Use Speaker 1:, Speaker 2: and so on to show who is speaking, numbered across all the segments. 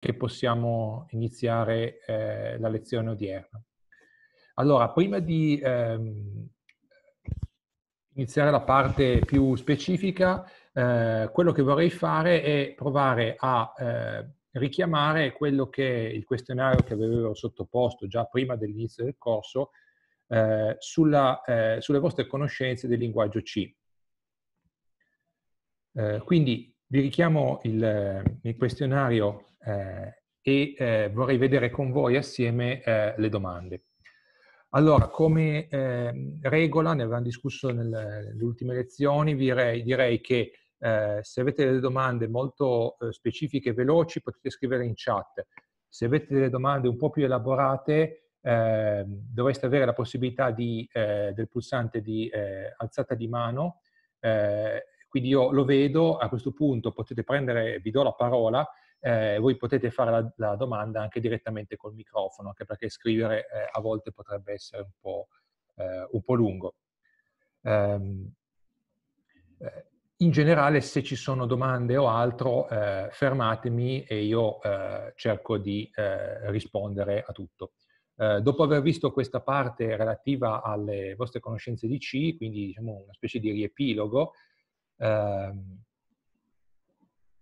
Speaker 1: che possiamo iniziare eh, la lezione odierna. Allora, prima di ehm, iniziare la parte più specifica, eh, quello che vorrei fare è provare a eh, richiamare quello che il questionario che avevo sottoposto già prima dell'inizio del corso eh, sulla, eh, sulle vostre conoscenze del linguaggio C. Eh, quindi vi richiamo il, eh, il questionario eh, e eh, vorrei vedere con voi assieme eh, le domande. Allora, come eh, regola, ne avevamo discusso nel, nelle ultime lezioni, direi, direi che eh, se avete delle domande molto specifiche e veloci potete scrivere in chat. Se avete delle domande un po' più elaborate, eh, dovreste avere la possibilità di, eh, del pulsante di eh, alzata di mano quindi io lo vedo, a questo punto potete prendere, vi do la parola, eh, voi potete fare la, la, domanda anche direttamente col microfono, anche perché scrivere eh, a volte potrebbe essere un po', eh, un po lungo. Ehm, eh, in generale, se ci sono domande o altro, eh, fermatemi e io eh, cerco di rispondere a tutto. Eh, dopo aver visto questa parte relativa alle vostre conoscenze di C, quindi diciamo una specie di riepilogo, Ehm,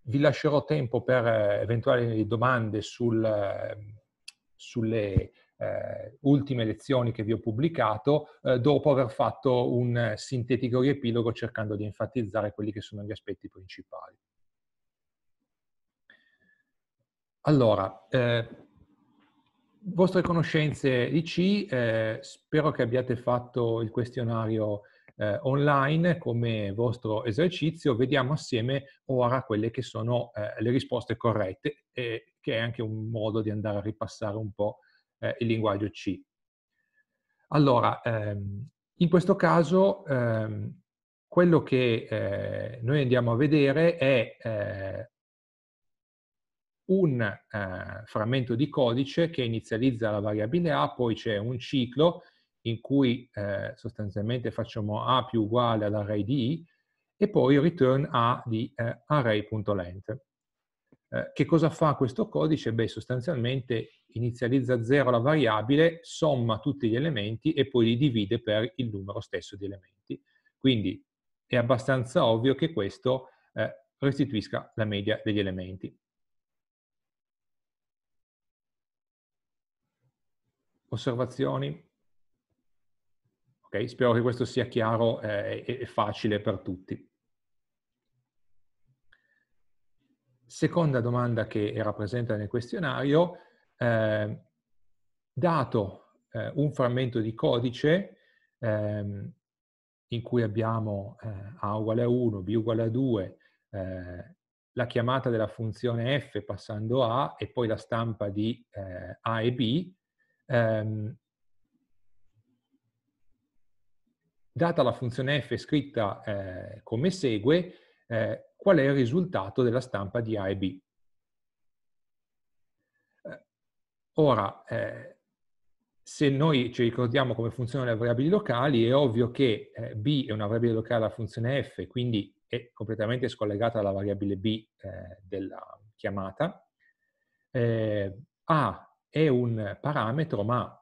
Speaker 1: vi lascerò tempo per eh, eventuali domande sul, ehm, sulle eh, ultime lezioni che vi ho pubblicato eh, dopo aver fatto un sintetico riepilogo cercando di enfatizzare quelli che sono gli aspetti principali. Allora, eh, vostre conoscenze di C, eh, spero che abbiate fatto il questionario eh, online come vostro esercizio, vediamo assieme ora quelle che sono eh, le risposte corrette, eh, che è anche un modo di andare a ripassare un po' eh, il linguaggio C. Allora, ehm, in questo caso ehm, quello che eh, noi andiamo a vedere è eh, un frammento di codice che inizializza la variabile A, poi c'è un ciclo in cui eh, sostanzialmente facciamo A più uguale all'array di I e poi return A di eh, array.length. Eh, che cosa fa questo codice? Beh, sostanzialmente inizializza a zero la variabile, somma tutti gli elementi e poi li divide per il numero stesso di elementi. Quindi è abbastanza ovvio che questo eh, restituisca la media degli elementi. Osservazioni? Okay? Spero che questo sia chiaro eh, e, e facile per tutti. Seconda domanda che era presente nel questionario, eh, dato eh, un frammento di codice ehm, in cui abbiamo eh, A uguale a 1, B uguale a 2, eh, la chiamata della funzione F passando A e poi la stampa di eh, A e B, ehm, data la funzione f scritta eh, come segue, eh, qual è il risultato della stampa di A e B. Eh, ora, eh, se noi ci ricordiamo come funzionano le variabili locali, è ovvio che eh, B è una variabile locale alla funzione f, quindi è completamente scollegata dalla variabile B eh, della chiamata. A è un parametro, ma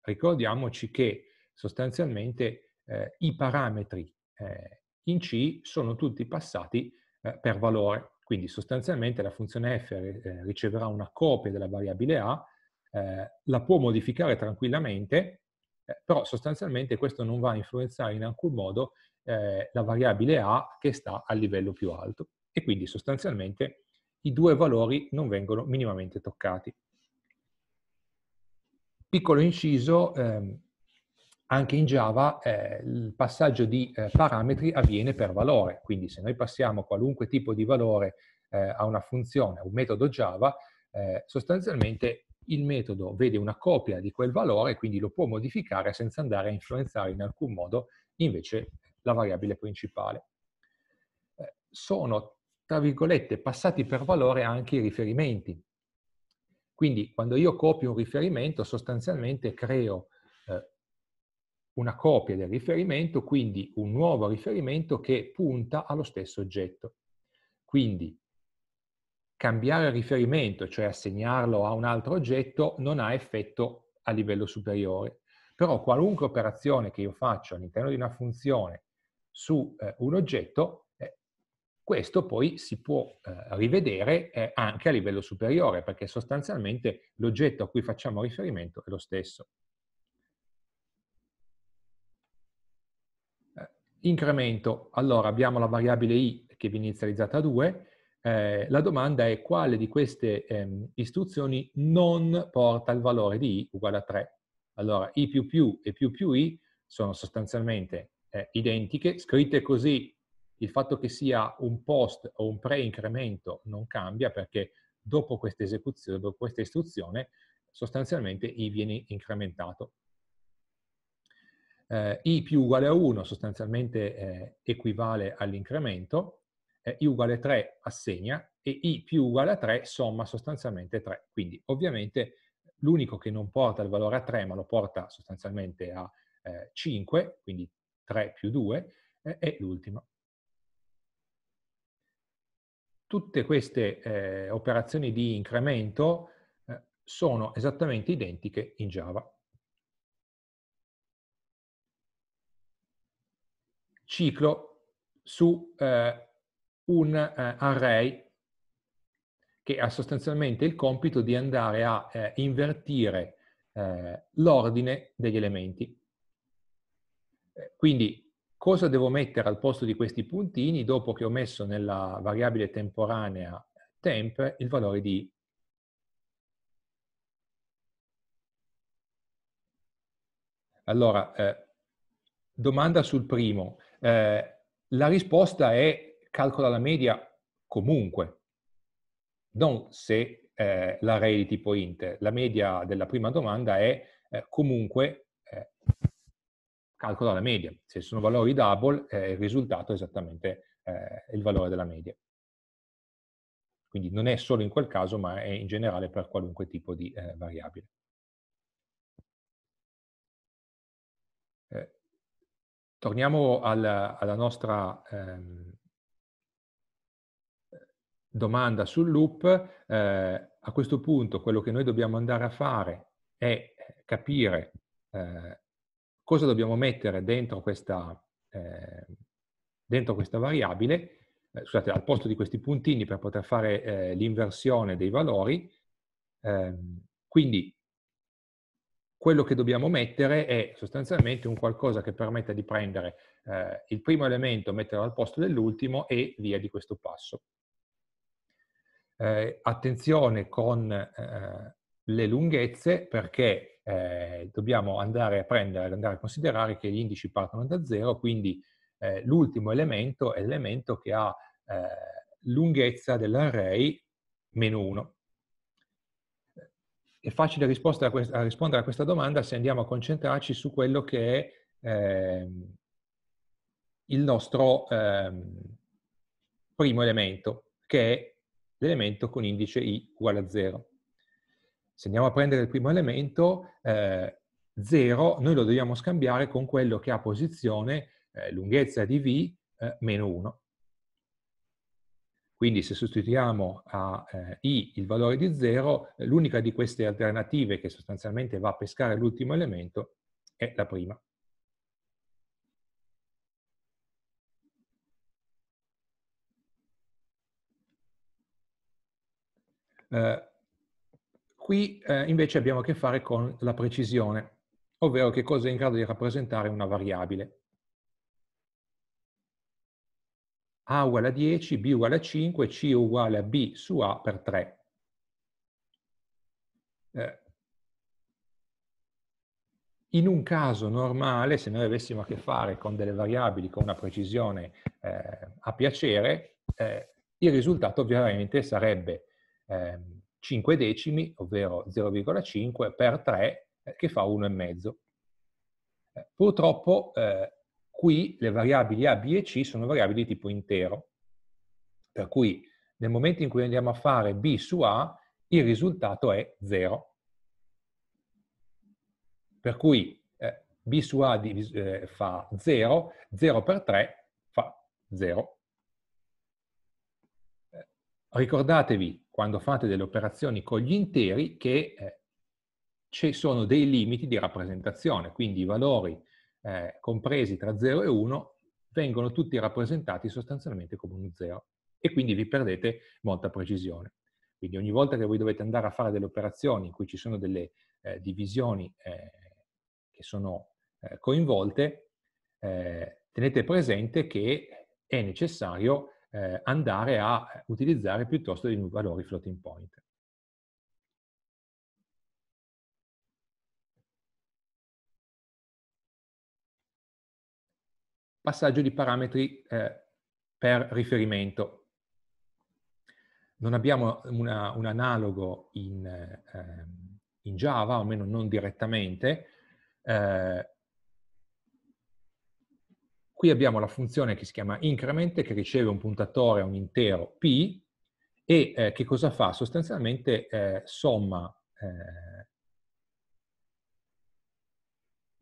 Speaker 1: ricordiamoci che sostanzialmente eh, i parametri eh, in C sono tutti passati eh, per valore. Quindi sostanzialmente la funzione f eh, riceverà una copia della variabile a, eh, la può modificare tranquillamente, eh, però sostanzialmente questo non va a influenzare in alcun modo la variabile a che sta al livello più alto. E quindi sostanzialmente i due valori non vengono minimamente toccati. Piccolo inciso, ehm, anche in Java eh, il passaggio di eh, parametri avviene per valore, quindi se noi passiamo qualunque tipo di valore eh, a una funzione, a un metodo Java, eh, sostanzialmente il metodo vede una copia di quel valore, quindi lo può modificare senza andare a influenzare in alcun modo invece la variabile principale. Eh, sono, tra virgolette, passati per valore anche i riferimenti. Quindi quando io copio un riferimento sostanzialmente creo eh, una copia del riferimento, quindi un nuovo riferimento che punta allo stesso oggetto. Quindi cambiare riferimento, cioè assegnarlo a un altro oggetto, non ha effetto a livello superiore. Però qualunque operazione che io faccio all'interno di una funzione su eh, un oggetto, eh, questo poi si può eh, rivedere eh, anche a livello superiore, perché sostanzialmente l'oggetto a cui facciamo riferimento è lo stesso. Incremento, allora abbiamo la variabile i che viene inizializzata a 2, eh, la domanda è quale di queste ehm, istruzioni non porta il valore di i uguale a 3. Allora i più più e più più i sono sostanzialmente eh, identiche, scritte così il fatto che sia un post o un pre-incremento non cambia perché dopo questa esecuzione, dopo questa istruzione, sostanzialmente i viene incrementato. Eh, I più uguale a 1 sostanzialmente eh, equivale all'incremento, eh, I uguale a 3 assegna e I più uguale a 3 somma sostanzialmente 3. Quindi ovviamente l'unico che non porta il valore a 3 ma lo porta sostanzialmente a 5, eh, quindi 3 più 2, eh, è l'ultimo. Tutte queste eh, operazioni di incremento sono esattamente identiche in Java. ciclo su eh, un eh, array che ha sostanzialmente il compito di andare a eh, invertire eh, l'ordine degli elementi. Eh, quindi cosa devo mettere al posto di questi puntini dopo che ho messo nella variabile temporanea temp il valore di Allora, eh, domanda sul primo. Eh, la risposta è calcola la media comunque, non se eh, l'array di tipo int. La media della prima domanda è eh, comunque eh, calcola la media. Se sono valori double, eh, il risultato è esattamente il valore della media. Quindi non è solo in quel caso, ma è in generale
Speaker 2: per qualunque tipo di variabile.
Speaker 1: Torniamo al, alla nostra ehm, domanda sul loop. Eh, a questo punto quello che noi dobbiamo andare a fare è eh, capire eh, cosa dobbiamo mettere dentro questa, eh, dentro questa variabile, eh, scusate, al posto di questi puntini per poter fare eh, l'inversione dei valori. Ehm, quindi quello che dobbiamo mettere è sostanzialmente un qualcosa che permetta di prendere eh, il primo elemento, metterlo al posto dell'ultimo e via di questo passo. Eh, attenzione con eh, le lunghezze perché eh, dobbiamo andare a prendere, andare a considerare che gli indici partono da zero, quindi eh, l'ultimo elemento è l'elemento che ha eh, lunghezza dell'array meno 1 è facile rispondere a, questa, a rispondere a questa domanda se andiamo a concentrarci su quello che è ehm, il nostro ehm, primo elemento, che è l'elemento con indice i uguale a 0. Se andiamo a prendere il primo elemento, eh, noi lo dobbiamo scambiare con quello che ha posizione eh, lunghezza di v eh, meno 1. Quindi se sostituiamo a eh, i il valore di 0, eh, l'unica di queste alternative che sostanzialmente va a pescare l'ultimo elemento è la prima. Eh, qui eh, invece abbiamo a che fare con la precisione, ovvero che cosa è in grado di rappresentare una variabile. A uguale a 10, B uguale a 5, C uguale a B su A per 3. Eh, in un caso normale, se noi avessimo a che fare con delle variabili con una precisione eh, a piacere, eh, il risultato ovviamente sarebbe 5 ehm, decimi, ovvero 0,5 per 3, eh, che fa 1,5. Eh, purtroppo eh, Qui le variabili A, B e C sono variabili di tipo intero, per cui nel momento in cui andiamo a fare B su A, il risultato è 0. Per cui eh, B su A di, eh, fa 0, 0 per 3 fa 0. Eh, ricordatevi, quando fate delle operazioni con gli interi, che eh, ci sono dei limiti di rappresentazione, quindi i valori eh, compresi tra 0 e 1, vengono tutti rappresentati sostanzialmente come uno 0 e quindi vi perdete molta precisione. Quindi ogni volta che voi dovete andare a fare delle operazioni in cui ci sono delle eh, divisioni eh, che sono eh, coinvolte, eh, tenete presente che è necessario eh, andare a utilizzare piuttosto dei valori floating point.
Speaker 3: passaggio di parametri eh, per
Speaker 1: riferimento. Non abbiamo una, un analogo in, eh, in, Java, almeno non direttamente. Eh, qui abbiamo la funzione che si chiama increment, che riceve un puntatore a un intero p, e eh, che cosa fa? Sostanzialmente eh, somma eh,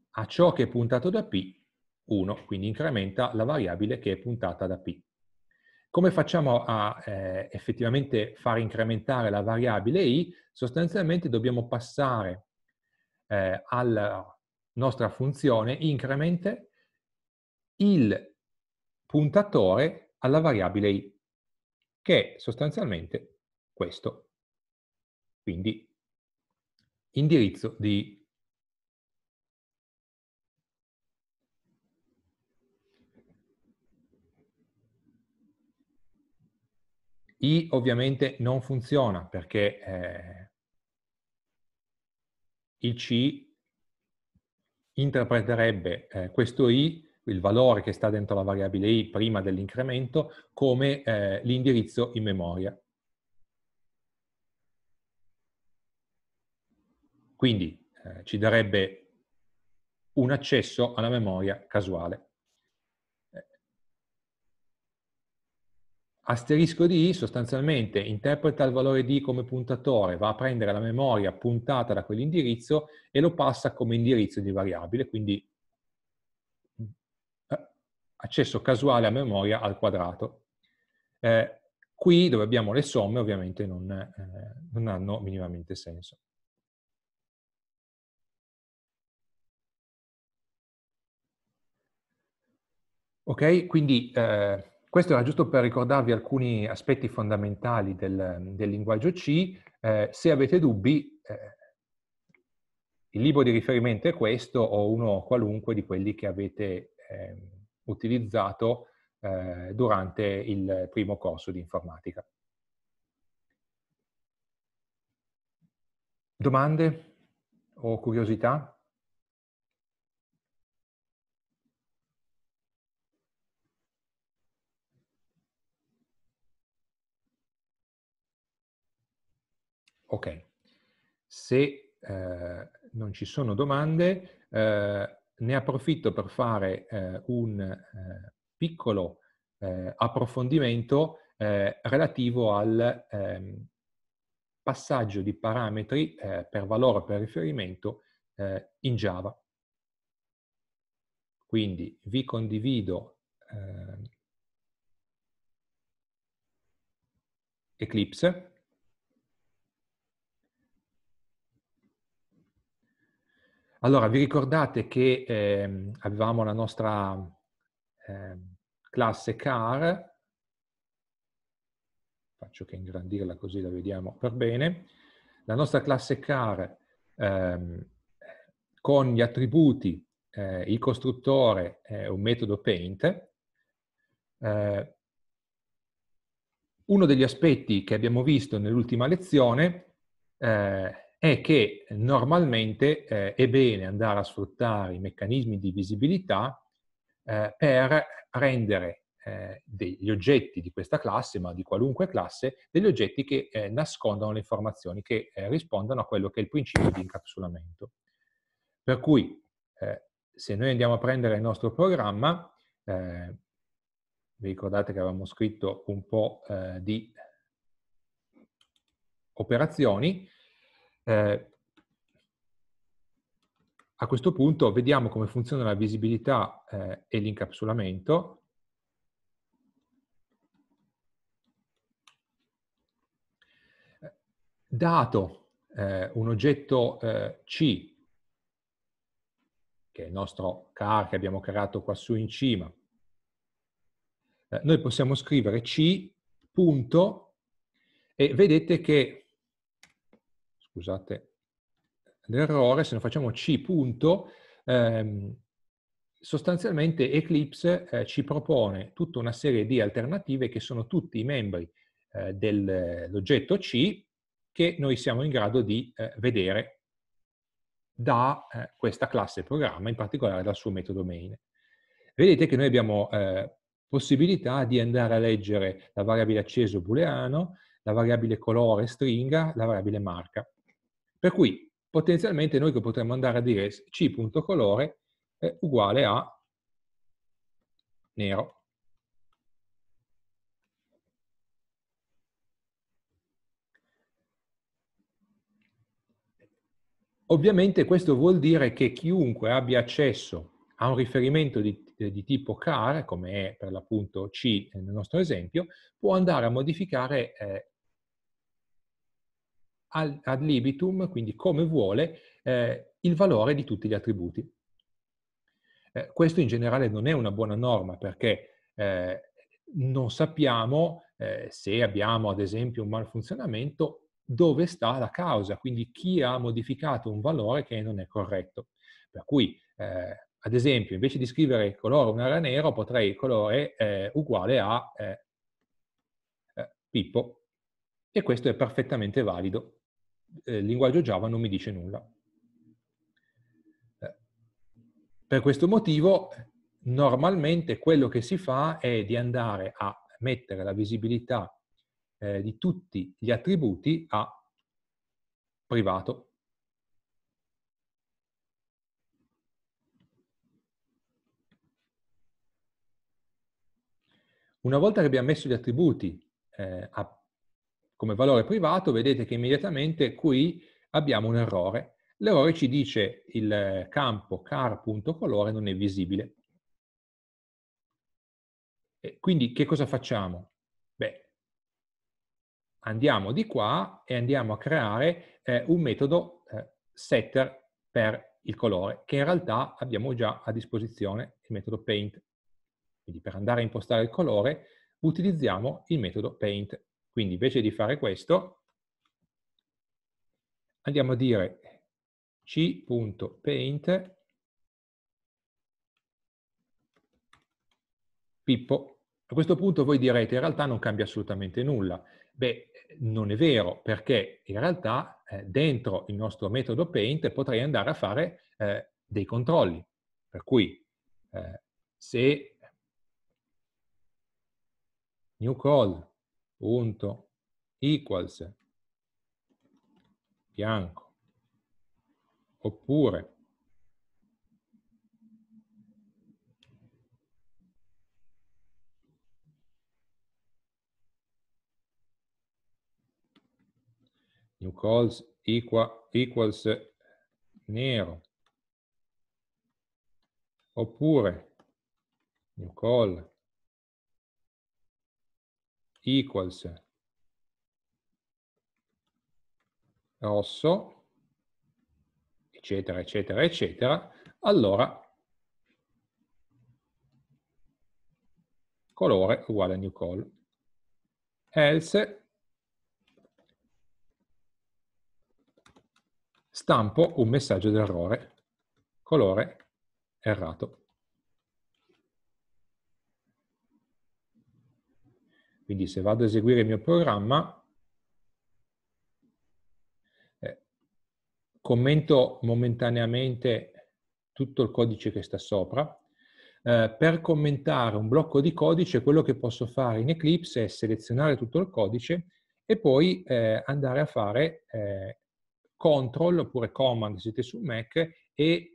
Speaker 1: a ciò che è puntato da p 1, quindi incrementa la variabile che è puntata da P. Come facciamo a eh, effettivamente far incrementare la variabile i? Sostanzialmente dobbiamo passare eh, alla nostra funzione increment il puntatore alla variabile i, che è sostanzialmente questo,
Speaker 3: quindi indirizzo di
Speaker 1: I ovviamente non funziona perché eh, il C interpreterebbe eh, questo I, il valore che sta dentro la variabile I prima dell'incremento, come eh, l'indirizzo in memoria. Quindi eh, ci darebbe un accesso alla memoria casuale. Asterisco di i sostanzialmente interpreta il valore di come puntatore, va a prendere la memoria puntata da quell'indirizzo e lo passa come indirizzo di variabile, quindi eh, accesso casuale a memoria al quadrato. Eh, qui dove abbiamo le somme ovviamente non, eh, non hanno minimamente senso. Ok, quindi eh, questo era giusto per ricordarvi alcuni aspetti fondamentali del, del linguaggio C. Eh, se avete dubbi, eh, il libro di riferimento è questo o uno qualunque di quelli che avete ehm, eh, utilizzato durante il primo corso di informatica. Domande o curiosità? Ok, se eh, non ci sono domande, eh, ne approfitto per fare eh, un eh, piccolo eh, approfondimento eh, relativo al ehm, passaggio di parametri per valore per riferimento in Java. Quindi vi condivido ehm, Eclipse. Allora, vi ricordate che eh, avevamo la nostra eh, classe car, faccio che ingrandirla così la vediamo per bene, la nostra classe car eh, con gli attributi, eh, il costruttore è eh, un metodo paint. Eh, uno degli aspetti che abbiamo visto nell'ultima lezione eh, è che normalmente eh, è bene andare a sfruttare i meccanismi di visibilità eh, per rendere eh, degli oggetti di questa classe, ma di qualunque classe, degli oggetti che eh, nascondono le informazioni, che eh, rispondano a quello che è il principio di incapsulamento. Per cui, eh, se noi andiamo a prendere il nostro programma, vi ricordate che avevamo scritto un po' di operazioni, eh, a questo punto vediamo come funziona la visibilità eh, e l'incapsulamento. Dato eh, un oggetto eh, C, che è il nostro car che abbiamo creato quassù in cima, eh, noi possiamo scrivere C punto e vedete che scusate l'errore, se non facciamo C punto, ehm, sostanzialmente Eclipse eh, ci propone tutta una serie di alternative che sono tutti i membri eh, dell'oggetto C che noi siamo in grado di eh, vedere da eh, questa classe programma, in particolare dal suo metodo main. Vedete che noi abbiamo eh, possibilità di andare a leggere la variabile acceso booleano, la variabile colore stringa, la variabile marca. Per cui potenzialmente noi che potremmo andare a dire c.colore è uguale a nero. Ovviamente questo vuol dire che chiunque abbia accesso a un riferimento di, eh, di, tipo car, come è per l'appunto C nel nostro esempio, può andare a modificare eh, ad libitum, quindi come vuole, eh, il valore di tutti gli attributi. Eh, questo in generale non è una buona norma perché eh, non sappiamo eh, se abbiamo ad esempio un malfunzionamento dove sta la causa, quindi chi ha modificato un valore che non è corretto. Per cui eh, ad esempio, invece di scrivere colore un'area ara nero, potrei colore eh, uguale a eh, eh, Pippo. E questo è perfettamente valido. Eh, il linguaggio Java non mi dice nulla. Eh, per questo motivo normalmente quello che si fa è di andare a mettere la visibilità eh, di tutti gli attributi a privato. Una volta che abbiamo messo gli attributi eh, a come valore privato, vedete che immediatamente qui abbiamo un errore. L'errore ci dice il campo car.colore non è visibile. E quindi che cosa facciamo? Beh, andiamo di qua e andiamo a creare eh, un metodo eh, setter per il colore, che in realtà abbiamo già a disposizione il metodo paint. Quindi per andare a impostare il colore utilizziamo il metodo paint. Quindi invece di fare questo, andiamo a dire c.paint Pippo. A questo punto voi direte in realtà non cambia assolutamente nulla. Beh, non è vero, perché in realtà eh, dentro il nostro metodo paint potrei andare a fare eh, dei controlli. Per cui eh, se new call punto equals bianco oppure
Speaker 2: new calls equal, equals nero oppure new call
Speaker 1: equals rosso, eccetera, eccetera, eccetera, allora colore uguale a new call. Else stampo un messaggio d'errore, colore errato. Quindi se vado a eseguire il mio programma, eh, commento momentaneamente tutto il codice che sta sopra. Eh, per commentare un blocco di codice, quello che posso fare in Eclipse è selezionare tutto il codice e poi eh, andare a fare CTRL oppure command siete su Mac e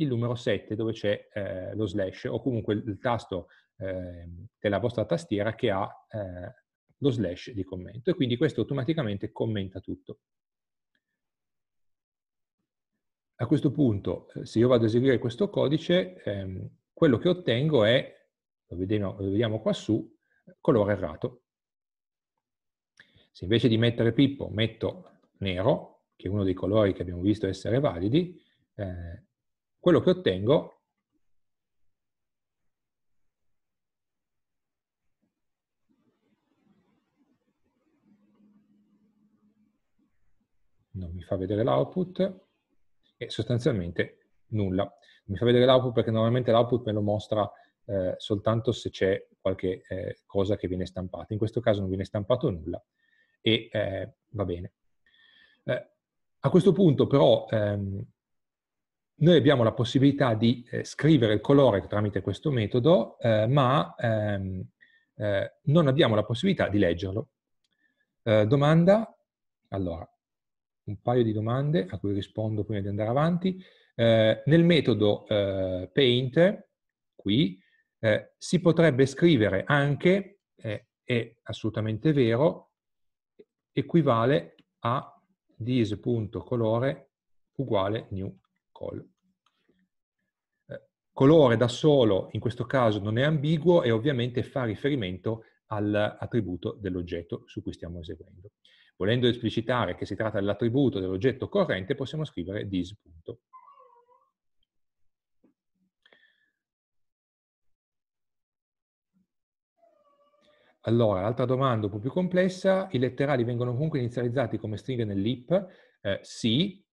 Speaker 1: il numero 7 dove c'è lo slash o comunque il tasto Ehm, della vostra tastiera che ha eh, lo slash di commento e quindi questo automaticamente commenta tutto. A questo punto, eh, se io vado ad eseguire questo codice, ehm, quello che ottengo è, lo vediamo, lo vediamo qua su, colore errato. Se invece di mettere Pippo metto nero, che è uno dei colori che abbiamo visto essere validi, eh, quello che ottengo mi fa vedere l'output e sostanzialmente nulla. Mi fa vedere l'output perché normalmente l'output me lo mostra eh, soltanto se c'è qualche eh, cosa che viene stampata. In questo caso non viene stampato nulla e eh, va bene. Eh, a questo punto però ehm, noi abbiamo la possibilità di eh, scrivere il colore tramite questo metodo, eh, ma ehm, non abbiamo la possibilità di leggerlo. domanda? Allora, un paio di domande a cui rispondo prima di andare avanti. Eh, nel metodo eh, Paint, qui, eh, si potrebbe scrivere anche, eh, è assolutamente vero, equivale a dis.colore uguale new call. Eh, colore da solo in questo caso non è ambiguo e ovviamente fa riferimento all'attributo dell'oggetto su cui stiamo eseguendo. Volendo esplicitare che si tratta dell'attributo dell'oggetto corrente, possiamo scrivere dis. Allora, altra domanda un po' più complessa, i letterali vengono comunque inizializzati come stringhe nell'ip? Eh, sì.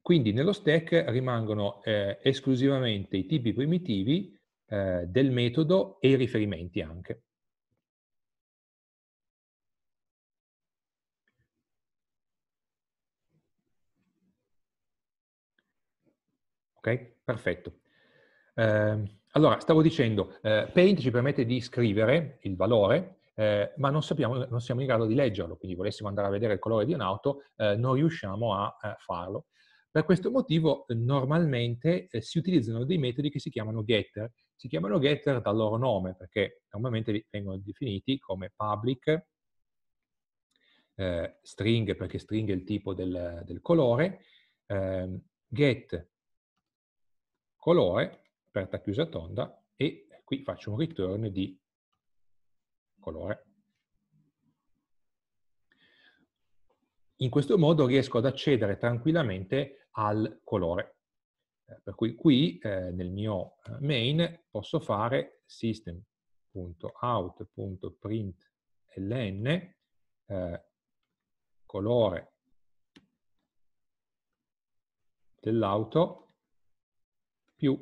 Speaker 1: Quindi nello stack rimangono eh, esclusivamente i tipi primitivi eh, del metodo e i riferimenti anche. Ok? Perfetto. Eh, allora, stavo dicendo, eh, Paint ci permette di scrivere il valore, eh, ma non, sappiamo, non, siamo in grado di leggerlo, quindi volessimo andare a vedere il colore di un'auto, eh, non riusciamo a eh, farlo. Per questo motivo normalmente eh, si utilizzano dei metodi che si chiamano getter. Si chiamano getter dal loro nome perché normalmente vengono definiti come public, eh, string perché string è il tipo del, del colore, eh, get colore, aperta chiusa tonda, e qui faccio un return di colore. In questo modo riesco ad accedere tranquillamente al colore. Eh, per cui qui eh, nel mio eh, main posso fare system.out.println colore dell'auto più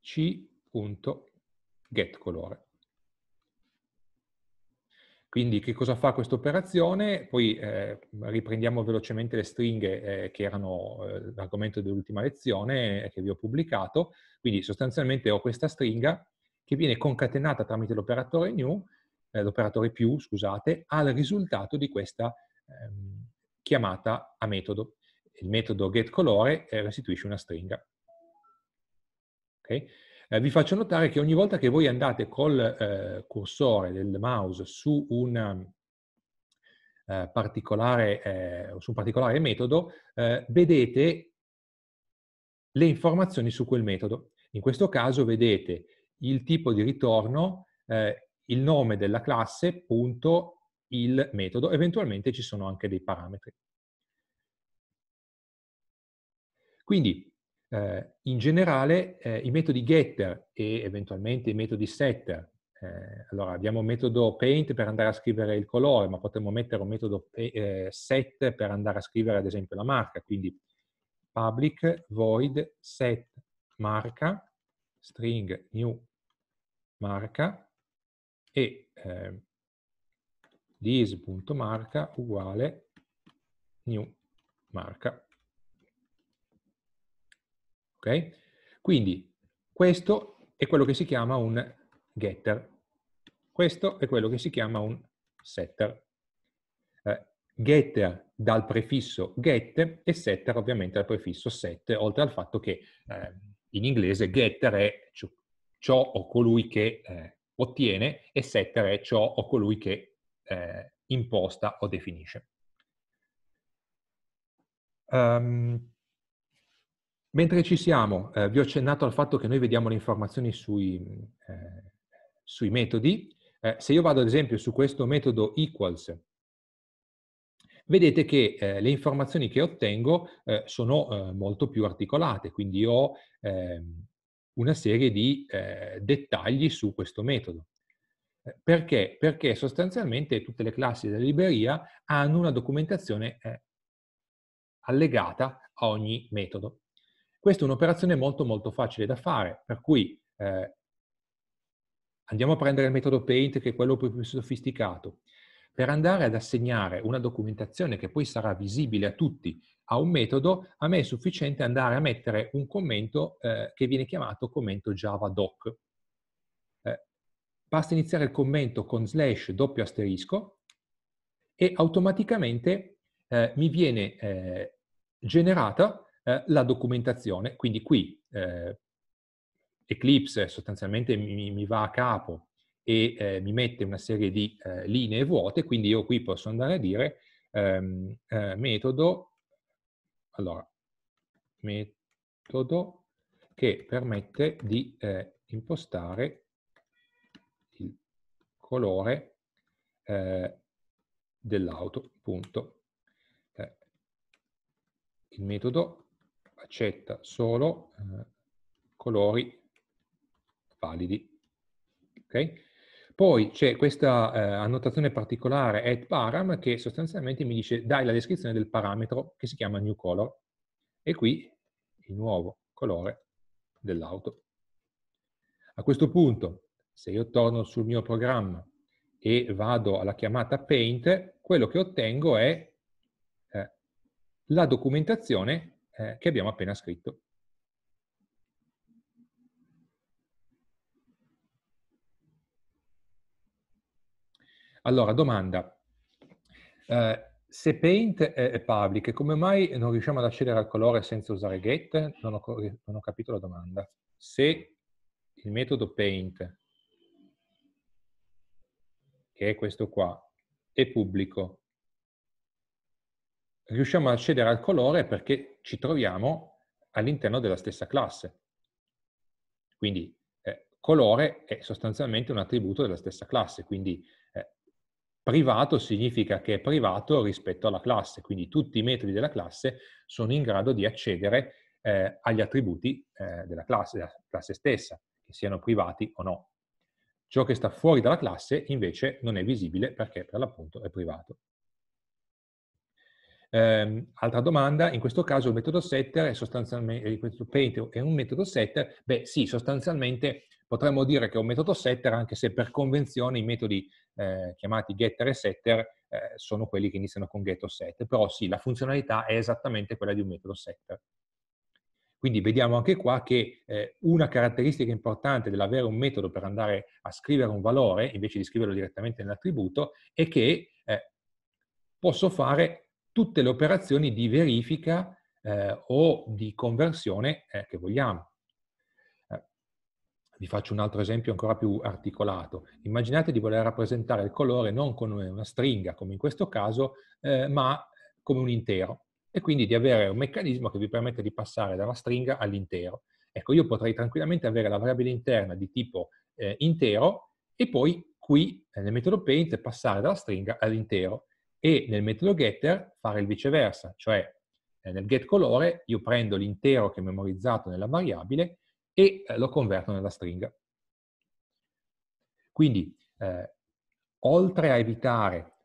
Speaker 1: c.getColore. Quindi che cosa fa questa operazione? Poi eh, riprendiamo velocemente le stringhe eh, che erano eh, l'argomento dell'ultima lezione eh, che vi ho pubblicato. Quindi sostanzialmente ho questa stringa che viene concatenata tramite l'operatore new, eh, l'operatore più, scusate, al risultato di questa ehm, chiamata a metodo. Il metodo getColore eh, restituisce una stringa. Okay? Eh, vi faccio notare che ogni volta che voi andate col eh, cursore del mouse su, una, eh, particolare, eh, su un particolare metodo, eh, vedete le informazioni su quel metodo. In questo caso vedete il tipo di ritorno, eh, il nome della classe, punto, il metodo. Eventualmente ci sono anche dei parametri. Quindi eh, in generale eh, i metodi getter e eventualmente i metodi setter, eh, allora abbiamo un metodo paint per andare a scrivere il colore, ma potremmo mettere un metodo eh, eh, set per andare a scrivere ad esempio la marca, quindi public void set marca string new marca e eh, this.marca uguale new marca. Ok? Quindi questo è quello che si chiama un getter. Questo è quello che si chiama un setter. Eh, getter dal prefisso get e setter ovviamente dal prefisso set, oltre al fatto che eh, in inglese getter è ciò o colui che eh, ottiene e setter è ciò o colui che eh, imposta o definisce. Um, Mentre ci siamo, eh, vi ho accennato al fatto che noi vediamo le informazioni sui, eh, sui metodi. Eh, se io vado ad esempio su questo metodo equals, vedete che eh, le informazioni che ottengo eh, sono eh, molto più articolate, quindi ho ehm, una serie di dettagli su questo metodo. Perché? Perché sostanzialmente tutte le classi della libreria hanno una documentazione allegata a ogni metodo. Questa è un'operazione molto molto facile da fare, per cui eh, andiamo a prendere il metodo Paint che è quello più, più sofisticato. Per andare ad assegnare una documentazione che poi sarà visibile a tutti a un metodo, a me è sufficiente andare a mettere un commento eh, che viene chiamato commento Java doc. Eh, basta iniziare il commento con slash doppio asterisco e automaticamente eh, mi viene eh, generata eh, la documentazione. Quindi qui eh, Eclipse sostanzialmente mi, mi, va a capo e eh, mi mette una serie di eh, linee vuote, quindi io qui posso andare a dire ehm, eh, metodo, allora, metodo che permette di impostare il colore dell'auto, punto. il metodo accetta solo eh, colori validi. Okay? Poi c'è questa eh, annotazione particolare at param che sostanzialmente mi dice dai la descrizione del parametro che si chiama new color e qui il nuovo colore dell'auto. A questo punto, se io torno sul mio programma e vado alla chiamata paint, quello che ottengo è eh, la documentazione eh, che abbiamo appena scritto. Allora, domanda. Eh, se Paint è public, come mai non riusciamo ad accedere al colore senza usare get? Non ho, non ho capito la domanda. Se il metodo Paint, che è questo qua, è pubblico, riusciamo ad accedere al colore perché ci troviamo all'interno della stessa classe. Quindi eh, colore è sostanzialmente un attributo della stessa classe, quindi eh, privato significa che è privato rispetto alla classe, quindi tutti i metodi della classe sono in grado di accedere eh, agli attributi eh, della classe, della classe stessa, che siano privati o no. Ciò che sta fuori dalla classe invece non è visibile perché per l'appunto è privato. Eh, altra domanda, in questo caso il metodo setter è sostanzialmente, eh, questo Paint è un metodo setter? Beh sì, sostanzialmente potremmo dire che è un metodo setter anche se per convenzione i metodi eh, chiamati getter e setter eh, sono quelli che iniziano con get o set, però sì, la funzionalità è esattamente quella di un metodo setter. Quindi vediamo anche qua che eh, una caratteristica importante dell'avere un metodo per andare a scrivere un valore, invece di scriverlo direttamente nell'attributo, è che eh, posso fare tutte le operazioni di verifica eh, o di conversione eh, che vogliamo. Eh, vi faccio un altro esempio ancora più articolato. Immaginate di voler rappresentare il colore non con una stringa, come in questo caso, eh, ma come un intero. E quindi di avere un meccanismo che vi permette di passare dalla stringa all'intero. Ecco, io potrei tranquillamente avere la variabile interna di tipo eh, intero e poi qui nel metodo paint passare dalla stringa all'intero e nel metodo getter fare il viceversa, cioè eh, nel getColore io prendo l'intero che ho memorizzato nella variabile e eh, lo converto nella stringa. Quindi, eh, oltre a evitare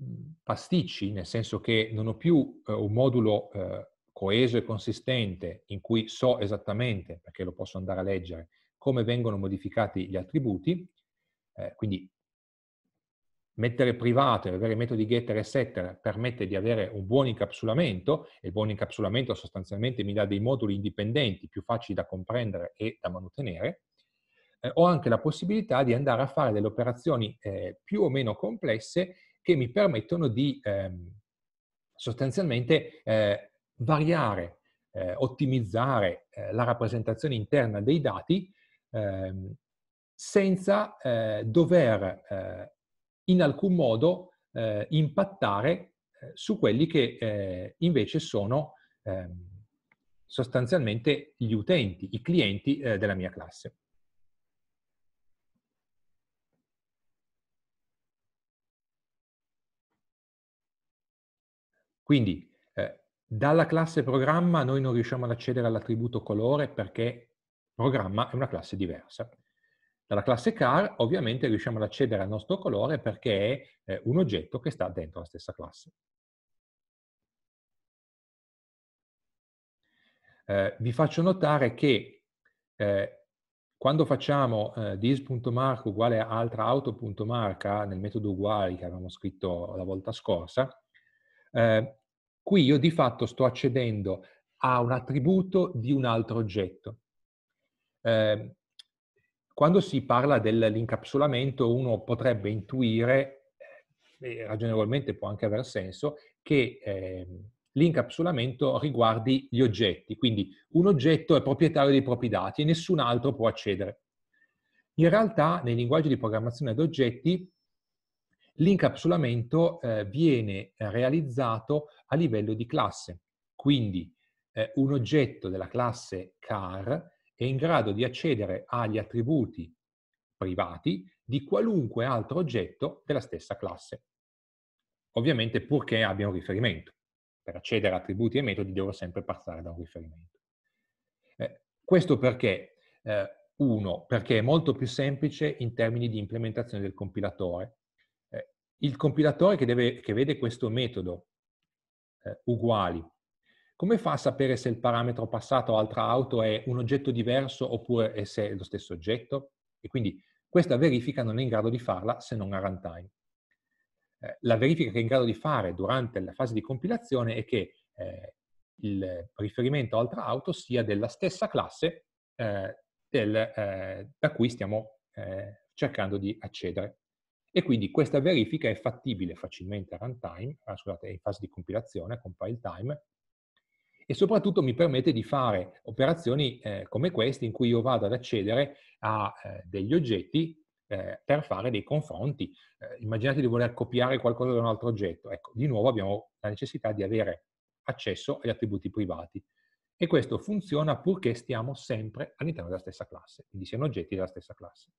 Speaker 1: mm, pasticci, nel senso che non ho più eh, un modulo eh, coeso e consistente in cui so esattamente, perché lo posso andare a leggere, come vengono modificati gli attributi, eh, quindi mettere private, avere metodi getter e setter permette di avere un buon incapsulamento e il buon incapsulamento sostanzialmente mi dà dei moduli indipendenti più facili da comprendere e da mantenere. Eh, ho anche la possibilità di andare a fare delle operazioni eh, più o meno complesse che mi permettono di ehm, sostanzialmente eh, variare, eh, ottimizzare eh, la rappresentazione interna dei dati ehm, senza eh, dover in alcun modo eh, impattare eh, su quelli che eh, invece sono eh, sostanzialmente gli utenti, i clienti eh, della mia classe. Quindi eh, dalla classe programma noi non riusciamo ad accedere all'attributo colore perché programma è una classe diversa. Dalla classe car ovviamente riusciamo ad accedere al nostro colore perché è eh, un oggetto che sta dentro la stessa classe. Eh, vi faccio notare che eh, quando facciamo eh, dis.mark uguale a altra auto.marca eh, nel metodo uguali che avevamo scritto la volta scorsa, eh, qui io di fatto sto accedendo a un attributo di un altro oggetto. Eh, quando si parla dell'incapsulamento uno potrebbe intuire, eh, e ragionevolmente può anche aver senso, che eh, l'incapsulamento riguardi gli oggetti, quindi un oggetto è proprietario dei propri dati e nessun altro può accedere. In realtà nei linguaggi di programmazione ad oggetti l'incapsulamento eh, viene realizzato a livello di classe, quindi eh, un oggetto della classe car è in grado di accedere agli attributi privati di qualunque altro oggetto della stessa classe. Ovviamente purché abbia un riferimento. Per accedere a attributi e metodi devo sempre passare da un riferimento. Eh, questo perché, eh, uno, perché è molto più semplice in termini di implementazione del compilatore. Eh, il compilatore che, deve, che, vede questo metodo eh, uguali come fa a sapere se il parametro passato a altra auto è un oggetto diverso oppure è se è lo stesso oggetto? E quindi questa verifica non è in grado di farla se non a runtime. Eh, la verifica che è in grado di fare durante la fase di compilazione è che eh, il riferimento a altra auto sia della stessa classe eh, del, eh, da cui stiamo eh, cercando di accedere. E quindi questa verifica è fattibile facilmente a runtime, ah, scusate, in fase di compilazione, compile time, e soprattutto mi permette di fare operazioni eh, come queste in cui io vado ad accedere a eh, degli oggetti eh, per fare dei confronti. Eh, immaginate di voler copiare qualcosa da un altro oggetto. Ecco, di nuovo abbiamo la necessità di avere accesso agli attributi privati. E questo funziona purché stiamo sempre all'interno della stessa classe, quindi siano oggetti della stessa classe.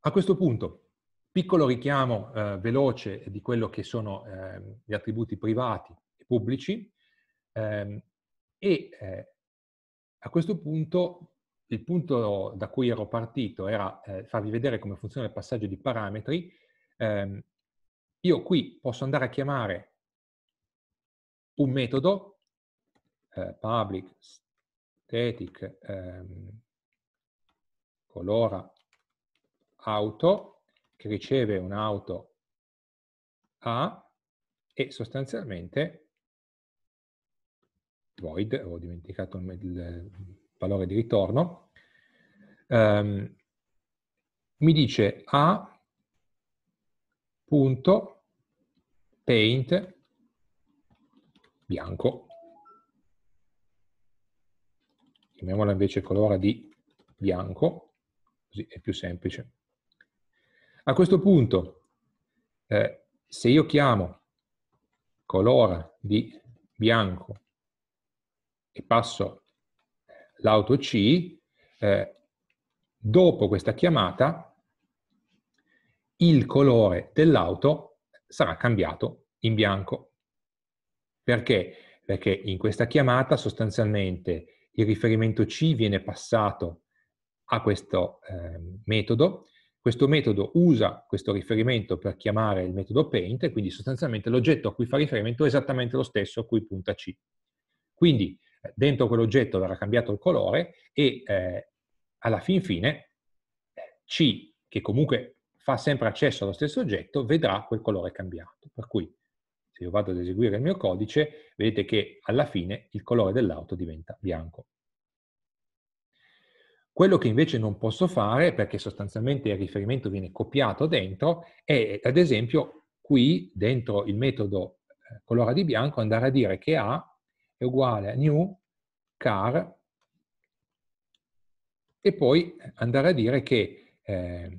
Speaker 1: A questo punto Piccolo richiamo eh, veloce di quello che sono eh, gli attributi privati e pubblici ehm, e eh, a questo punto il punto da cui ero partito era eh, farvi vedere come funziona il passaggio di parametri. Ehm, io qui posso andare a chiamare un metodo eh, public static ehm, colora auto che riceve un'auto A e sostanzialmente void, ho dimenticato il valore di ritorno, um, mi dice A punto paint bianco. Chiamiamola invece colore di bianco, così è più semplice. A questo punto, eh, se io chiamo colora di bianco e passo l'auto C, eh, dopo questa chiamata il colore dell'auto sarà cambiato in bianco. Perché? Perché in questa chiamata sostanzialmente il riferimento C viene passato a questo eh, metodo questo metodo usa questo riferimento per chiamare il metodo paint, quindi sostanzialmente l'oggetto a cui fa riferimento è esattamente lo stesso a cui punta C. Quindi eh, dentro quell'oggetto verrà cambiato il colore e eh, alla fin fine eh, C, che comunque fa sempre accesso allo stesso oggetto, vedrà quel colore cambiato. Per cui se io vado ad eseguire il mio codice, vedete che alla fine il colore dell'auto diventa bianco. Quello che invece non posso fare, perché sostanzialmente il riferimento viene copiato dentro, è ad esempio qui dentro il metodo eh, colora di bianco andare a dire che A è uguale a new car e poi andare a dire che eh,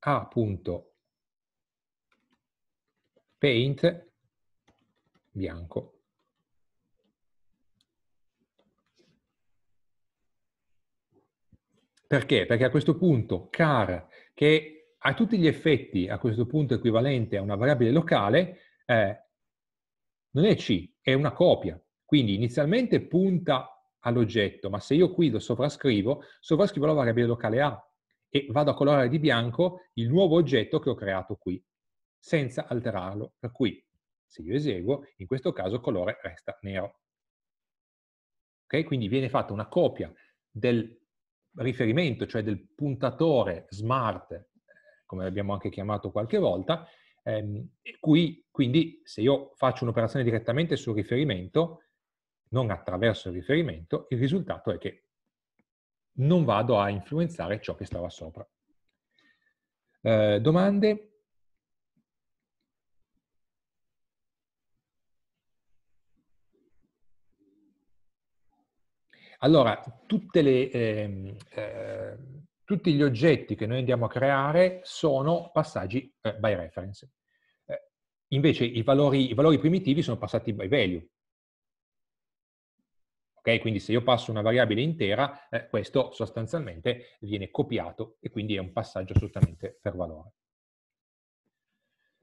Speaker 1: A.paint bianco. Perché? Perché a questo punto car, che a tutti gli effetti a questo punto equivalente a una variabile locale, eh, non è C, è una copia. Quindi inizialmente punta all'oggetto, ma se io qui lo sovrascrivo, sovrascrivo la variabile locale A e vado a colorare di bianco il nuovo oggetto che ho creato qui, senza alterarlo. Per cui, se io eseguo, in questo caso il colore resta nero. Okay? Quindi viene fatta una copia del riferimento, cioè del puntatore smart, eh, come l'abbiamo anche chiamato qualche volta, ehm, cui quindi se io faccio un'operazione direttamente sul riferimento, non attraverso il riferimento, il risultato è che non vado a influenzare ciò che stava sopra. Eh, domande? Allora, le, eh, eh, tutti gli oggetti che noi andiamo a creare sono passaggi eh, by reference. Eh, invece i valori, i valori, primitivi sono passati by value. Okay? Quindi se io passo una variabile intera, eh, questo sostanzialmente
Speaker 3: viene copiato e quindi è un passaggio assolutamente per valore.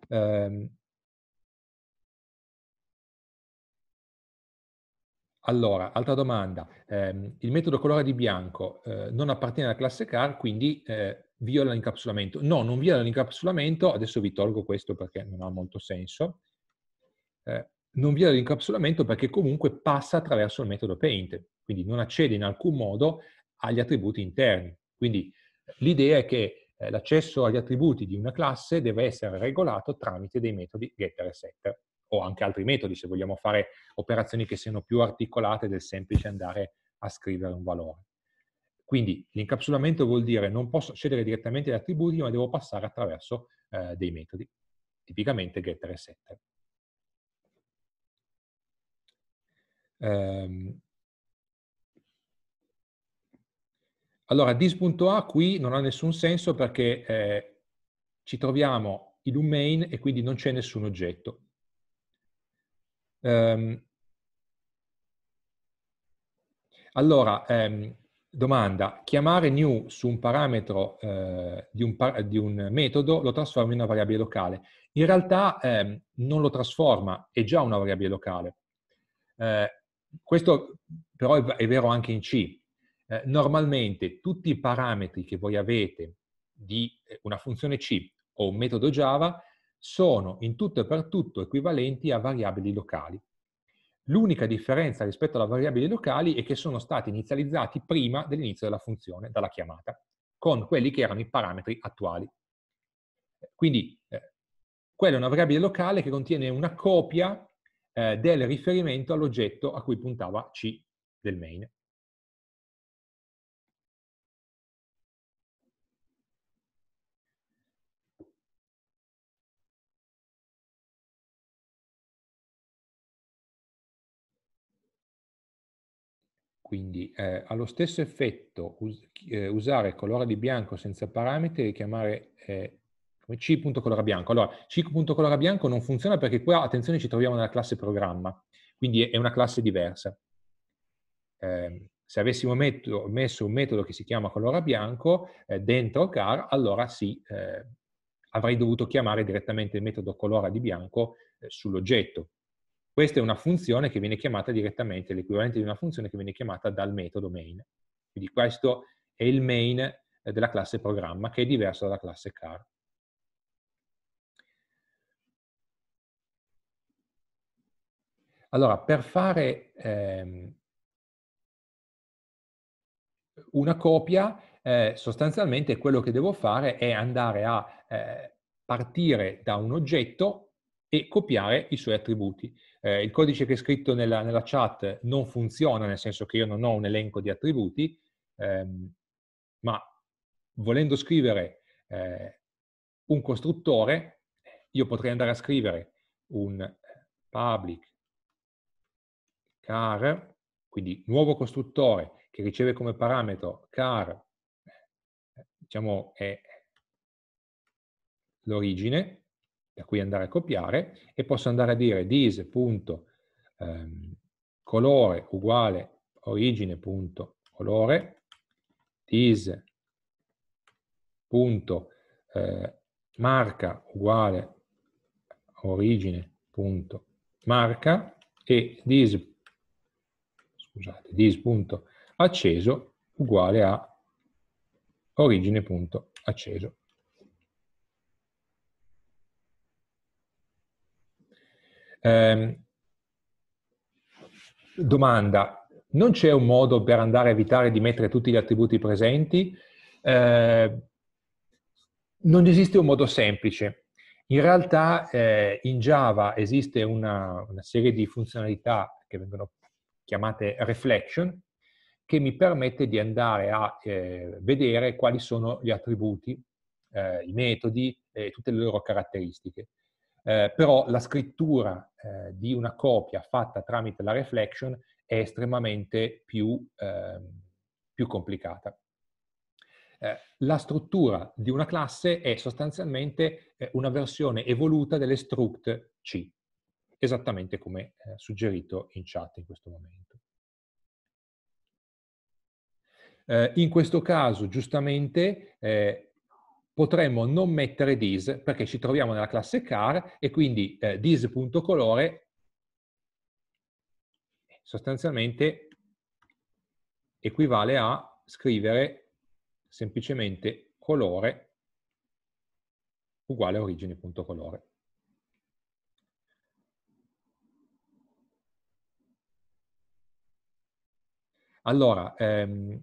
Speaker 3: Um,
Speaker 1: Allora, altra domanda. Eh, il metodo colore di bianco eh, non appartiene alla classe car, quindi eh, viola l'incapsulamento. No, non viola l'incapsulamento, adesso vi tolgo questo perché non ha molto senso. Eh, non viola l'incapsulamento perché comunque passa attraverso il metodo paint, quindi non accede in alcun modo agli attributi interni. Quindi eh, l'idea è che eh, l'accesso agli attributi di una classe deve essere regolato tramite dei metodi getter e setter o anche altri metodi se vogliamo fare operazioni che siano più articolate del semplice andare a scrivere un valore. Quindi l'incapsulamento vuol dire non posso scegliere direttamente gli attributi ma devo passare attraverso eh, dei metodi, tipicamente getter e setter. Um, allora, dis.a qui non ha nessun senso perché eh, ci troviamo in un main e quindi non c'è nessun oggetto. Um, allora, um, domanda, chiamare new su un parametro uh, di, un par di, un metodo lo trasforma in una variabile locale. In realtà um, non lo trasforma, è già una variabile locale. Uh, questo però è, è, vero anche in C. Uh, normalmente tutti i parametri che voi avete di una funzione C o un metodo Java sono in tutto e per tutto equivalenti a variabili locali. L'unica differenza rispetto alle variabili locali è che sono stati inizializzati prima dell'inizio della funzione, dalla chiamata, con quelli che erano i parametri attuali. Eh, quindi eh, quella è una variabile locale che contiene una copia eh, del riferimento all'oggetto
Speaker 3: a cui puntava C del main. Quindi eh, lo stesso effetto us- eh,
Speaker 1: usare colore di bianco senza parametri e chiamare eh, come bianco. Allora, c.colore bianco non funziona perché qua, attenzione, ci troviamo nella classe programma, quindi è una classe diversa. Eh, se avessimo metto, messo un metodo che si chiama colore bianco eh, dentro car, allora sì, eh, avrei dovuto chiamare direttamente il metodo colora di bianco eh, sull'oggetto. Questa è una funzione che viene chiamata direttamente, l'equivalente di una funzione che viene chiamata dal metodo main. Quindi questo è il main eh, della classe programma, che è diverso dalla classe car. Allora, per fare ehm, una copia, eh, sostanzialmente quello che devo fare è andare a eh, partire da un oggetto e copiare i suoi attributi eh, il codice che è scritto nella, nella, chat non funziona, nel senso che io non ho un elenco di attributi, ehm, ma volendo scrivere eh, un costruttore, io potrei andare a scrivere un public car, quindi nuovo costruttore che riceve come parametro car, eh, diciamo è l'origine, da cui andare a copiare e posso andare a dire dis.colore ehm, uguale origine.colore dis.marca eh, uguale origine.marca e dis, scusate, dis.acceso uguale a origine.acceso. Ehm, domanda, non c'è un modo per andare a evitare di mettere tutti gli attributi presenti? Eh, non esiste un modo semplice. In realtà eh, in Java esiste una, una serie di funzionalità che vengono chiamate reflection, che mi permette di andare a eh, vedere quali sono gli attributi, eh, i metodi e tutte le loro caratteristiche eh, però la scrittura eh, di una copia fatta tramite la reflection è estremamente più, eh, più complicata. Eh, la struttura di una classe è sostanzialmente eh, una versione evoluta delle struct C, esattamente come eh, suggerito in chat in questo momento. In questo caso, giustamente, potremmo non mettere this perché ci troviamo nella classe car e quindi eh, dis.colore sostanzialmente equivale a scrivere semplicemente colore uguale origine.colore. Allora, ehm,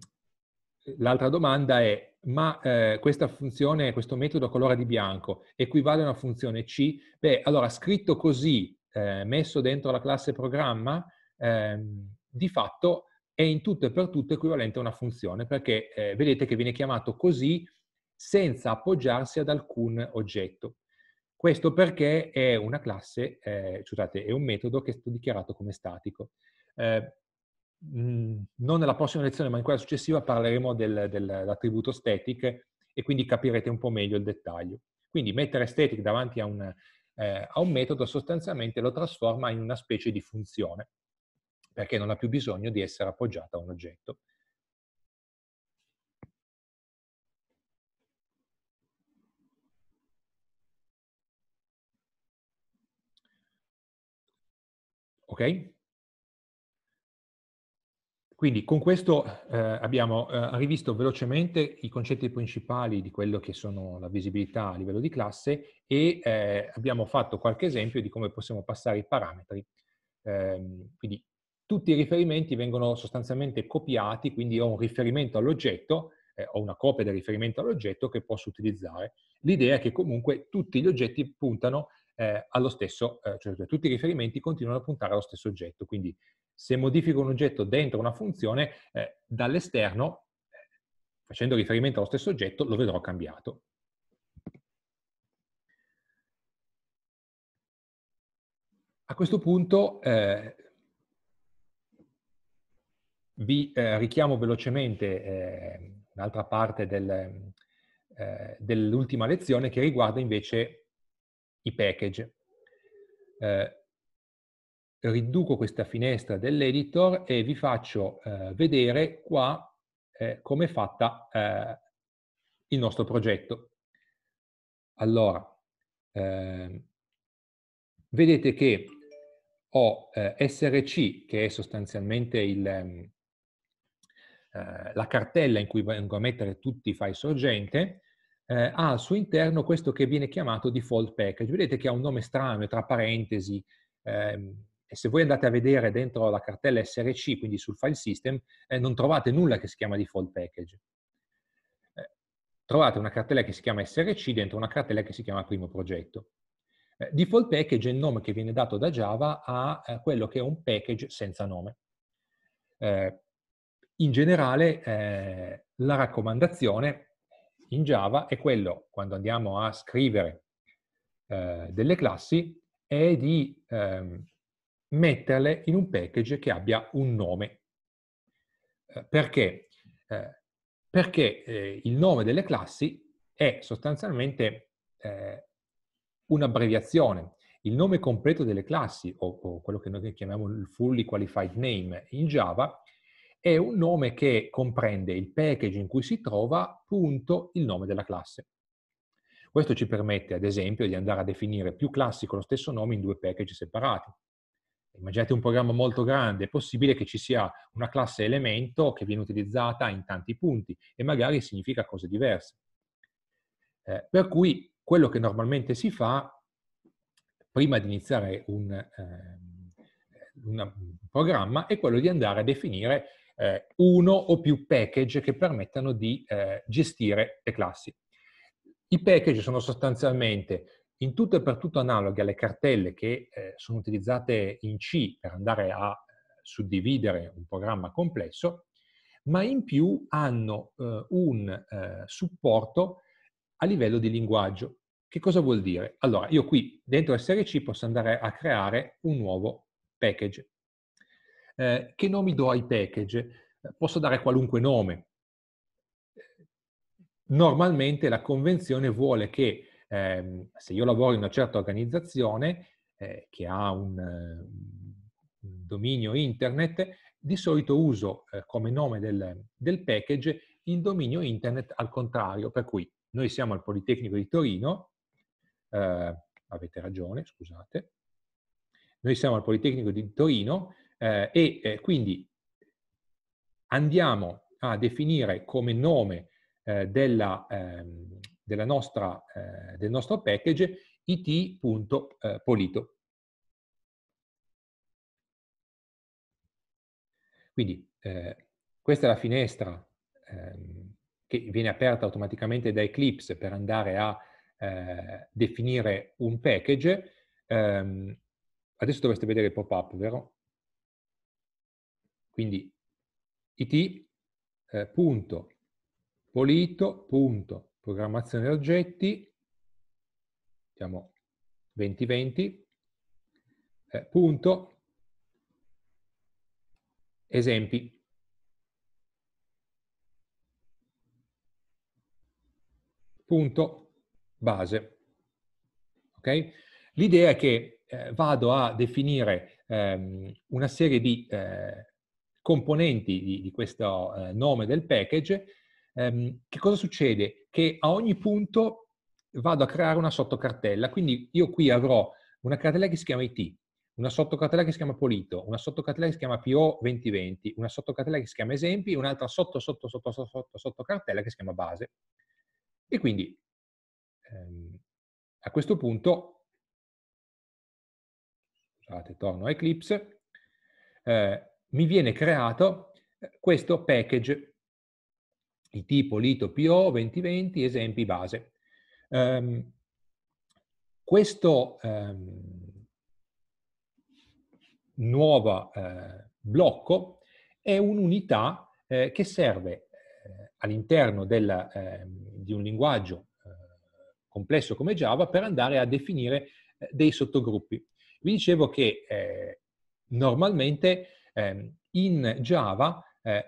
Speaker 1: l'altra domanda è ma eh, questa funzione, questo metodo colora di bianco equivale a una funzione C, beh, allora scritto così, eh, messo dentro la classe programma, ehm, di fatto è in tutto e per tutto equivalente a una funzione, perché eh, vedete che viene chiamato così senza appoggiarsi ad alcun oggetto. Questo perché è una classe, eh, scusate, è un metodo che è stato dichiarato come statico. Eh, Mhmm, non nella prossima lezione, ma in quella successiva parleremo del, dell'attributo static e quindi capirete un po' meglio il dettaglio. Quindi mettere static davanti a un, eh, a un metodo sostanzialmente lo trasforma in una specie di funzione, perché non ha più bisogno di essere appoggiata a un oggetto. Ok? Quindi con questo eh, abbiamo eh, rivisto velocemente i concetti principali di quello che sono la visibilità a livello di classe e eh, abbiamo fatto qualche esempio di come possiamo passare i parametri. Ehm, quindi tutti i riferimenti vengono sostanzialmente copiati, quindi ho un riferimento all'oggetto, eh, ho una copia del riferimento all'oggetto che posso utilizzare. L'idea è che comunque tutti gli oggetti puntano eh, allo stesso, eh, cioè, cioè tutti i riferimenti continuano a puntare allo stesso oggetto. Quindi se modifico un oggetto dentro una funzione, eh, dall'esterno, eh, facendo riferimento allo stesso oggetto, lo vedrò cambiato. A questo punto eh, vi eh, richiamo velocemente un'altra parte del, dell'ultima lezione che riguarda invece i package. Eh, riduco questa finestra dell'editor e vi faccio eh, vedere qua eh, come è fatta eh, il nostro progetto. Allora, ehm, vedete che ho eh, SRC, che è sostanzialmente il, ehm, eh, la cartella in cui vengo a mettere tutti i file sorgente, eh, ha al suo interno questo che viene chiamato default package. Vedete che ha un nome strano, tra parentesi, eh, e se voi andate a vedere dentro la cartella SRC, quindi sul file system, eh, non trovate nulla che si chiama default package. Eh, trovate una cartella che si chiama SRC dentro una cartella che si chiama primo progetto. Eh, default package è il nome che viene dato da Java a eh, quello che è un package senza nome. in generale, la raccomandazione in Java è quello, quando andiamo a scrivere eh, delle classi, è di ehm, metterle in un package che abbia un nome. Eh, perché? Eh, perché eh, il nome delle classi è sostanzialmente eh, un'abbreviazione. Il nome completo delle classi, o, o quello che noi chiamiamo il fully qualified name in Java, è un nome che comprende il package in cui si trova, punto, il nome della classe. Questo ci permette, ad esempio, di andare a definire più classi con lo stesso nome in due package separati. Immaginate un programma molto grande, è possibile che ci sia una classe elemento che viene utilizzata in tanti punti e magari significa cose diverse. Eh, per cui quello che normalmente si fa, prima di iniziare un, eh, un programma, è quello di andare a definire eh, uno o più package che permettano di eh, gestire le classi. I package sono sostanzialmente in tutto e per tutto analoghi alle cartelle che eh, sono utilizzate in C per andare a eh, suddividere un programma complesso, ma in più hanno eh, un eh, supporto a livello di linguaggio. Che cosa vuol dire? Allora, io qui dentro SRC posso andare a creare un nuovo package eh, che nomi do ai package? Eh, posso dare qualunque nome. Normalmente la convenzione vuole che eh, se io lavoro in una certa organizzazione eh, che ha un, eh, un, dominio internet, di solito uso eh, come nome del, del package il dominio internet al contrario, per cui noi siamo al Politecnico di Torino, eh, avete ragione, scusate, noi siamo al Politecnico di Torino, eh, e eh, quindi andiamo a definire come nome eh, della, ehm, della nostra, eh, del nostro package
Speaker 2: it.polito.
Speaker 1: Quindi eh, questa è la finestra ehm, che viene aperta automaticamente da Eclipse per andare a eh, definire un package. Ehm, adesso dovreste vedere il pop-up, vero? Quindi it.polito.programmazione eh, oggetti, diciamo 2020, eh, punto esempi. Punto base. Okay? L'idea è che eh, vado a definire ehm, una serie di eh, componenti di, di questo eh, nome del package, ehm, che cosa succede? Che a ogni punto vado a creare una sottocartella, quindi io qui avrò una cartella che si chiama IT, una sottocartella che si chiama Polito, una sottocartella che si chiama PO 2020, una sottocartella che si chiama Esempi, un'altra sotto sotto sotto sotto, sotto sottocartella che si chiama Base. E quindi ehm, a questo punto, scusate, torno a Eclipse, eh, mi viene creato eh, questo package di tipo Lito PO 2020 esempi base. Um, questo um, ehm, nuovo uh, eh, blocco è un'unità uh, che serve uh, all'interno ehm, di un linguaggio complesso come Java per andare a definire dei sottogruppi. Vi dicevo che normalmente Ehm, in Java eh,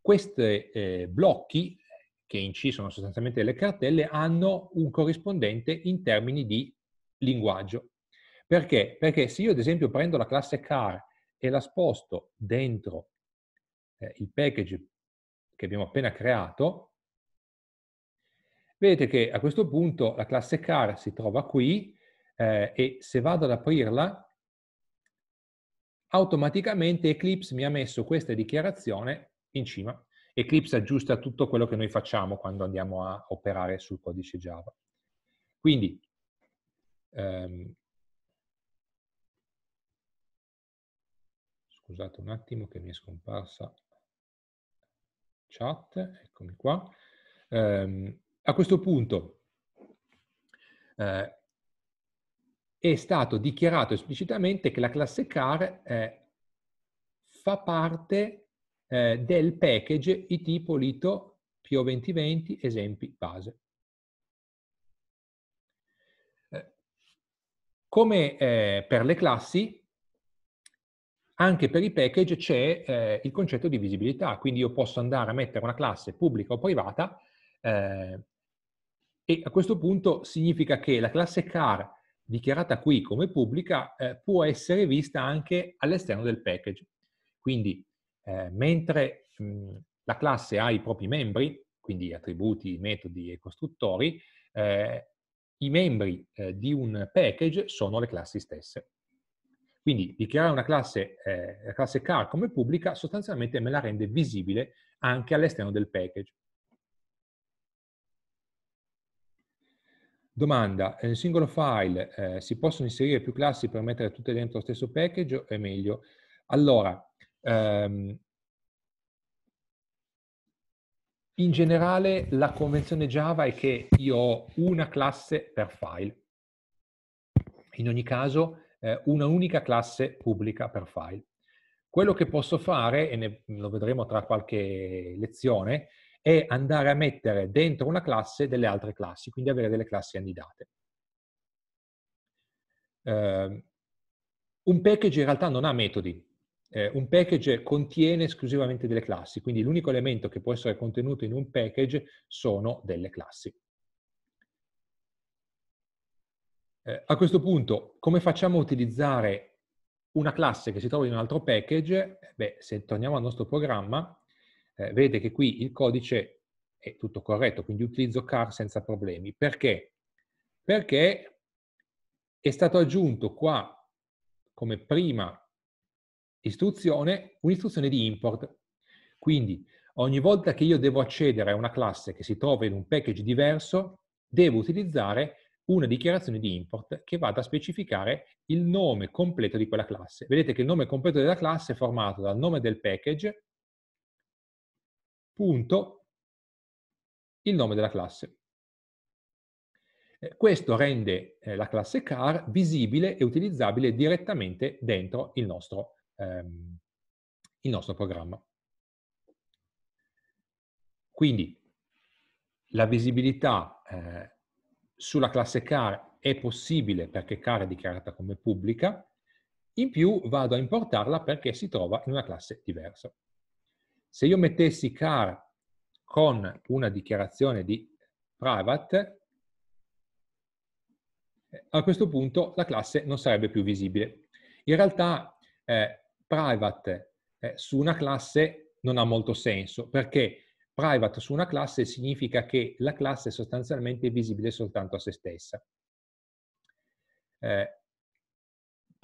Speaker 1: questi eh, blocchi che in C sono sostanzialmente delle cartelle hanno un corrispondente in termini di linguaggio. Perché? Perché se io ad esempio prendo la classe car e la sposto dentro eh, il package che abbiamo appena creato, vedete che a questo punto la classe car si trova qui eh, e se vado ad aprirla automaticamente Eclipse mi ha messo questa dichiarazione in cima. Eclipse aggiusta tutto quello che noi facciamo quando andiamo a operare sul codice Java. Quindi, ehm, scusate un attimo che mi è scomparsa chat, eccomi qua. Eh, a questo punto eh, è stato dichiarato esplicitamente che la classe car eh, fa parte eh, del package IT Polito PO 2020 esempi base. Eh, come eh, per le classi, anche per i package c'è eh, il concetto di visibilità, quindi io posso andare a mettere una classe pubblica o privata eh, e a questo punto significa che la classe car dichiarata qui come pubblica eh, può essere vista anche all'esterno del package. Quindi eh, mentre mh, la classe ha i propri membri, quindi attributi, metodi e costruttori, eh, i membri eh, di un package sono le classi stesse. Quindi dichiarare una classe, eh, la classe car come pubblica sostanzialmente me la rende visibile anche all'esterno del package. Domanda, nel eh, singolo file eh, si possono inserire più classi per mettere tutte dentro lo stesso package o è meglio? Allora, ehm, in generale la convenzione Java è che io ho una classe per file. In ogni caso, eh, una unica classe pubblica per file. Quello che posso fare, e ne, lo vedremo tra qualche lezione, è andare a mettere dentro una classe delle altre classi, quindi avere delle classi annidate. Eh, un package in realtà non ha metodi, eh, un package contiene esclusivamente delle classi, quindi l'unico elemento che può essere contenuto in un package sono delle classi. Eh, a questo punto, come facciamo a utilizzare una classe che si trova in un altro package? Beh, se torniamo al nostro programma, eh, vede che qui il codice è tutto corretto, quindi utilizzo car senza problemi. Perché? Perché è stato aggiunto qua come prima istruzione un'istruzione di import. Quindi ogni volta che io devo accedere a una classe che si trova in un package diverso, devo utilizzare una dichiarazione di import che vada a specificare il nome completo di quella classe. Vedete che il nome completo della classe è formato dal nome del package punto il nome della classe. Eh, questo rende eh, la classe car visibile e utilizzabile direttamente dentro il nostro, ehm, il nostro programma. Quindi la visibilità eh, sulla classe car è possibile perché car è dichiarata come pubblica, in più vado a importarla perché si trova in una classe diversa. Se io mettessi car con una dichiarazione di private, a questo punto la classe non sarebbe più visibile. In realtà eh, private eh, su una classe non ha molto senso, perché private su una classe significa che la classe è sostanzialmente visibile soltanto a se stessa. Eh,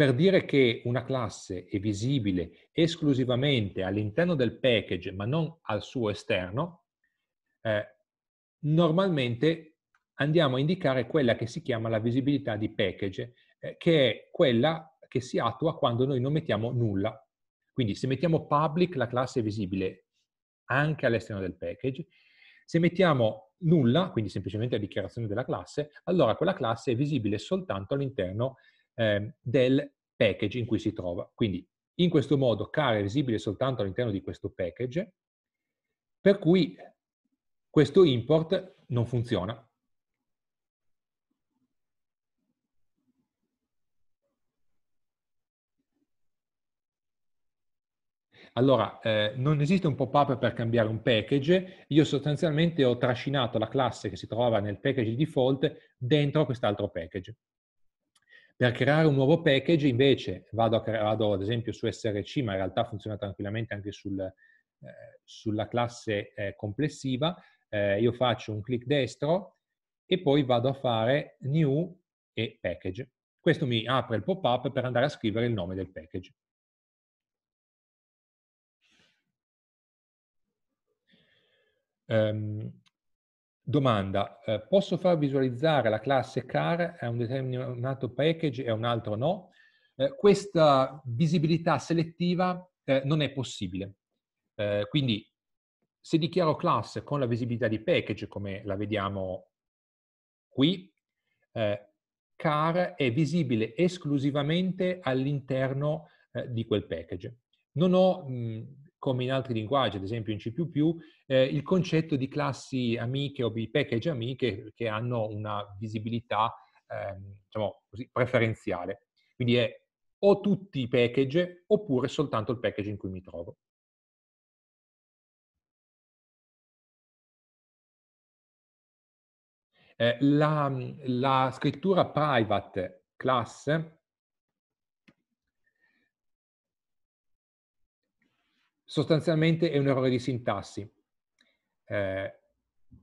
Speaker 1: per dire che una classe è visibile esclusivamente all'interno del package ma non al suo esterno, eh, normalmente andiamo a indicare quella che si chiama la visibilità di package, eh, che è quella che si attua quando noi non mettiamo nulla. Quindi se mettiamo public la classe è visibile anche all'esterno del package. Se mettiamo nulla, quindi semplicemente la dichiarazione della classe, allora quella classe è visibile soltanto all'interno eh, del package in cui si trova. Quindi in questo modo car è visibile soltanto all'interno di questo package, per cui questo import non funziona. Allora, eh, non esiste un pop-up per cambiare un package, io sostanzialmente ho trascinato la classe che si trovava nel package default dentro quest'altro package. Per creare un nuovo package invece vado, cre- vado ad esempio su SRC, ma in realtà funziona tranquillamente anche sul, eh, sulla classe eh, complessiva, eh, io faccio un clic destro e poi vado a fare new e package. Questo mi apre il pop-up per andare a scrivere il nome del package. Um, Domanda, eh, posso far visualizzare la classe car a un determinato package e a un altro no? Eh, questa visibilità selettiva eh, non è possibile. Eh, quindi se dichiaro class con la visibilità di package, come la vediamo qui, eh, car è visibile esclusivamente all'interno eh, di quel package. Non ho, mh, come in altri linguaggi, ad esempio in C++, eh, il concetto di classi amiche o di package amiche che hanno una visibilità ehm, diciamo così, preferenziale.
Speaker 3: Quindi è o tutti i package oppure soltanto il package in cui mi trovo. Eh, la, mm, la, scrittura private class
Speaker 1: sostanzialmente è un errore di sintassi. Eh,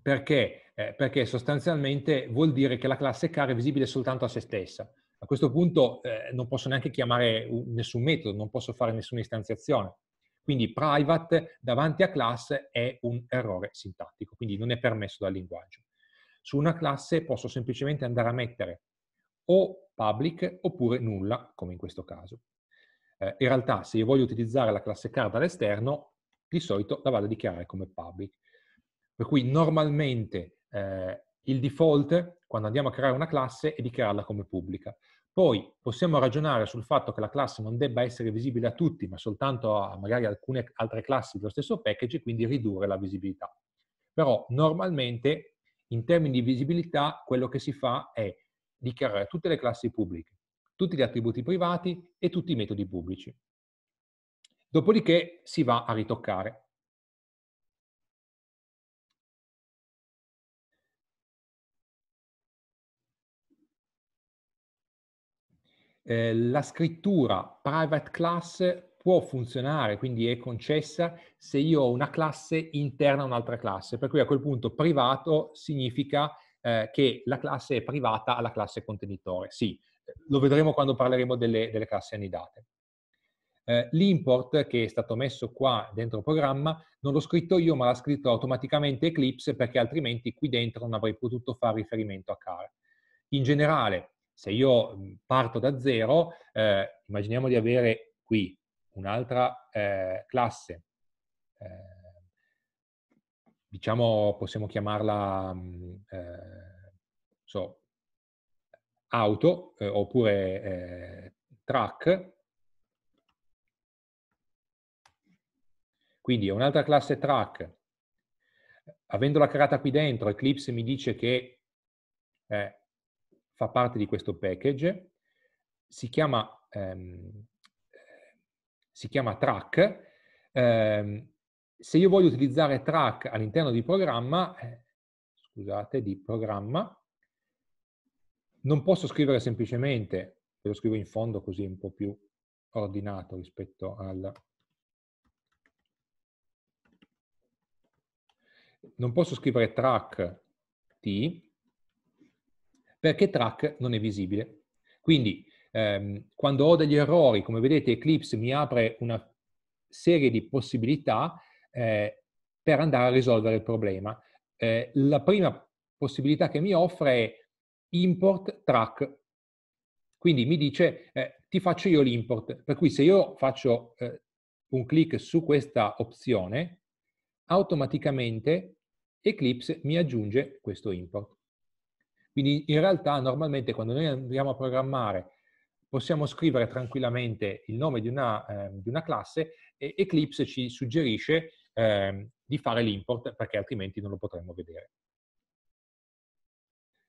Speaker 1: perché? Eh, perché sostanzialmente vuol dire che la classe car è visibile soltanto a se stessa. A questo punto eh, non posso neanche chiamare nessun metodo, non posso fare nessuna istanziazione. Quindi private davanti a class è un errore sintattico, quindi non è permesso dal linguaggio. Su una classe posso semplicemente andare a mettere o public oppure nulla, come in questo caso. Eh, in realtà se io voglio utilizzare la classe car dall'esterno, di solito la vado a dichiarare come public. Per cui normalmente eh, il default, quando andiamo a creare una classe, è dichiararla come pubblica. Poi possiamo ragionare sul fatto che la classe non debba essere visibile a tutti, ma soltanto a magari alcune altre classi dello stesso package, e quindi ridurre la visibilità. Però normalmente, in termini di visibilità, quello che si fa è dichiarare tutte le classi pubbliche, tutti gli attributi privati e tutti i metodi pubblici. Dopodiché
Speaker 2: si
Speaker 3: va a ritoccare.
Speaker 1: Eh, la scrittura private class può funzionare, quindi è concessa se io ho una classe interna a un'altra classe, per cui a quel punto privato significa eh, che la classe è privata alla classe contenitore. Sì, lo vedremo quando parleremo delle, delle classi annidate. Eh, l'import che è stato messo qua dentro il programma non l'ho scritto io, ma l'ha scritto automaticamente Eclipse perché altrimenti qui dentro non avrei potuto fare riferimento a car. In generale, se io mhmm, parto da zero, eh, immaginiamo di avere qui un'altra eh, classe, eh, diciamo possiamo chiamarla mhmm, eh, so, auto eh, oppure eh, track, Quindi è un'altra classe track, avendola creata qui dentro, Eclipse mi dice che eh, fa parte di questo package, si chiama, ehm, si chiama track. Eh, se io voglio utilizzare track all'interno di programma, eh, scusate, di programma, non posso scrivere semplicemente, lo scrivo in fondo così è un po' più ordinato rispetto al... Non posso scrivere track t perché track non è visibile. Quindi ehm, quando ho degli errori, come vedete Eclipse mi apre una serie di possibilità eh, per andare a risolvere il problema. Eh, la prima possibilità che mi offre è import track. Quindi mi dice eh, ti faccio io l'import, per cui se io faccio eh, un clic su questa opzione, automaticamente Eclipse mi aggiunge questo import. Quindi in realtà normalmente quando noi andiamo a programmare possiamo scrivere tranquillamente il nome di una, eh, di una classe e Eclipse ci suggerisce eh, di fare l'import perché altrimenti non lo potremmo vedere.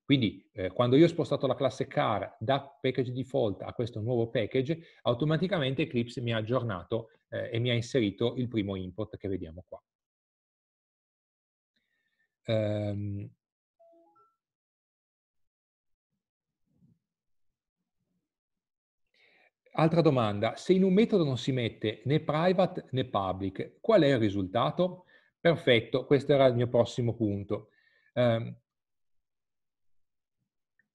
Speaker 1: Quindi eh, quando io ho spostato la classe car da package default a questo nuovo package, automaticamente Eclipse mi ha aggiornato eh, e mi ha inserito il
Speaker 3: primo import che vediamo qua. Um,
Speaker 1: Altra domanda, se in un metodo non si mette né private né public, qual è il risultato? Perfetto, questo era il mio prossimo punto. Eh,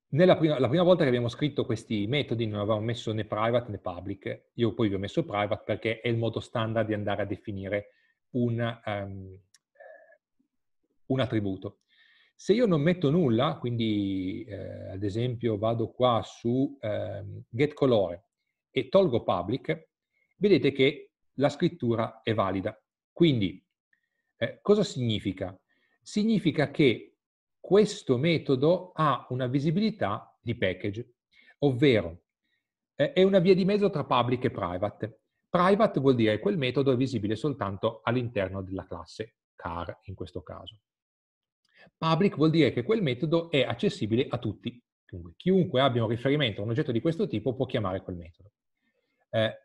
Speaker 1: prima, la prima volta che abbiamo scritto questi metodi non avevamo messo né private né public, io poi vi ho messo private perché è il modo standard di andare a definire un, um, un attributo. Se io non metto nulla, quindi eh, ad esempio vado qua su eh, getColore e tolgo public, vedete che la scrittura è valida. Quindi, eh, cosa significa? Significa che questo metodo ha una visibilità di package, ovvero eh, è una via di mezzo tra public e private. Private vuol dire che quel metodo è visibile soltanto all'interno della classe car, in questo caso. Public vuol dire che quel metodo è accessibile a tutti. chiunque abbia un riferimento a un oggetto di questo tipo può chiamare quel metodo. Eh,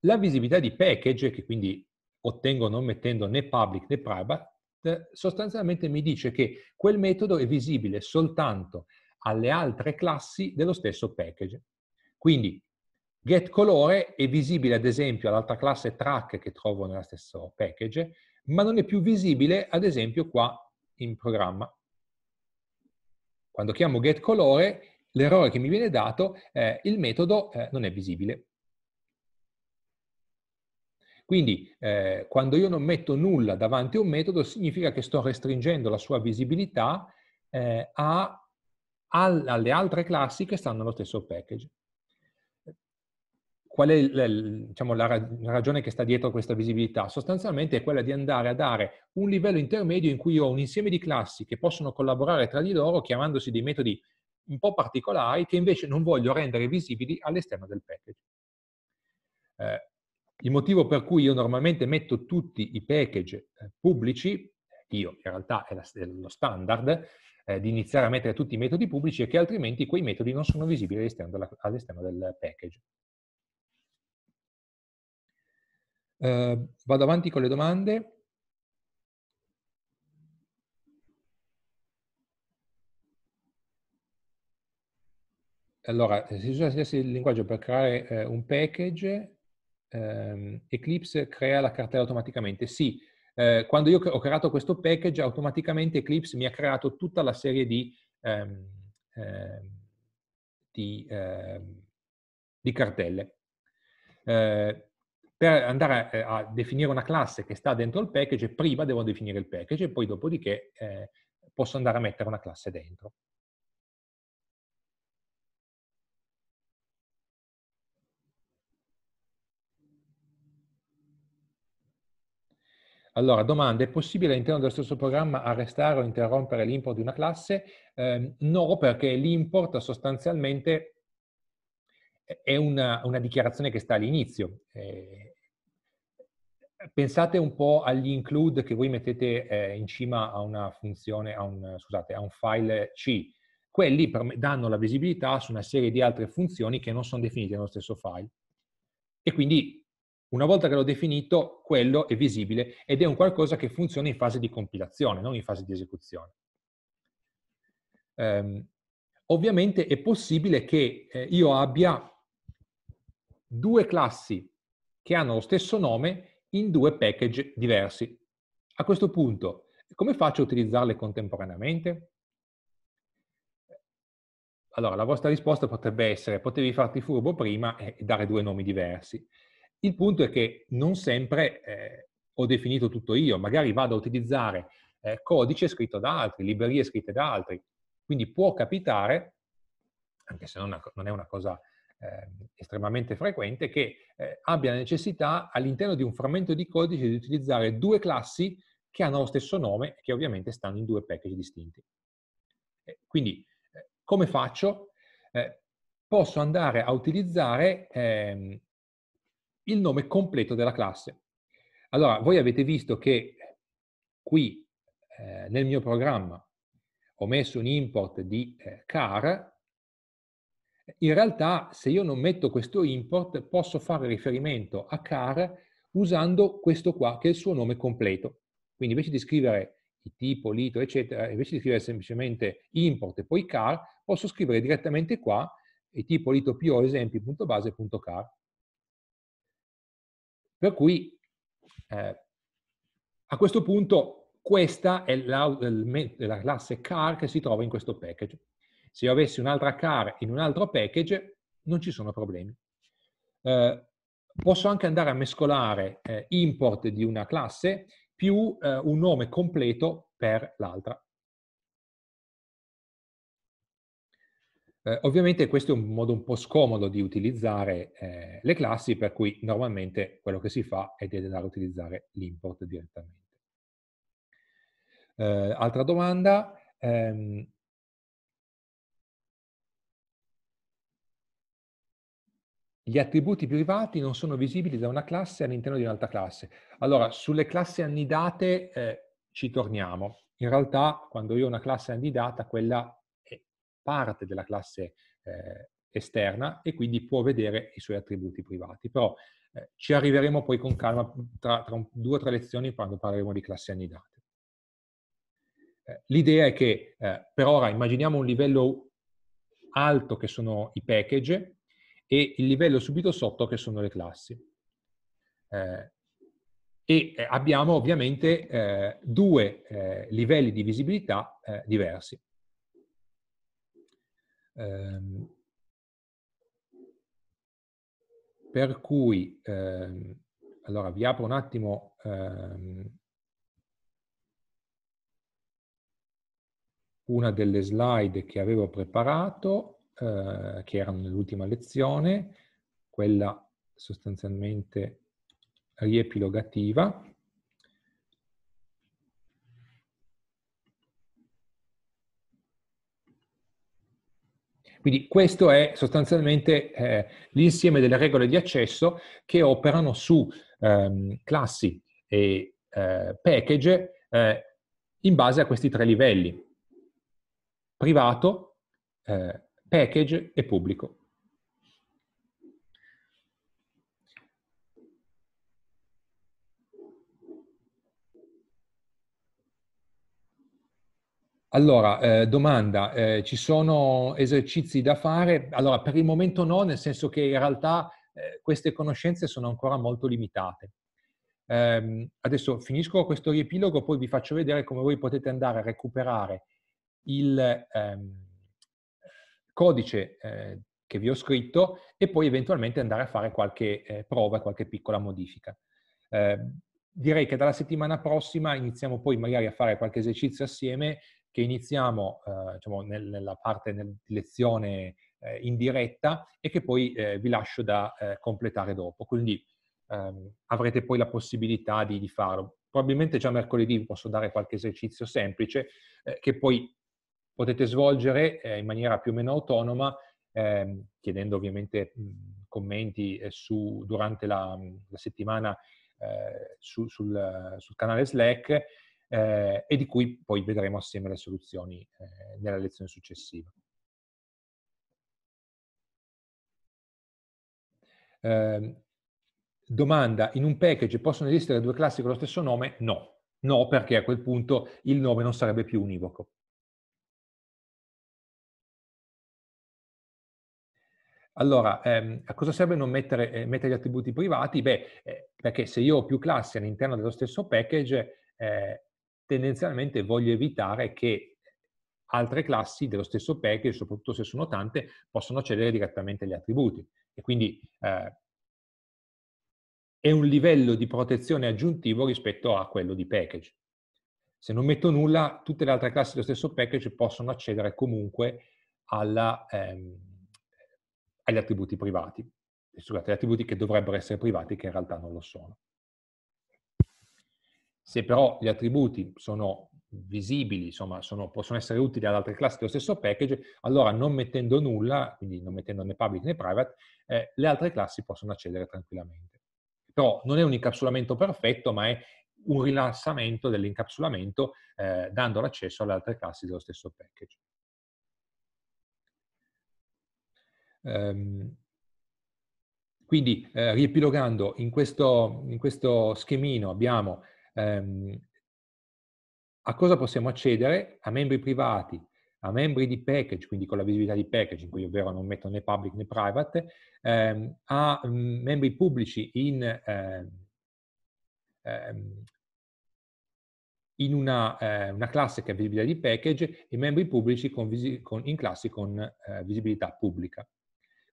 Speaker 1: la visibilità di package, che quindi ottengo non mettendo né public né private, sostanzialmente mi dice che quel metodo è visibile soltanto alle altre classi dello stesso package. Quindi getColore è visibile ad esempio all'altra classe track che trovo nello stesso package, ma non è più visibile ad esempio qua in programma. Quando chiamo getColore, l'errore che mi viene dato, è eh, il metodo eh, non è visibile. Quindi eh, quando io non metto nulla davanti a un metodo significa che sto restringendo la sua visibilità eh, a, al, alle altre classi che stanno nello stesso package. Qual è diciamo, la, ragione che sta dietro questa visibilità? Sostanzialmente è quella di andare a dare un livello intermedio in cui ho un insieme di classi che possono collaborare tra di loro chiamandosi dei metodi un po' particolari che invece non voglio rendere visibili all'esterno del package. Eh, il motivo per cui io normalmente metto tutti i package eh, pubblici, eh, io in realtà è, lo standard, eh, di iniziare a mettere tutti i metodi pubblici è che altrimenti quei metodi non sono visibili all'esterno, del package. vado avanti con le domande. Allora, se si usasse il linguaggio per creare un package, eh, Eclipse crea la cartella automaticamente. Sì, eh, quando io ho creato questo package, automaticamente Eclipse mi ha creato tutta la serie di, ehm, eh, di, ehm, di cartelle. Eh, per andare a, eh, a, definire una classe che sta dentro il package, prima devo definire il package e poi dopodiché eh, posso andare a mettere una classe dentro. Allora, domanda, è possibile all'interno dello stesso programma arrestare o interrompere l'import di una classe? Eh, no, perché l'import sostanzialmente è una, una, dichiarazione che sta all'inizio. Eh, pensate un po' agli include che voi mettete eh, in cima a una funzione, a un, scusate, a un file C. Quelli danno la visibilità su una serie di altre funzioni che non sono definite nello stesso file. E quindi una volta che l'ho definito, quello è visibile ed è un qualcosa che funziona in fase di compilazione, non in fase di esecuzione. Um, ovviamente è possibile che eh, io abbia due classi che hanno lo stesso nome in due package diversi. A questo punto, come faccio a utilizzarle contemporaneamente? Allora, la vostra risposta potrebbe essere, potevi farti furbo prima e dare due nomi diversi. Il punto è che non sempre eh, ho definito tutto io, magari vado a utilizzare eh, codice scritto da altri, librerie scritte da altri. Quindi può capitare, anche se non, non è una cosa eh, estremamente frequente, che eh, abbia necessità all'interno di un frammento di codice di utilizzare due classi che hanno lo stesso nome e che ovviamente stanno in due package distinti. Eh, quindi eh, come faccio? Eh, posso andare a utilizzare ehm, il nome completo della classe. Allora, voi avete visto che qui eh, nel mio programma ho messo un import di eh, car, in realtà se io non metto questo import posso fare riferimento a car usando questo qua che è il suo nome completo. Quindi invece di scrivere il tipo, l'ito, eccetera, invece di scrivere semplicemente import e poi car, posso scrivere direttamente qua il tipo, l'ito, po, esempi.base.car. Per cui eh, a questo punto questa è la, la classe car che si trova in questo package. Se io avessi un'altra car in un altro package non ci sono problemi. Eh, posso anche andare a mescolare eh, import di una classe più eh, un nome completo per l'altra. Eh, ovviamente questo è un modo un po' scomodo di utilizzare eh, le classi, per cui normalmente quello che si fa è di andare a utilizzare l'import direttamente. Eh, altra domanda. Ehm... Gli attributi privati non sono visibili da una classe all'interno di un'altra classe. Allora, sulle classi annidate eh, ci torniamo. In realtà, quando io ho una classe annidata, quella parte della classe eh, esterna e quindi può vedere i suoi attributi privati. Però eh, ci arriveremo poi con calma mm, tra, tra un, due o tre lezioni quando parleremo di classi annidate. Eh, l'idea è che eh, per ora immaginiamo un livello alto che sono i package e il livello subito sotto che sono le classi. Eh, e abbiamo ovviamente due livelli di visibilità diversi. Ehm, per cui, ehm, allora vi apro un attimo ehm, una delle slide che avevo preparato, eh, che erano nell'ultima lezione, quella sostanzialmente riepilogativa. Quindi questo è sostanzialmente eh, l'insieme delle regole di accesso che operano su ehm, classi e eh, package eh, in base a questi tre livelli, privato, eh, package e pubblico. Allora, eh, domanda, eh, ci sono esercizi da fare? Allora, per il momento no, nel senso che in realtà eh, queste conoscenze sono ancora molto limitate. Ehm, adesso finisco questo riepilogo, poi vi faccio vedere come voi potete andare a recuperare il ehm, codice eh, che vi ho scritto e poi eventualmente andare a fare qualche eh, prova, qualche piccola modifica ehm, direi che dalla settimana prossima iniziamo poi magari a fare qualche esercizio assieme che iniziamo eh, diciamo, nel, nella parte di lezione eh, in diretta e che poi eh, vi lascio da eh, completare dopo. Quindi ehm, avrete poi la possibilità di, di, farlo. Probabilmente già mercoledì vi posso dare qualche esercizio semplice eh, che poi potete svolgere eh, in maniera più o meno autonoma, ehm, chiedendo ovviamente mh, commenti su, durante la, la settimana su, sul, sul canale Slack eh, e di cui poi vedremo assieme le soluzioni
Speaker 2: eh, nella lezione successiva.
Speaker 1: Eh, domanda, in un package possono esistere due classi con lo stesso nome? No. No, perché a quel punto il nome non sarebbe più univoco.
Speaker 2: Allora, ehm,
Speaker 1: a cosa serve non mettere, eh, mettere gli attributi privati? Beh, eh, perché se io ho più classi all'interno dello stesso package, eh, tendenzialmente voglio evitare che altre classi dello stesso package, soprattutto se sono tante, possano accedere direttamente agli attributi. E quindi eh, è un livello di protezione aggiuntivo rispetto a quello di package. Se non metto nulla, tutte le altre classi dello stesso package possono accedere comunque alla, ehm, agli attributi privati. Scusate, gli attributi che dovrebbero essere privati, che in realtà non lo sono. Se però gli attributi sono visibili, insomma, sono, possono essere utili ad altre classi dello stesso package, allora non mettendo nulla, quindi non mettendo né public né private, eh, le altre classi possono accedere tranquillamente. Però non è un incapsulamento perfetto, ma è un rilassamento dell'incapsulamento eh, dando l'accesso alle altre classi dello stesso package. Um, quindi, eh, riepilogando, in questo, in questo schemino abbiamo ehm, a cosa possiamo accedere? A membri privati, a membri di package, quindi con la visibilità di package, in cui ovvero non metto né public né private, ehm, a mm, membri pubblici in, ehm, ehm, in una, eh, una, classe che ha visibilità di package e membri pubblici con visi, con, in classi con eh, visibilità pubblica.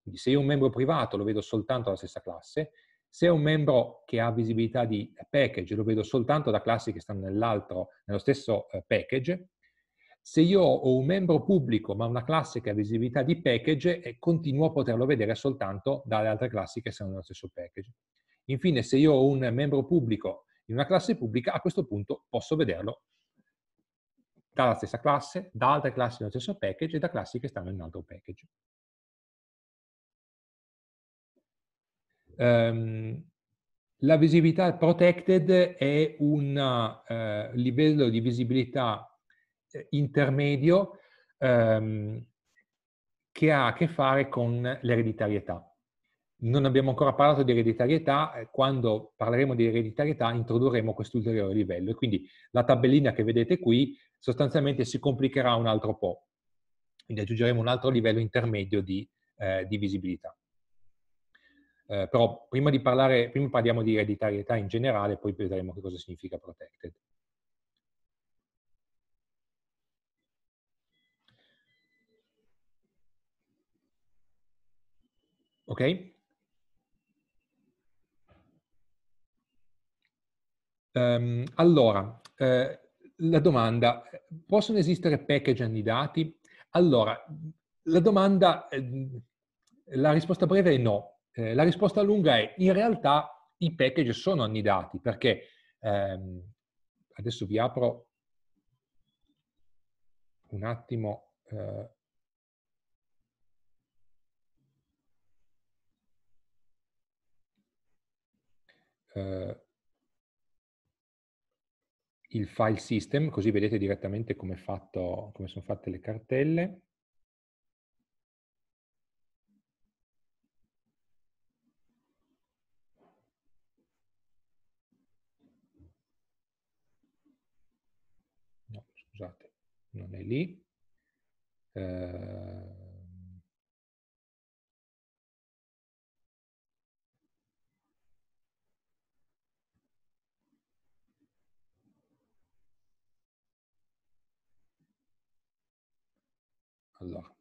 Speaker 1: Quindi se io un membro privato lo vedo soltanto alla stessa classe, se è un membro che ha visibilità di eh, package, lo vedo soltanto da classi che stanno nell'altro, nello stesso eh, package. Se io ho un membro pubblico ma una classe che ha visibilità di package, eh, continuo a poterlo vedere soltanto dalle altre classi che sono nello stesso package. Infine, se io ho un membro pubblico in una classe pubblica, a questo punto posso vederlo dalla stessa classe, da altre
Speaker 2: classi nello stesso package e da classi che stanno in un altro package.
Speaker 1: Um, la visibilità protected è un uh, livello di visibilità eh, intermedio um, che ha a che fare con l'ereditarietà. Non abbiamo ancora parlato di ereditarietà, eh, quando parleremo di ereditarietà introdurremo quest'ulteriore livello e quindi la tabellina che vedete qui sostanzialmente si complicherà un altro po', quindi aggiungeremo un altro livello intermedio di, eh, di visibilità. Eh, però prima di parlare, prima parliamo di ereditarietà in generale, poi vedremo che cosa significa protected. Ok? Um, allora, eh, la domanda, possono esistere package anni Allora, la domanda, eh, la risposta breve è no, eh, la risposta lunga è in realtà i package sono annidati perché ehm, adesso vi apro un attimo
Speaker 3: eh, eh
Speaker 1: il file system così vedete direttamente come, fatto, come sono fatte le cartelle
Speaker 3: non è lì. Eh, allora,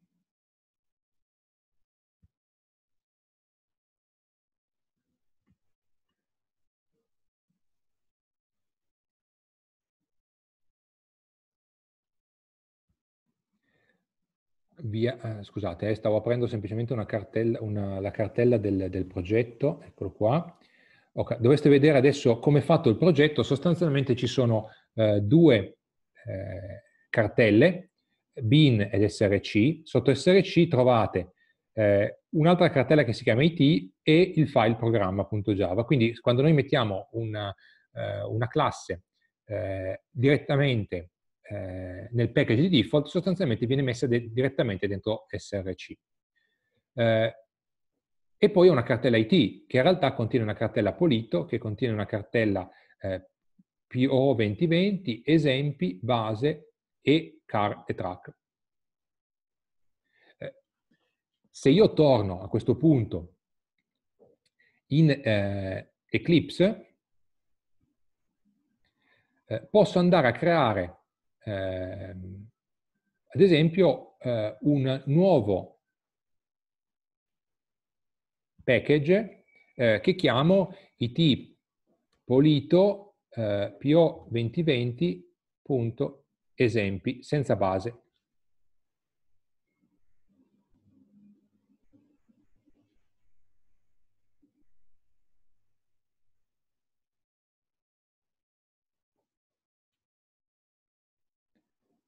Speaker 1: via, eh, scusate, eh, stavo aprendo semplicemente una cartella, una, la cartella del, del, progetto, eccolo qua. Okay. Dovreste vedere adesso come è fatto il progetto, sostanzialmente ci sono eh, due eh, cartelle, BIN ed SRC, sotto SRC trovate eh, un'altra cartella che si chiama IT e il file programma.java, quindi quando noi mettiamo una, eh, una classe direttamente eh, nel package di default sostanzialmente viene messa de direttamente dentro SRC. Eh, e poi una cartella IT che in realtà contiene una cartella Polito, che contiene una cartella eh, PO 2020, esempi, base e car e track. Eh, se io torno a questo punto in eh, Eclipse, eh, posso andare a creare Ehm, ad esempio, eh, un nuovo package eh, che chiamo it polito eh, po2020.esempi senza base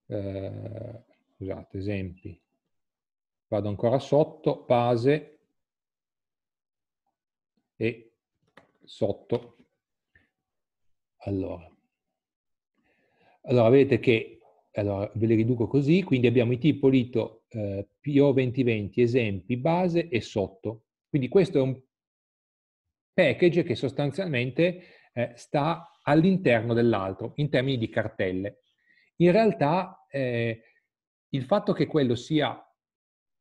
Speaker 3: eh,
Speaker 2: scusate,
Speaker 1: esempi, vado ancora sotto, base e sotto. Allora, allora vedete che, allora, ve le riduco così, quindi abbiamo i tipi lito eh, PO2020, esempi, base e sotto. Quindi questo è un package che sostanzialmente eh, sta all'interno dell'altro in termini di cartelle. In realtà eh, il fatto che quello sia,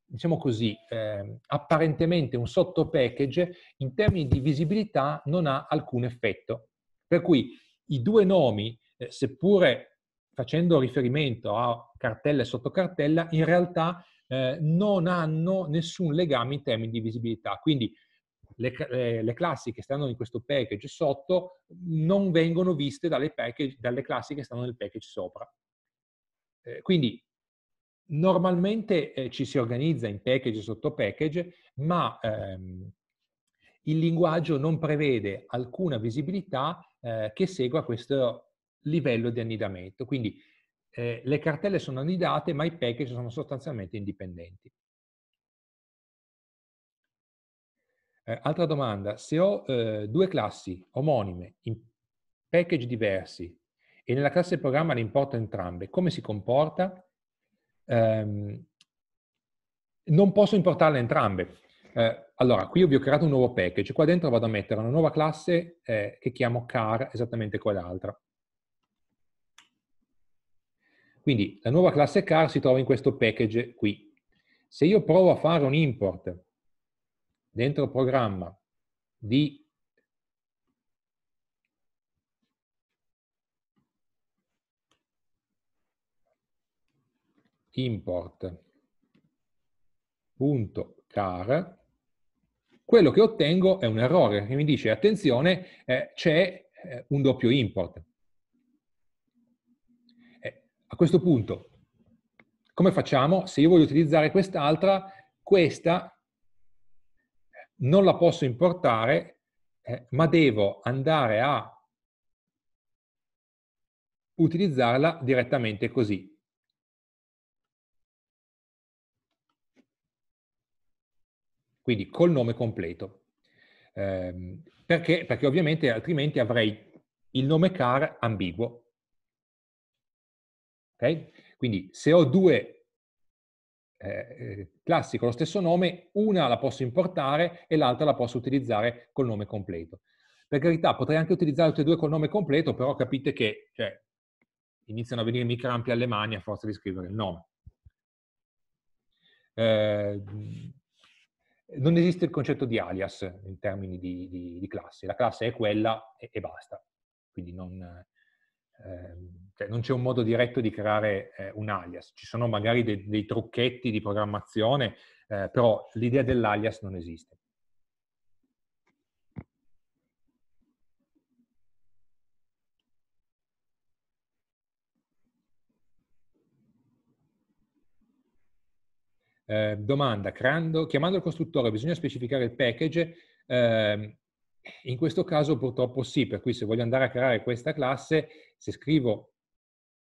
Speaker 1: diciamo così, eh, apparentemente un sottopackage, in termini di visibilità non ha alcun effetto. Per cui i due nomi, eh, seppure facendo riferimento a cartella e sottocartella, in realtà eh, non hanno nessun legame in termini di visibilità. Quindi le, le, eh, le, classi che stanno in questo package sotto non vengono viste dalle, package, dalle classi che stanno nel package sopra. Eh, quindi normalmente eh, ci si organizza in package sotto package, ma ehm, il linguaggio non prevede alcuna visibilità eh, che segua questo livello di annidamento. Quindi eh, le cartelle sono annidate, ma i package sono sostanzialmente indipendenti. Eh, altra domanda, se ho eh, due classi omonime in package diversi, e nella classe programma le importa entrambe. Come si comporta? Eh, non posso importarle entrambe. Eh, allora, qui vi ho creato un nuovo package. Qua dentro vado a mettere una nuova classe eh, che chiamo car, esattamente quell'altra. Quindi la nuova classe car si trova in questo package qui. Se io provo a fare un import dentro il programma di import.car, quello che ottengo è un errore che mi dice attenzione eh, c'è eh, un doppio import. Eh, a questo punto come facciamo? Se io voglio utilizzare quest'altra, questa eh, non la posso importare, eh, ma devo andare a utilizzarla direttamente così. quindi col nome completo. Eh, perché? Perché ovviamente altrimenti avrei il nome car ambiguo. Ok? Quindi se ho due eh, eh, classi con lo stesso nome, una la posso importare e l'altra la posso utilizzare col nome completo. Per carità, potrei anche utilizzare tutte e due col nome completo, però capite che cioè, iniziano a venirmi crampi alle mani a forza di scrivere il nome. Eh, non esiste il concetto di alias in termini di, di, di classe, la classe è quella e, e basta. Quindi non, eh, cioè non, c'è un modo diretto di creare eh, un alias, ci sono magari de, dei trucchetti di programmazione, eh, però l'idea dell'alias non esiste. Ehm, domanda, creando, chiamando il costruttore bisogna specificare il package? Eh, in questo caso purtroppo sì, per cui se voglio andare a creare questa classe, se scrivo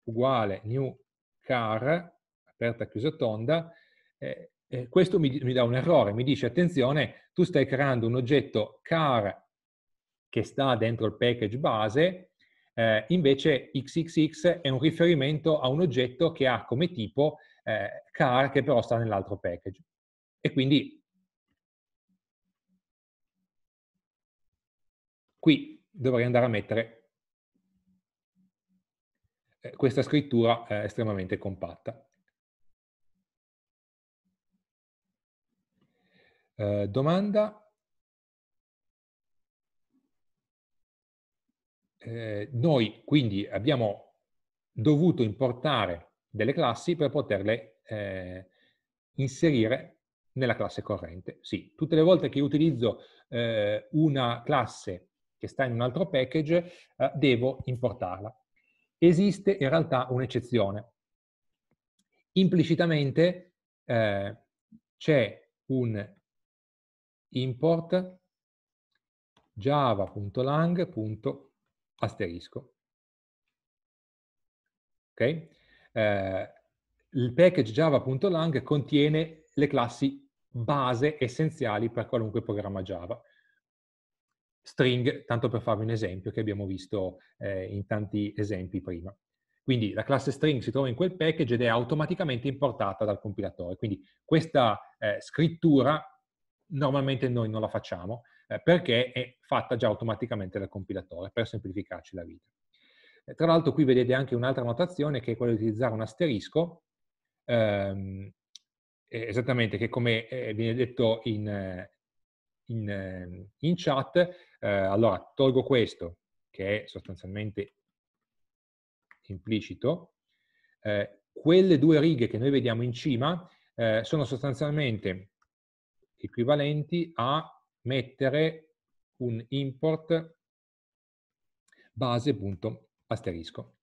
Speaker 1: uguale new car, aperta, chiusa, tonda, eh, eh, questo mi, mi, dà un errore, mi dice attenzione, tu stai creando un oggetto car che sta dentro il package base, eh, invece xxx è un riferimento a un oggetto che ha come tipo eh, car che però sta nell'altro package. E quindi qui dovrei andare a mettere eh, questa scrittura eh, estremamente compatta.
Speaker 3: Eh, domanda. Eh, noi
Speaker 1: quindi abbiamo dovuto importare delle classi per poterle eh, inserire nella classe corrente. Sì, tutte le volte che utilizzo eh, una classe che sta in un altro package, eh, devo importarla. Esiste in realtà un'eccezione. Implicitamente eh, c'è un import java.lang.asterisco. Okay? eh, il package java.lang contiene le classi base essenziali per qualunque programma Java. String, tanto per farvi un esempio che abbiamo visto eh, in tanti esempi prima. Quindi la classe string si trova in quel package ed è automaticamente importata dal compilatore. Quindi questa eh, scrittura normalmente noi non la facciamo eh, perché è fatta già automaticamente dal compilatore per semplificarci la vita tra l'altro qui vedete anche un'altra notazione che è quella di utilizzare un asterisco, ehm, esattamente che come eh, viene detto in, eh, in, eh, in chat, eh, allora tolgo questo che è sostanzialmente implicito, eh, quelle due righe che noi vediamo in cima eh, sono sostanzialmente equivalenti a mettere un import base.txt asterisco.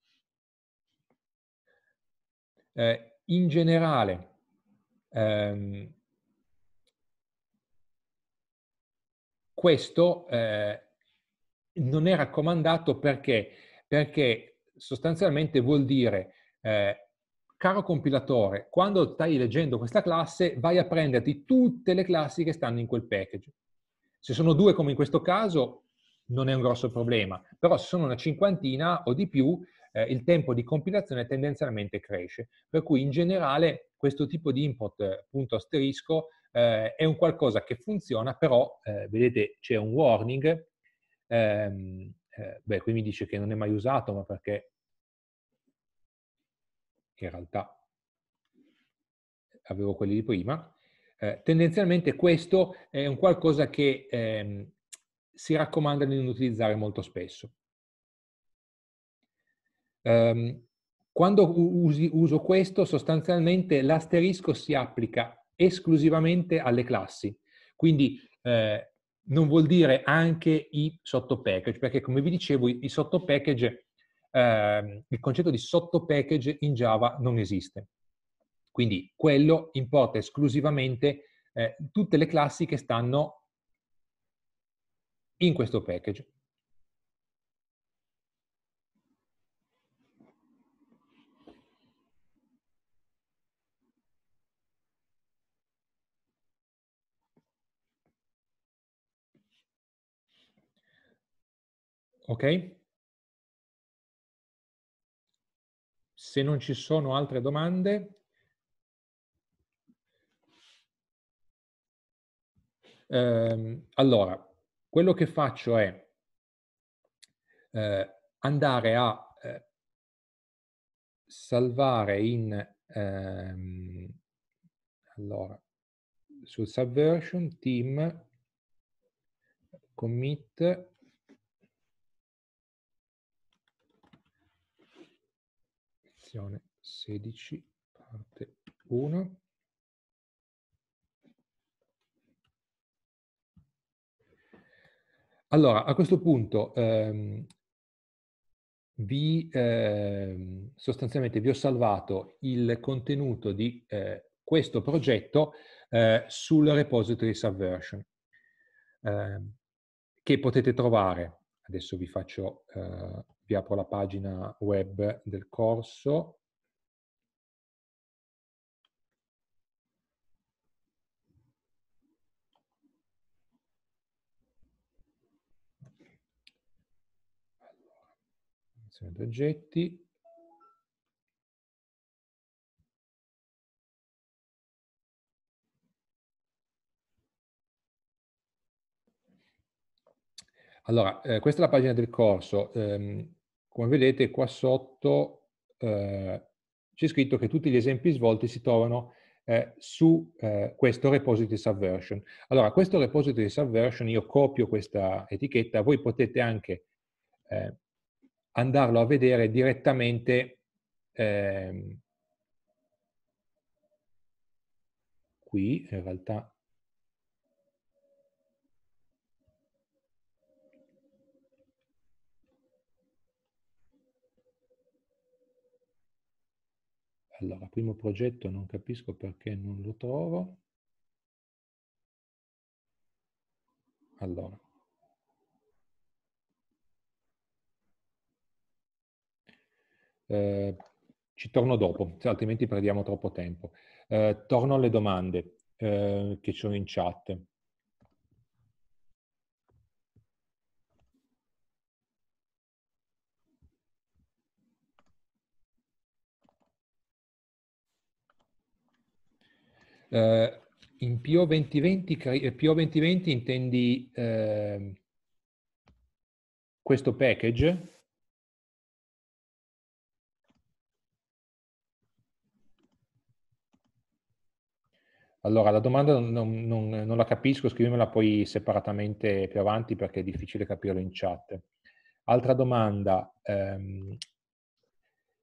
Speaker 1: Eh, in generale, ehm, questo eh, non è raccomandato perché, perché sostanzialmente vuol dire, eh, caro compilatore, quando stai leggendo questa classe vai a prenderti tutte le classi che stanno in quel package. Se sono due come in questo caso, non è un grosso problema, però se sono una cinquantina o di più eh, il tempo di compilazione tendenzialmente cresce, per cui in generale questo tipo di input punto asterisco eh, è un qualcosa che funziona, però eh, vedete c'è un warning, ehm, eh, beh qui mi dice che non è mai usato, ma perché in realtà avevo quelli di prima, eh, tendenzialmente questo è un qualcosa che ehm, si raccomanda di non utilizzare molto spesso. Um, quando usi, uso questo, sostanzialmente l'asterisco si applica esclusivamente alle classi, quindi eh, non vuol dire anche i sottopackage, perché come vi dicevo i, i sottopackage, eh, il concetto di sottopackage in Java non esiste. Quindi quello importa esclusivamente eh, tutte le classi che stanno in questo package.
Speaker 3: Ok? Se non ci sono altre domande,
Speaker 2: ehm, allora,
Speaker 1: quello che faccio è eh, andare a eh, salvare in... Ehm, allora, sul subversion team commit sezione 16 parte 1
Speaker 3: Allora, a questo punto ehm, vi,
Speaker 1: ehm, sostanzialmente vi ho salvato il contenuto di eh, questo progetto eh, sul repository Subversion, ehm, che potete trovare, adesso vi faccio, eh, vi apro la pagina web del corso,
Speaker 2: selezione di
Speaker 3: oggetti,
Speaker 1: Allora, eh, questa è la pagina del corso. Eh, come vedete qua sotto eh, c'è scritto che tutti gli esempi svolti si trovano eh, su eh, questo repository subversion. Allora, questo repository subversion, io copio questa etichetta, voi potete anche eh, andarlo a vedere direttamente eh, qui, in realtà Allora, primo progetto non capisco
Speaker 2: perché non lo trovo.
Speaker 1: Allora. Eh, ci torno dopo, altrimenti perdiamo troppo tempo. Eh, torno alle domande eh, che sono in chat. Eh, in PO 2020, PO 2020 intendi
Speaker 3: ehm, questo package
Speaker 1: Allora, la domanda non, non, non, la capisco, scrivimela poi separatamente più avanti perché è difficile capirlo in chat. Altra domanda, ehm,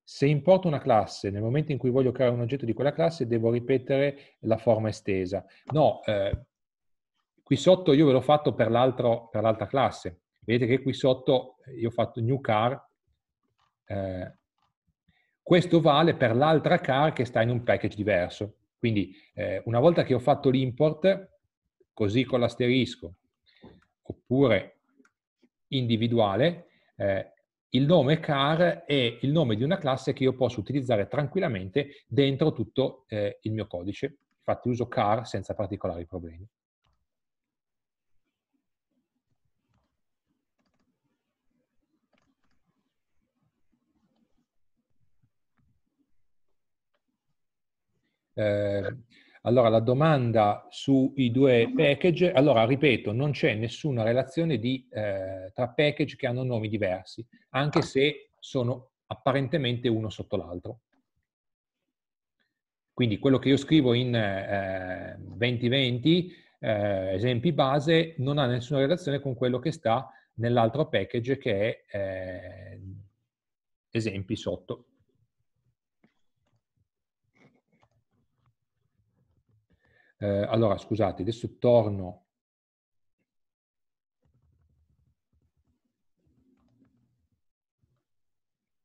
Speaker 1: se importo una classe, nel momento in cui voglio creare un oggetto di quella classe, devo ripetere la forma estesa. No, eh, qui sotto io ve l'ho fatto per, per l'altra classe. Vedete che qui sotto io ho fatto new car, eh, questo vale per l'altra car che sta in un package diverso. Quindi eh, una volta che ho fatto l'import, così con l'asterisco, oppure individuale, eh, il nome car è il nome di una classe che io posso utilizzare tranquillamente dentro tutto eh, il mio codice. Infatti uso car senza particolari problemi.
Speaker 3: Ehm,
Speaker 1: allora, la domanda sui due package, allora ripeto, non c'è nessuna relazione di, eh, tra package che hanno nomi diversi, anche se sono apparentemente uno sotto l'altro. Quindi quello che io scrivo in eh, 2020, eh, esempi base, non ha nessuna relazione con quello che sta nell'altro package che è eh, esempi sotto. Eh, allora, scusate, adesso torno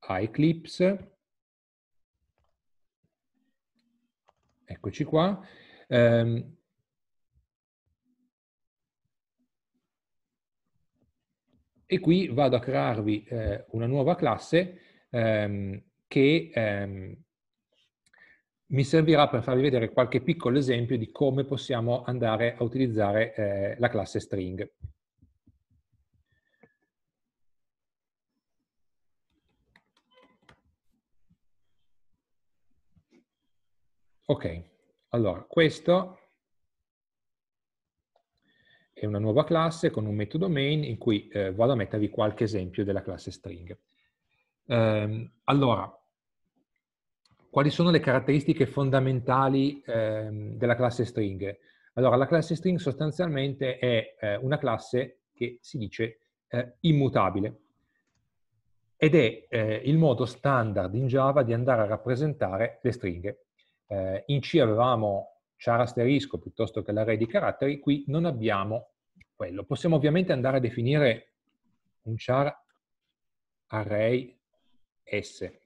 Speaker 2: a Eclipse. Eccoci
Speaker 1: qua. Eh, e qui vado a crearvi eh, una nuova classe ehm, che ehm, mi servirà per farvi vedere qualche piccolo esempio di come possiamo andare a utilizzare eh, la classe string. Ok, allora questo è una nuova classe con un metodo main in cui eh, vado a mettervi qualche esempio della classe string. Ehm, allora, quali sono le caratteristiche fondamentali eh, della classe string? Allora, la classe string sostanzialmente è eh, una classe che si dice eh, immutabile ed è eh, il modo standard in Java di andare a rappresentare le stringhe. Eh, in C avevamo char asterisco piuttosto che l'array di caratteri, qui non abbiamo quello. Possiamo ovviamente andare a definire un char array S,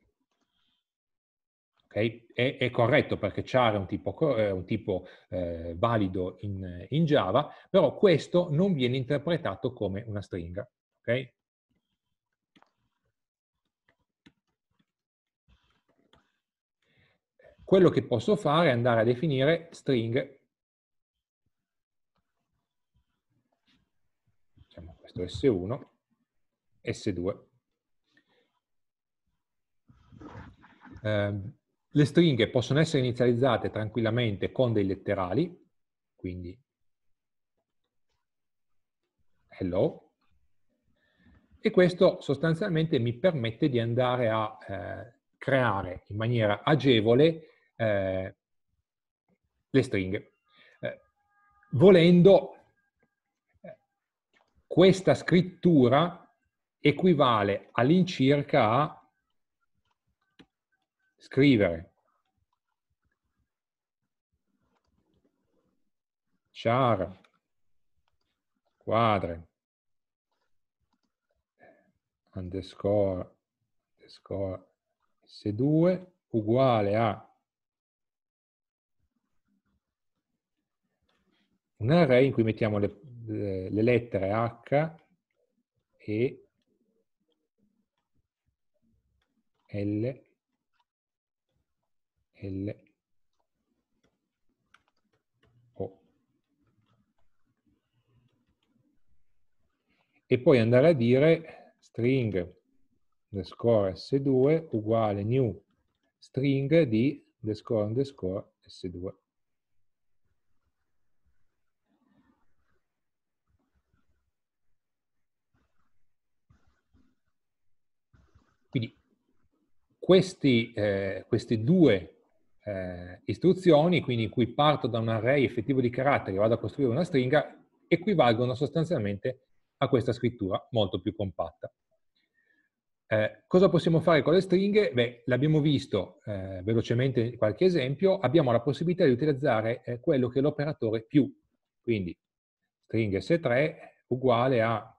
Speaker 1: okay? è, è, corretto perché char è un tipo, è un tipo eh, valido in, in, Java, però questo non viene interpretato come una stringa. Okay? Quello che posso fare è andare a definire string, diciamo questo S1, S2. Um, le stringhe possono essere inizializzate tranquillamente con dei letterali, quindi hello, e questo sostanzialmente mi permette di andare a eh, creare in maniera agevole eh, le stringhe. Eh, volendo, eh, questa scrittura equivale all'incirca a Scrivere.
Speaker 2: Char. Quadre. Underscore. Underscore.
Speaker 1: S2 uguale a un array in cui mettiamo le, le lettere H e L l O. E poi andare a dire string underscore s2 uguale new string di underscore underscore s2. Quindi questi, eh, questi due eh, istruzioni, quindi in cui parto da un array effettivo di caratteri e vado a costruire una stringa, equivalgono sostanzialmente a questa scrittura molto più compatta. Eh, cosa possiamo fare con le stringhe? Beh, l'abbiamo visto eh, velocemente in qualche esempio, abbiamo la possibilità di utilizzare eh, quello che è l'operatore più, quindi string S3 uguale a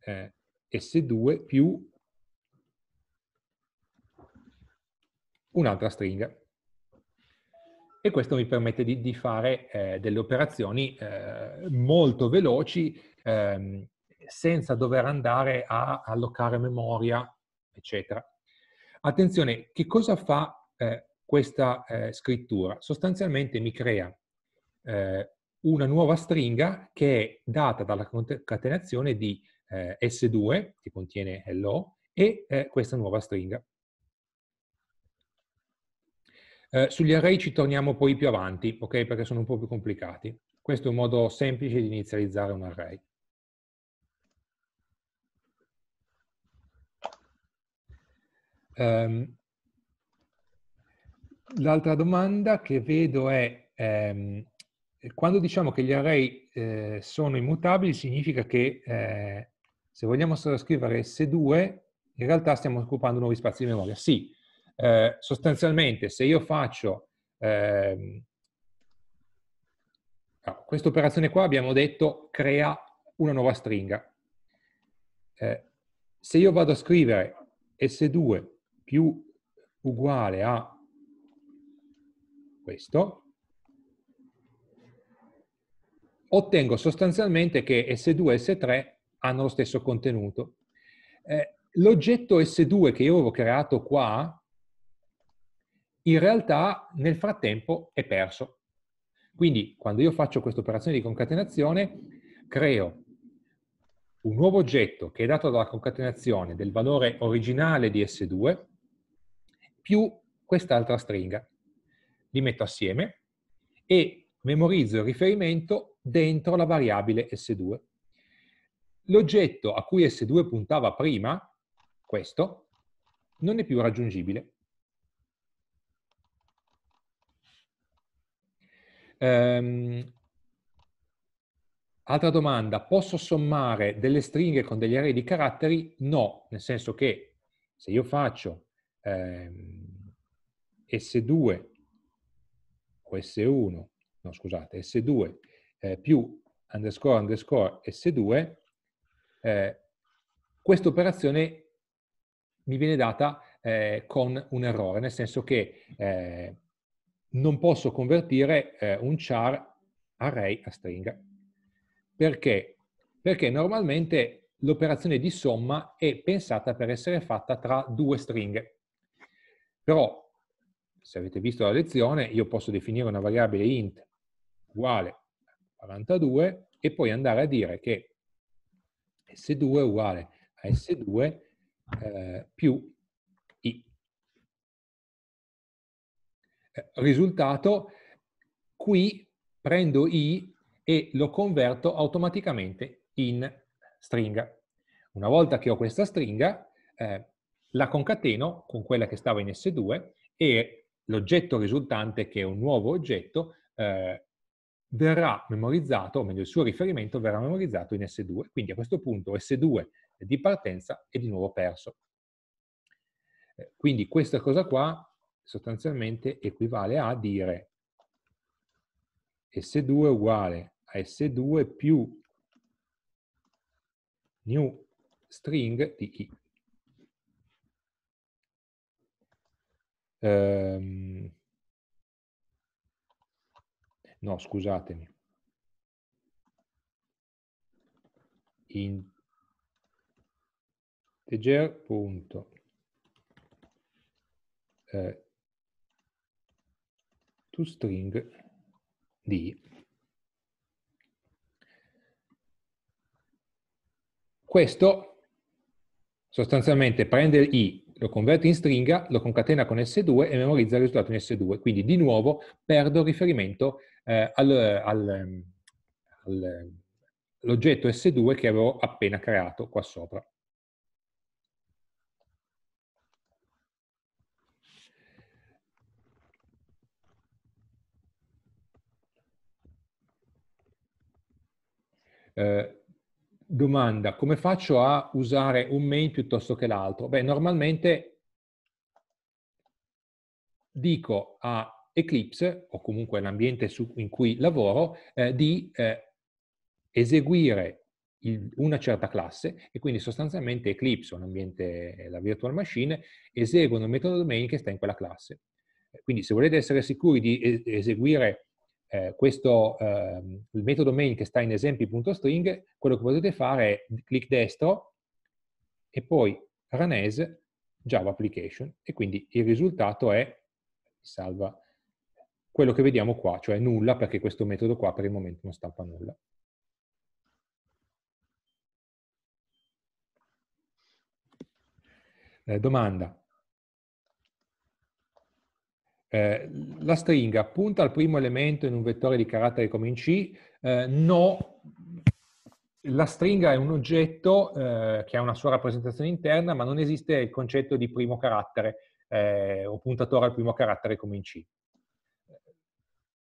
Speaker 1: eh, S2 più un'altra stringa e questo mi permette di, di fare eh, delle operazioni eh, molto veloci ehm, senza dover andare a allocare memoria, eccetera. Attenzione, che cosa fa eh, questa eh, scrittura? Sostanzialmente mi crea eh, una nuova stringa che è data dalla concatenazione di eh, S2, che contiene hello, e questa nuova stringa. Eh, sugli array ci torniamo poi più avanti, ok? Perché sono un po' più complicati. Questo è un modo semplice di inizializzare un array. Um, L'altra domanda che vedo è ehm, quando diciamo che gli array eh, sono immutabili significa che eh, se vogliamo sottoscrivere S2 in realtà stiamo occupando nuovi spazi di memoria. Sì, eh, sostanzialmente se io faccio eh, questa operazione qua abbiamo detto crea una nuova stringa. Eh, se io vado a scrivere S2 più uguale a questo, ottengo sostanzialmente che S2 e S3 hanno lo stesso contenuto. Eh, L'oggetto S2 che io avevo creato qua in realtà nel frattempo è perso. Quindi quando io faccio questa operazione di concatenazione, creo un nuovo oggetto che è dato dalla concatenazione del valore originale di S2 più quest'altra stringa. Li metto assieme e memorizzo il riferimento dentro la variabile S2. L'oggetto a cui S2 puntava prima, questo, non è più raggiungibile. Um, altra domanda, posso sommare delle stringhe con degli array di caratteri? No, nel senso che se io faccio um, ehm, S2 o S1, no scusate, S2 eh, più underscore underscore S2, eh, questa operazione mi viene data eh, con un errore, nel senso che eh, non posso convertire eh, un char array a stringa. Perché? Perché normalmente l'operazione di somma è pensata per essere fatta tra due stringhe. Però, se avete visto la lezione, io posso definire una variabile int uguale a 42 e poi andare a dire che s2 uguale a s2 eh, più Eh, risultato, qui prendo i e lo converto automaticamente in stringa. Una volta che ho questa stringa, eh, la concateno con quella che stava in S2 e l'oggetto risultante, che è un nuovo oggetto, eh, verrà memorizzato, o meglio il suo riferimento verrà memorizzato in S2. Quindi a questo punto S2 di partenza è di nuovo perso. Eh, quindi questa cosa qua sostanzialmente equivale a dire S2 uguale a S2 più new string di I.
Speaker 2: Um, no, scusatemi.
Speaker 1: Integer.text toString di Questo sostanzialmente prende i, lo converte in stringa, lo concatena con S2 e memorizza il risultato in S2. Quindi di nuovo perdo riferimento eh, al, al, all'oggetto S2 che avevo appena creato qua sopra. Eh, domanda, come faccio a usare un main piuttosto che l'altro? Beh, normalmente dico a Eclipse, o comunque l'ambiente in cui lavoro, eh, di eh, eseguire il, una certa classe e quindi sostanzialmente Eclipse, o l'ambiente, eh, la virtual machine, eseguono il metodo domain che sta in quella classe. Quindi se volete essere sicuri di eseguire eh, questo, ehm, il metodo main che sta in esempi.string, quello che potete fare è clic destro e poi run as Java application e quindi il risultato è, salva, quello che vediamo qua, cioè nulla perché questo metodo qua per il momento non stampa nulla. Eh, domanda. Eh, la stringa punta al primo elemento in un vettore di carattere come in C? Eh, no, la stringa è un oggetto eh, che ha una sua rappresentazione interna, ma non esiste il concetto di primo carattere eh, o puntatore al primo carattere come in C.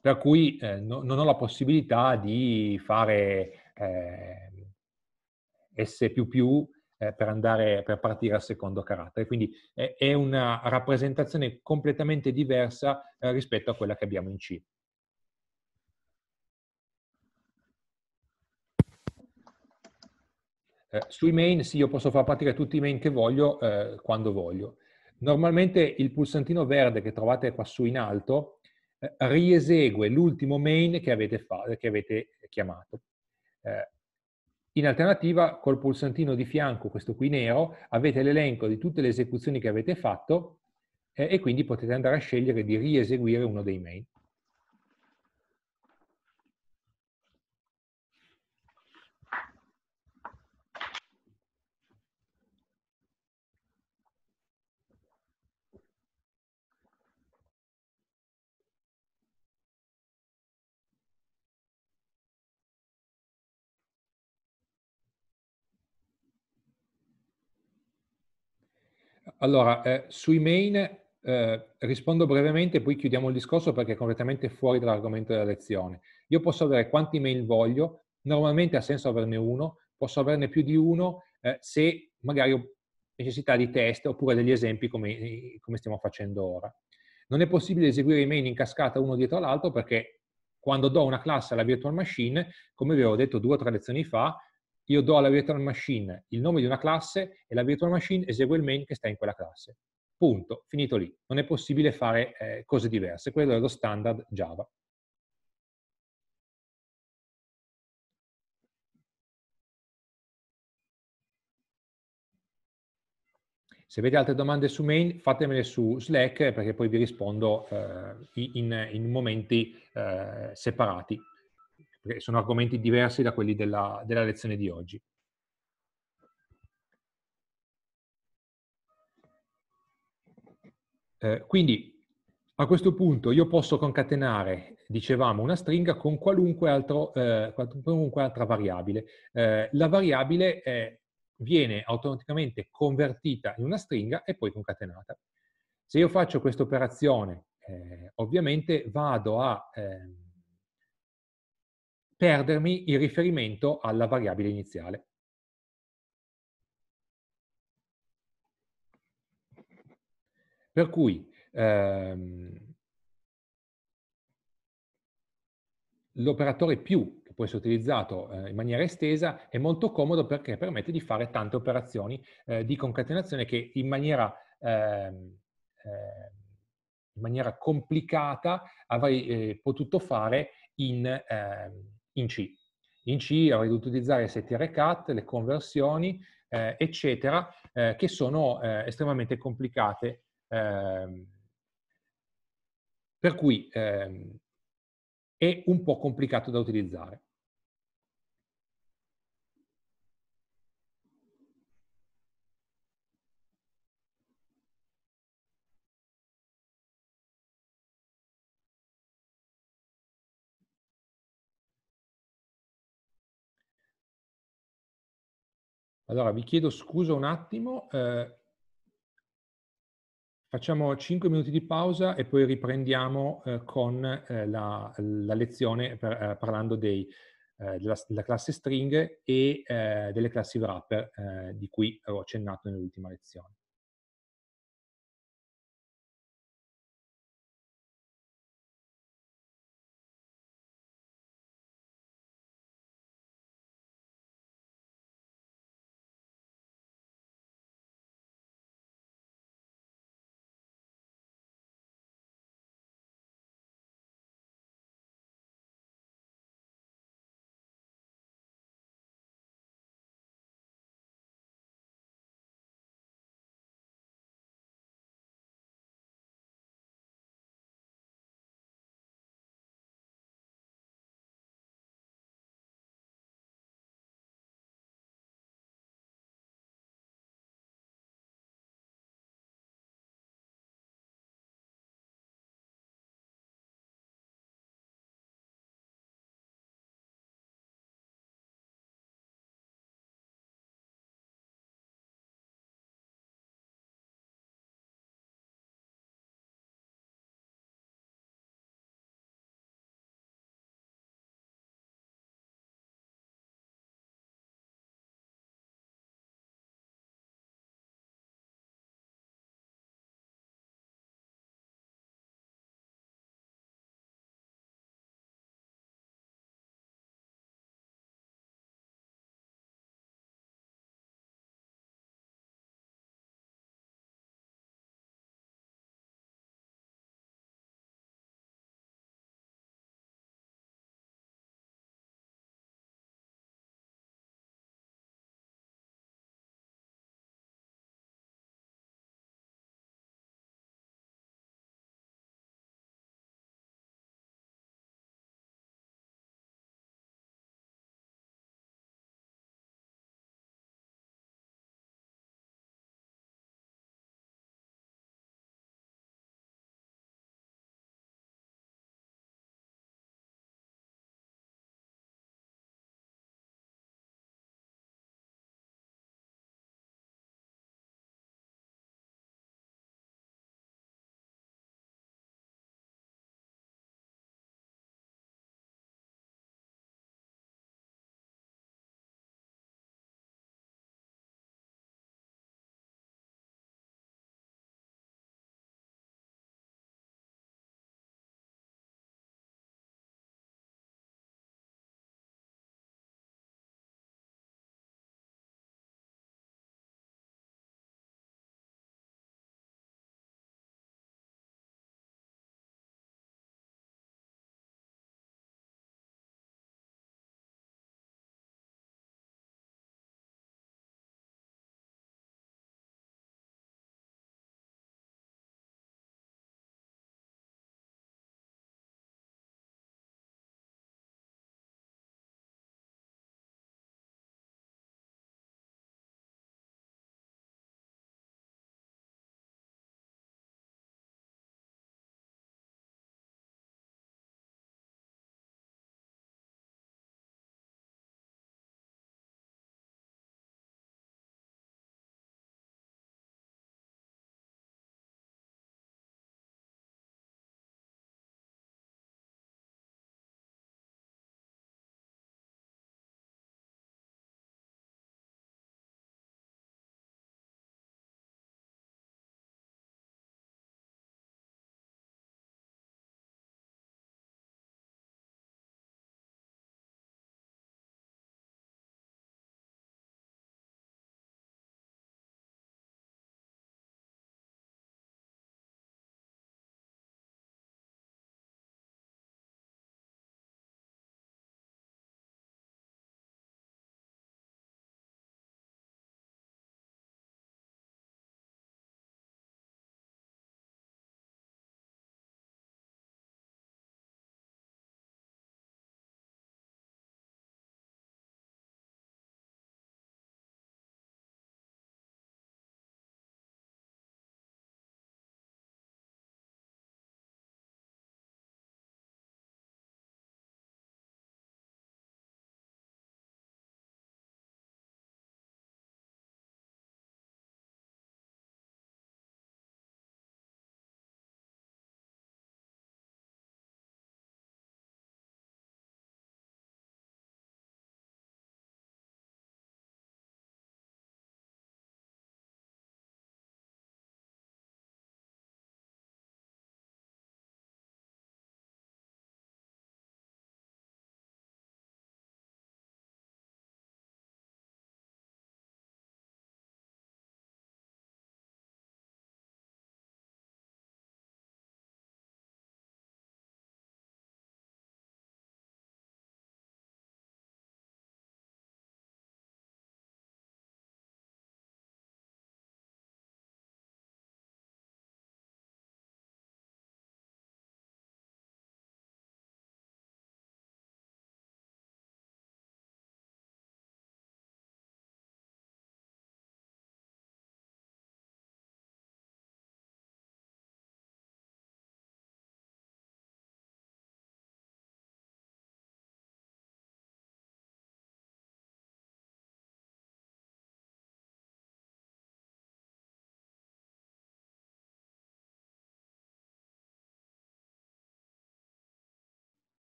Speaker 1: Per cui eh, no, non ho la possibilità di fare S++ eh, per, andare, per partire al secondo carattere. Quindi eh, è una rappresentazione completamente diversa eh, rispetto a quella che abbiamo in C. Eh, sui main, sì, io posso far partire tutti i main che voglio eh, quando voglio. Normalmente il pulsantino verde che trovate qua su in alto eh, riesegue l'ultimo main che avete, che avete chiamato. Eh, in alternativa, col pulsantino di fianco, questo qui nero, avete l'elenco di tutte le esecuzioni che avete fatto eh, e quindi potete andare a scegliere di rieseguire uno dei main.
Speaker 3: Allora, eh, sui
Speaker 1: main eh, rispondo brevemente e poi chiudiamo il discorso perché è completamente fuori dall'argomento della lezione. Io posso avere quanti mail voglio, normalmente ha senso averne uno, posso averne più di uno eh, se magari ho necessità di test oppure degli esempi come, come stiamo facendo ora. Non è possibile eseguire i main in cascata uno dietro l'altro perché quando do una classe alla virtual machine, come vi avevo detto due o tre lezioni fa, io do alla virtual machine il nome di una classe e la virtual machine esegue il main che sta in quella classe. Punto, finito lì. Non è possibile fare eh, cose diverse, quello è lo standard Java.
Speaker 3: Se avete altre domande su main,
Speaker 1: fatemele su Slack perché poi vi rispondo eh, in, in, momenti eh, separati perché sono argomenti diversi da quelli della, della lezione di oggi. Eh, quindi a questo punto io posso concatenare, dicevamo, una stringa con qualunque, altro, eh, qualunque altra variabile. Eh, la variabile viene automaticamente convertita in una stringa e poi concatenata. Se io faccio questa operazione, eh, ovviamente vado a... Eh, perdermi il riferimento alla variabile iniziale.
Speaker 3: Per cui ehm,
Speaker 1: l'operatore più che può essere utilizzato eh, in maniera estesa è molto comodo perché permette di fare tante operazioni eh, di concatenazione che in maniera, ehm, eh, in maniera complicata avrei eh, potuto fare in, ehm, in C. In C avrei dovuto utilizzare strcat, le conversioni, eh, eccetera, eh, che sono eh, estremamente complicate. Ehm, per cui ehm, è un po' complicato da utilizzare.
Speaker 3: Allora, vi chiedo scusa un attimo, eh,
Speaker 1: facciamo 5 minuti di pausa e poi riprendiamo eh, con eh, la, la, lezione per, eh, parlando dei, eh, della, della, classe string e eh, delle
Speaker 3: classi wrapper di cui ho accennato nell'ultima lezione.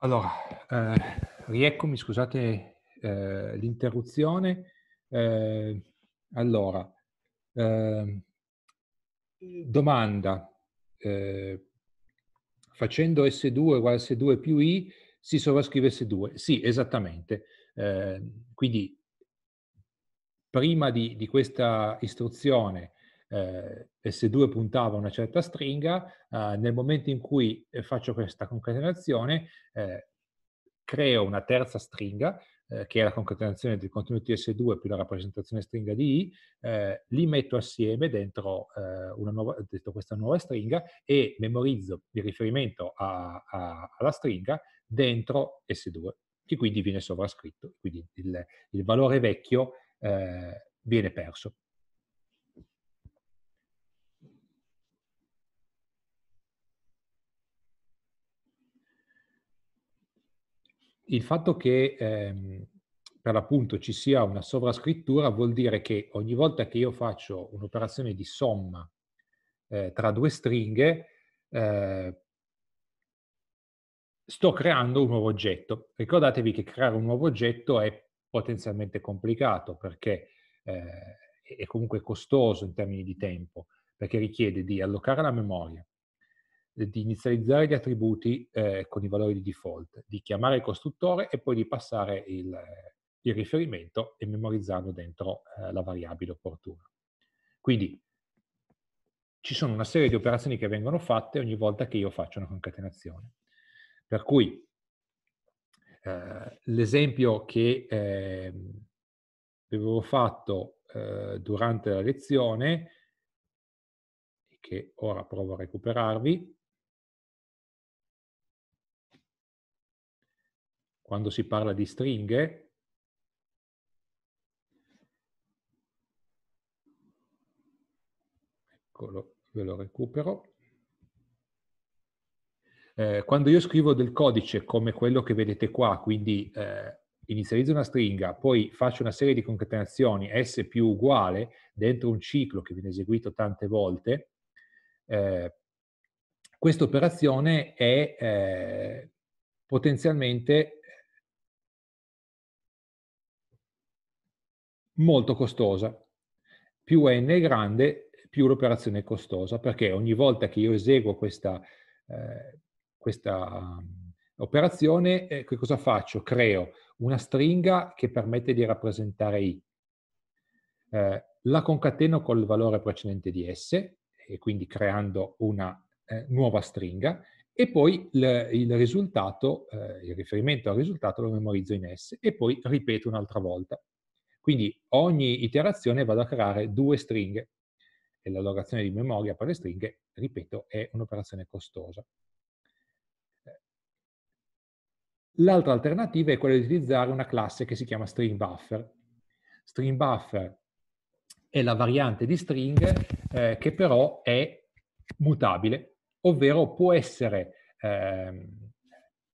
Speaker 3: Allora, eh, rieccomi, scusate
Speaker 1: eh, l'interruzione. Eh, allora, ehm, domanda. Eh, facendo S2 uguale a S2 più I si sovrascrive S2? Sì, esattamente. Eh, quindi, prima di, di questa istruzione eh, S2 puntava a una certa stringa, eh, nel momento in cui eh, faccio questa concatenazione eh, creo una terza stringa eh, che è la concatenazione del contenuto S2 più la rappresentazione stringa di I, eh, li metto assieme dentro, eh, nuova, dentro, questa nuova stringa e memorizzo il riferimento a, a, alla stringa dentro S2, che quindi viene sovrascritto, quindi il, il valore vecchio eh, viene perso. il fatto che ehm, per l'appunto ci sia una sovrascrittura vuol dire che ogni volta che io faccio un'operazione di somma eh, tra due stringhe, eh, sto creando un nuovo oggetto. Ricordatevi che creare un nuovo oggetto è potenzialmente complicato perché eh, è comunque costoso in termini di tempo, perché richiede di allocare la memoria, di inizializzare gli attributi eh, con i valori di default, di chiamare il costruttore e poi di passare il, il riferimento e memorizzarlo dentro eh, la variabile opportuna. Quindi ci sono una serie di operazioni che vengono fatte ogni volta che io faccio una concatenazione. Per cui eh, l'esempio che ehm, avevo fatto eh, durante la lezione,
Speaker 2: che ora provo a recuperarvi, quando
Speaker 3: si parla di stringhe,
Speaker 1: eccolo, ve lo recupero, eh, quando io scrivo del codice come quello che vedete qua, quindi eh, inizializzo una stringa, poi faccio una serie di concatenazioni S più uguale dentro un ciclo che viene eseguito tante volte, eh, questa operazione è eh, potenzialmente molto costosa. Più n è grande, più l'operazione è costosa, perché ogni volta che io eseguo questa, eh, questa mm, operazione, eh, che cosa faccio? Creo una stringa che permette di rappresentare i. Eh, la concateno col valore precedente di s, e quindi creando una eh, nuova stringa, e poi il, il risultato, eh, il riferimento al risultato lo memorizzo in s, e poi ripeto un'altra volta. Quindi ogni iterazione vado a creare due stringhe e l'allocazione di memoria per le stringhe, ripeto, è un'operazione costosa. Eh, l'altra alternativa è quella di utilizzare una classe che si chiama string buffer. String buffer è la variante di string eh, che però è mutabile, ovvero può essere eh,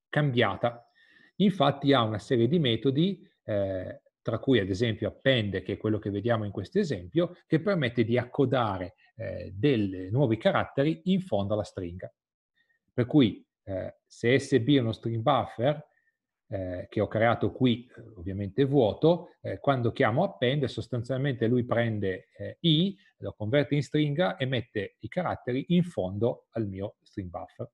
Speaker 1: cambiata. Infatti ha una serie di metodi eh, tra cui ad esempio append, che è quello che vediamo in questo esempio, che permette di accodare eh, dei nuovi caratteri in fondo alla stringa. Per cui eh, se SB è uno string buffer, eh, che ho creato qui eh, ovviamente vuoto, eh, quando chiamo append sostanzialmente lui prende eh, i, lo converte in stringa e mette i caratteri in fondo al mio string buffer.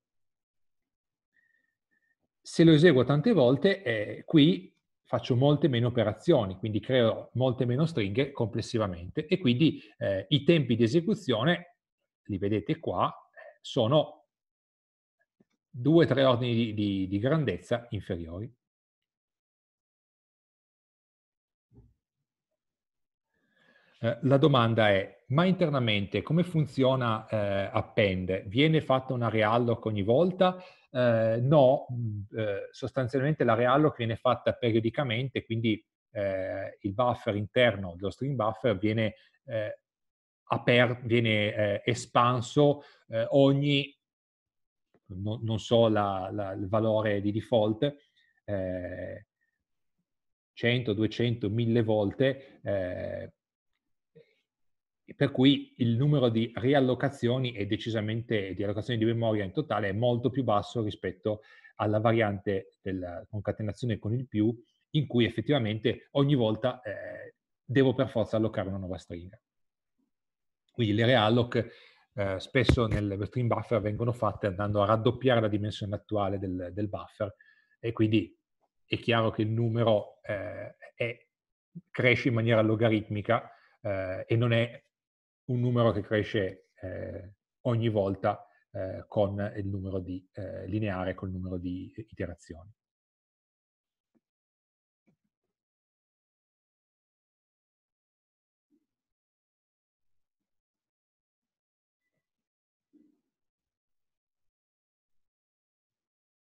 Speaker 1: Se lo eseguo tante volte, qui faccio molte meno operazioni, quindi creo molte meno stringhe complessivamente e quindi eh, i tempi di esecuzione, li vedete qua, sono due o tre
Speaker 2: ordini di, di, di grandezza inferiori.
Speaker 1: Eh, la domanda è, ma internamente come funziona eh, Append? Viene fatta una realloc ogni volta? Eh, no, eh, sostanzialmente l'area alloc viene fatta periodicamente, quindi eh, il buffer interno dello string buffer viene, eh, aper- viene eh, espanso eh, ogni, no, non so la, la, il valore di default, 100, 200, 1000 volte per cui il numero di riallocazioni è decisamente, di allocazioni di memoria in totale è molto più basso rispetto alla variante della concatenazione con il più, in cui effettivamente ogni volta eh, devo per forza allocare una nuova stringa. Quindi le realloc eh, spesso nel stream buffer vengono fatte andando a raddoppiare la dimensione attuale del, del buffer e quindi è chiaro che il numero eh, è, cresce in maniera logaritmica eh, e non è un numero che cresce eh, ogni volta eh, con il numero di eh, lineare,
Speaker 2: col
Speaker 3: numero di eh, iterazioni.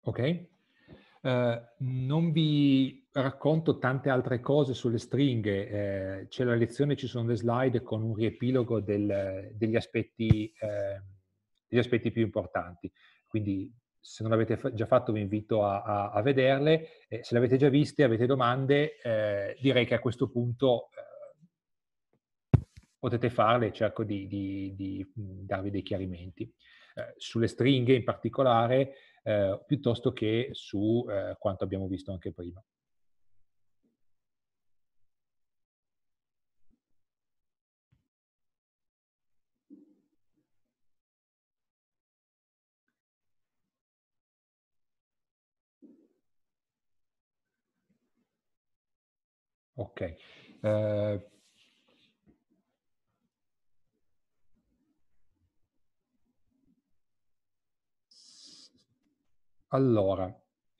Speaker 1: Ok? Ehm, non vi racconto tante altre cose sulle stringhe, eh, c'è la lezione, ci sono le slide con un riepilogo del, degli, aspetti, eh, degli, aspetti, più importanti, quindi se non l'avete già fatto vi invito a, a, a vederle, eh, se le avete già viste, avete domande, eh, direi che a questo punto eh, potete farle, cerco di, di, di darvi dei chiarimenti. sulle stringhe in particolare, eh, piuttosto che su eh, quanto abbiamo visto anche prima. Ok. Eh, Allora,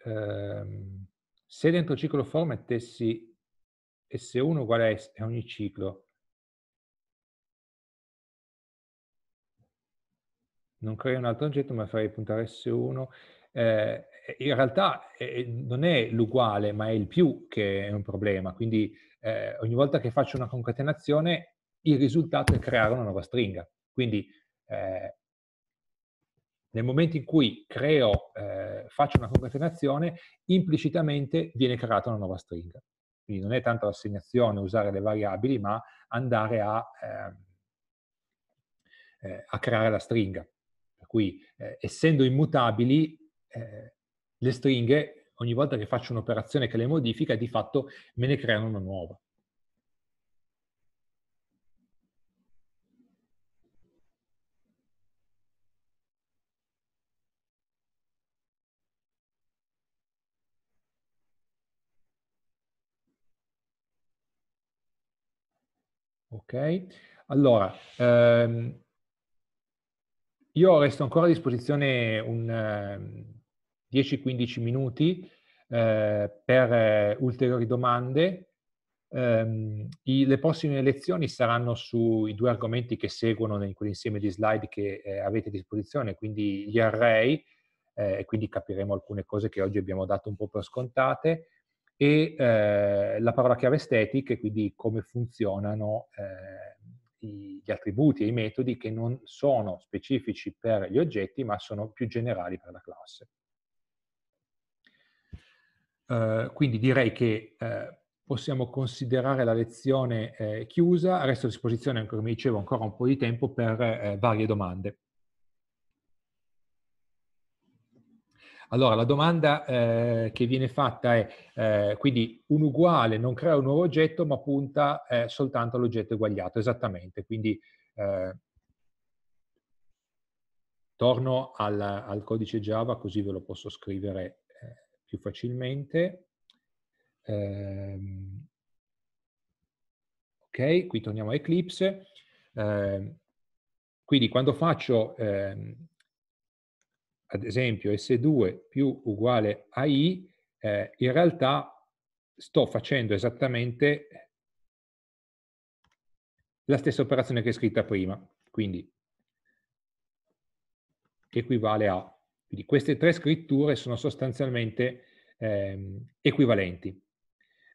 Speaker 1: ehm, se dentro ciclo for mettessi S1 uguale a, S, a ogni ciclo, non crei un altro oggetto ma farei puntare S1. Eh, in realtà eh, eh, non è l'uguale ma è il più che è un problema, quindi eh, ogni volta che faccio una concatenazione il risultato è creare una nuova stringa. Quindi eh, nel momento in cui creo, eh, faccio una concatenazione, implicitamente viene creata una nuova stringa. Quindi non è tanto l'assegnazione, usare le variabili, ma andare a, ehm, eh, a creare la stringa. Per cui, eh, essendo immutabili, eh, le stringhe, ogni volta che faccio un'operazione che le modifica, di fatto me ne creano una nuova. Ok? Allora, ehm, io resto ancora a disposizione un eh, 10-15 minuti eh, per eh, ulteriori domande. Ehm, I, le prossime lezioni saranno sui due argomenti che seguono in quell'insieme di slide che eh, avete a disposizione, quindi gli array, eh, e quindi capiremo alcune cose che oggi abbiamo dato un po' per scontate, e eh, la parola chiave estetica e quindi come funzionano eh, gli attributi e i metodi che non sono specifici per gli oggetti ma sono più generali per la classe. Eh, quindi direi che eh, possiamo considerare la lezione eh, chiusa, resto a disposizione, come dicevo, ancora un po' di tempo per eh, varie domande. Allora, la domanda eh, che viene fatta è, eh, quindi un uguale non crea un nuovo oggetto, ma punta eh, soltanto all'oggetto eguagliato, esattamente. Quindi eh, torno al, al, codice Java, così ve lo posso scrivere eh, più facilmente. Ehm, ok, qui torniamo a Eclipse. Ehm, quindi quando faccio ehm, ad esempio S2 più uguale a I, eh, in realtà sto facendo esattamente la stessa operazione che è scritta prima, quindi equivale a. Quindi queste tre scritture sono sostanzialmente eh, equivalenti.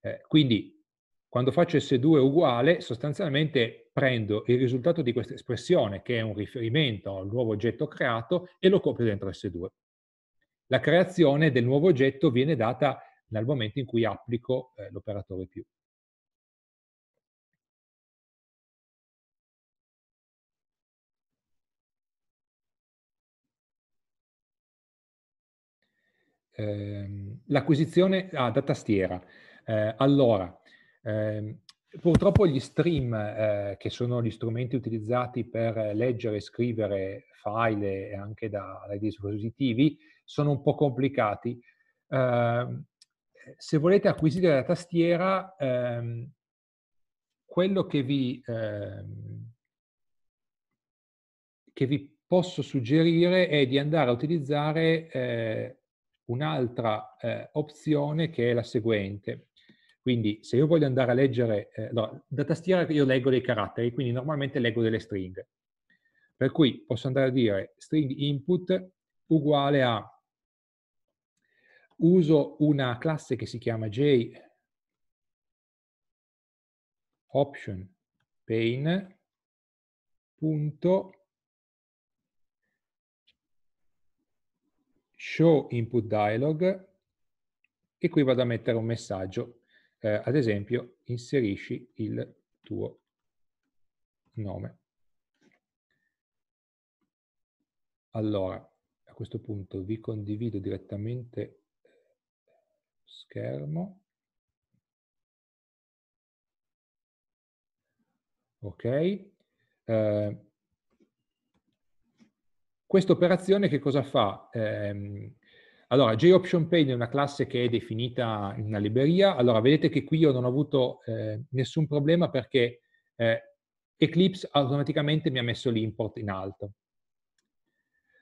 Speaker 1: Eh, quindi quando faccio S2 uguale, sostanzialmente prendo il risultato di questa espressione, che è un riferimento al nuovo oggetto creato, e lo copio dentro S2. La creazione del nuovo oggetto viene data nel momento in cui applico eh, l'operatore più. Ehm, l'acquisizione ah, da tastiera. Eh, allora, eh, Purtroppo gli stream, eh, che sono gli strumenti utilizzati per leggere e scrivere file e anche da, dai dispositivi, sono un po' complicati. Eh, se volete acquisire la tastiera, ehm, quello che vi, ehm, che vi, posso suggerire è di andare a utilizzare eh, un'altra eh, opzione che è la seguente quindi se io voglio andare a leggere, eh, no, da tastiera io leggo dei caratteri, quindi normalmente leggo delle stringhe. Per cui posso andare a dire string input uguale a, uso una classe che si chiama J
Speaker 2: option pane punto
Speaker 1: show input dialog e qui vado a mettere un messaggio eh, ad esempio inserisci il tuo nome. Allora, a questo punto vi condivido direttamente
Speaker 2: eh, schermo.
Speaker 1: Ok. Eh, questa operazione che cosa fa? Eh, allora, JOptionPane è una classe che è definita in una libreria. Allora, vedete che qui io non ho avuto eh, nessun problema perché eh, Eclipse automaticamente mi ha messo l'import in alto.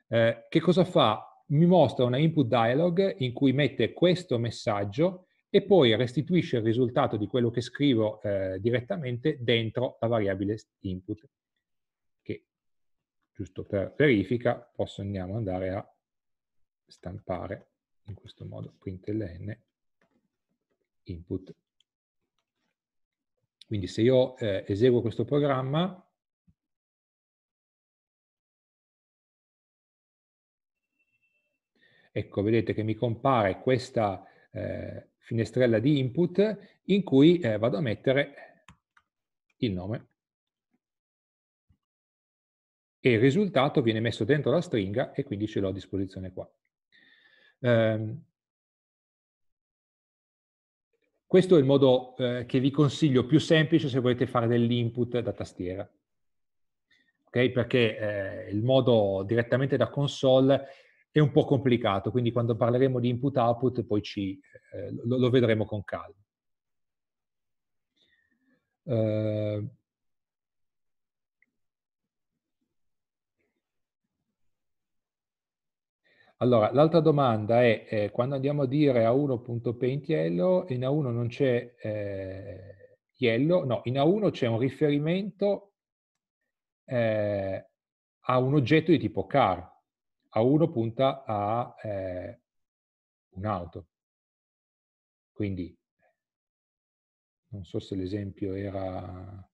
Speaker 1: Eh, che cosa fa? Mi mostra una input dialog in cui mette questo messaggio e poi restituisce il risultato di quello che scrivo eh, direttamente dentro la variabile input. Che, giusto per verifica, posso andiamo andare a stampare in questo modo println input.
Speaker 3: Quindi se io eh, eseguo questo programma, ecco, vedete che mi
Speaker 1: compare questa eh, finestrella di input in cui eh, vado a mettere il nome e il risultato viene messo dentro la stringa e quindi ce l'ho a disposizione qua. Ehm, questo è il modo eh, che vi consiglio più semplice se volete fare dell'input da tastiera. Okay? Perché eh, il modo direttamente da console è un po' complicato, quindi quando parleremo di input-output poi ci, eh, lo, lo, vedremo con calma. Ehm, Allora, l'altra domanda è, eh, quando andiamo a dire a 1.paint yellow, in A1 non c'è eh, yellow, no, in A1 c'è un riferimento eh, a un oggetto di tipo car. A1 punta a eh,
Speaker 3: un'auto. Quindi, non so se l'esempio era...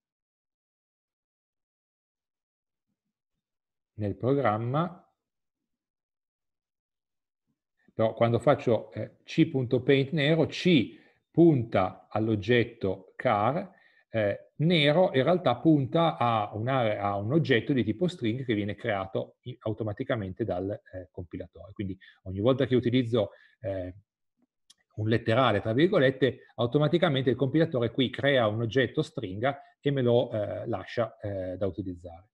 Speaker 1: nel programma, no? quando faccio eh, c.paint nero, c punta all'oggetto car, eh, nero in realtà punta a, a, un oggetto di tipo string che viene creato automaticamente dal eh, compilatore. Quindi ogni volta che utilizzo eh, un letterale, tra virgolette, automaticamente il compilatore qui crea un oggetto stringa e me lo eh, lascia eh, da utilizzare.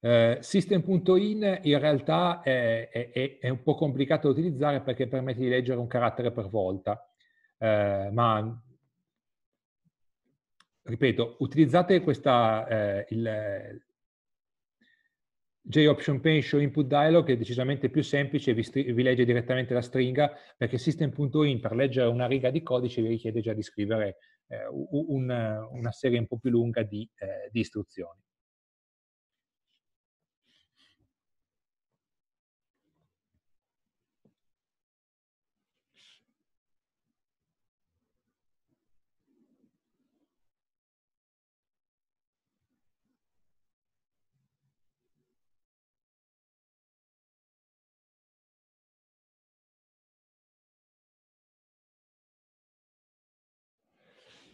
Speaker 1: Eh, System.in in realtà è, è, è, un po' complicato da utilizzare perché permette di leggere un carattere per volta, eh, ma ripeto, utilizzate questa, eh, il JOption Pane Show Input Dialog che è decisamente più semplice, vi, vi legge direttamente la stringa, perché System.in per leggere una riga di codice vi richiede già di scrivere eh, un, una serie un po' più lunga di, eh, di
Speaker 3: istruzioni.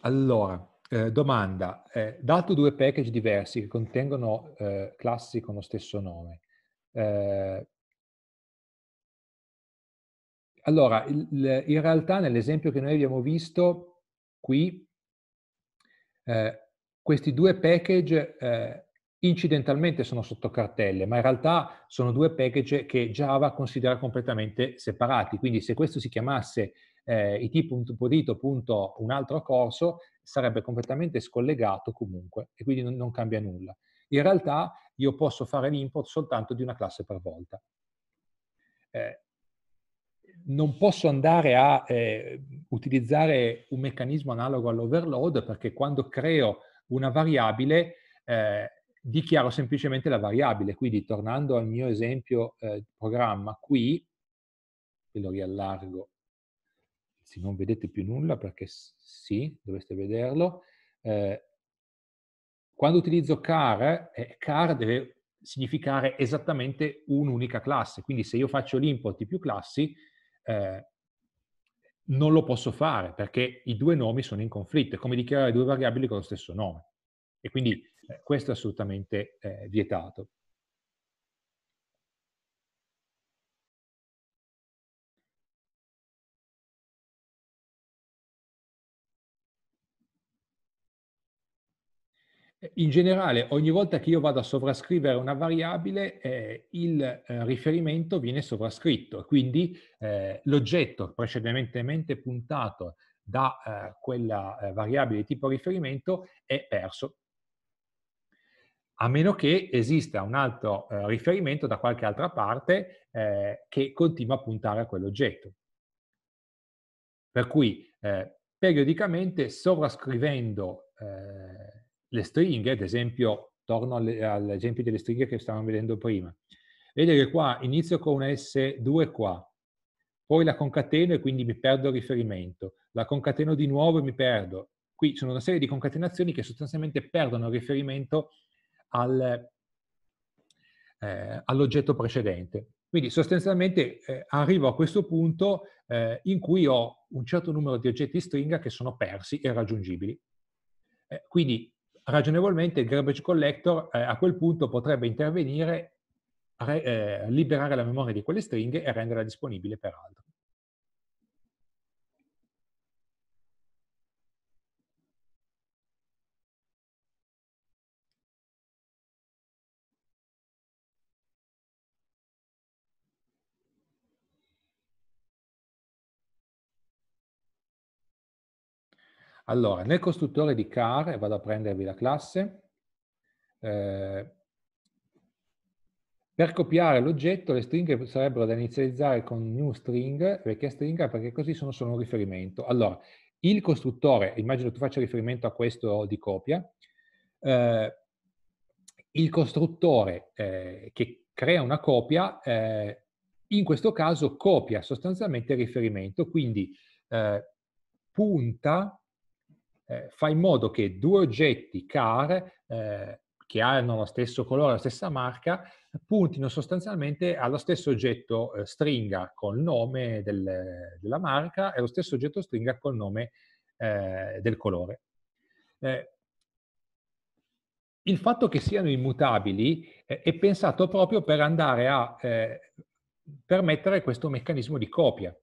Speaker 3: Allora, eh, domanda, eh, dato due package
Speaker 1: diversi che contengono eh, classi con lo stesso nome, eh, allora, il, in realtà nell'esempio che noi abbiamo visto qui, eh, questi due package eh, incidentalmente sono sotto cartelle, ma in realtà sono due package che Java considera completamente separati. Quindi se questo si chiamasse eh, it.podito.un altro corso sarebbe completamente scollegato comunque e quindi non, non cambia nulla. In realtà io posso fare l'input soltanto di una classe per volta. Eh, non posso andare a eh, utilizzare un meccanismo analogo all'overload perché quando creo una variabile eh, dichiaro semplicemente la variabile. Quindi tornando al mio esempio eh, programma qui, e lo riallargo anzi non vedete più nulla perché sì, dovreste vederlo, eh, quando utilizzo car, eh, car deve significare esattamente un'unica classe, quindi se io faccio l'import di più classi eh, non lo posso fare perché i due nomi sono in conflitto, è come dichiarare due variabili con lo stesso nome e quindi eh,
Speaker 3: questo è assolutamente eh, vietato. in generale,
Speaker 1: ogni volta che io vado a sovrascrivere una variabile, eh, il eh, riferimento viene sovrascritto, quindi eh, l'oggetto precedentemente puntato da eh, quella eh, variabile di tipo riferimento è perso, a meno che esista un altro eh, riferimento da qualche altra parte che continua a puntare a quell'oggetto. Per cui periodicamente sovrascrivendo eh, le stringhe, ad esempio, torno all'esempio delle stringhe che stavamo vedendo prima. Vedete che qua inizio con una S2 qua, poi la concateno e quindi mi perdo il riferimento, la concateno di nuovo e mi perdo. Qui sono una serie di concatenazioni che sostanzialmente perdono il riferimento al, eh, all'oggetto precedente. Quindi sostanzialmente eh, arrivo a questo punto eh, in cui ho un certo numero di oggetti stringa che sono persi e raggiungibili. Eh, quindi ragionevolmente il garbage collector eh, a quel punto potrebbe intervenire, re, eh, liberare la memoria di quelle stringhe e renderla disponibile per altri. Allora, nel costruttore di car, vado a prendervi la classe, eh, per copiare l'oggetto le stringhe sarebbero da inizializzare con new string, vecchia stringa, perché così sono solo un riferimento. Allora, il costruttore, immagino tu faccia riferimento a questo di copia, eh, il costruttore eh, che crea una copia, eh, in questo caso copia sostanzialmente il riferimento, quindi eh, punta eh, fa in modo che due oggetti car eh, che hanno lo stesso colore, la stessa marca, puntino sostanzialmente allo stesso oggetto eh, stringa col nome del, della marca e allo stesso oggetto stringa col nome eh, del colore. Eh, il fatto che siano immutabili eh, è pensato proprio per andare a permettere questo meccanismo di copia.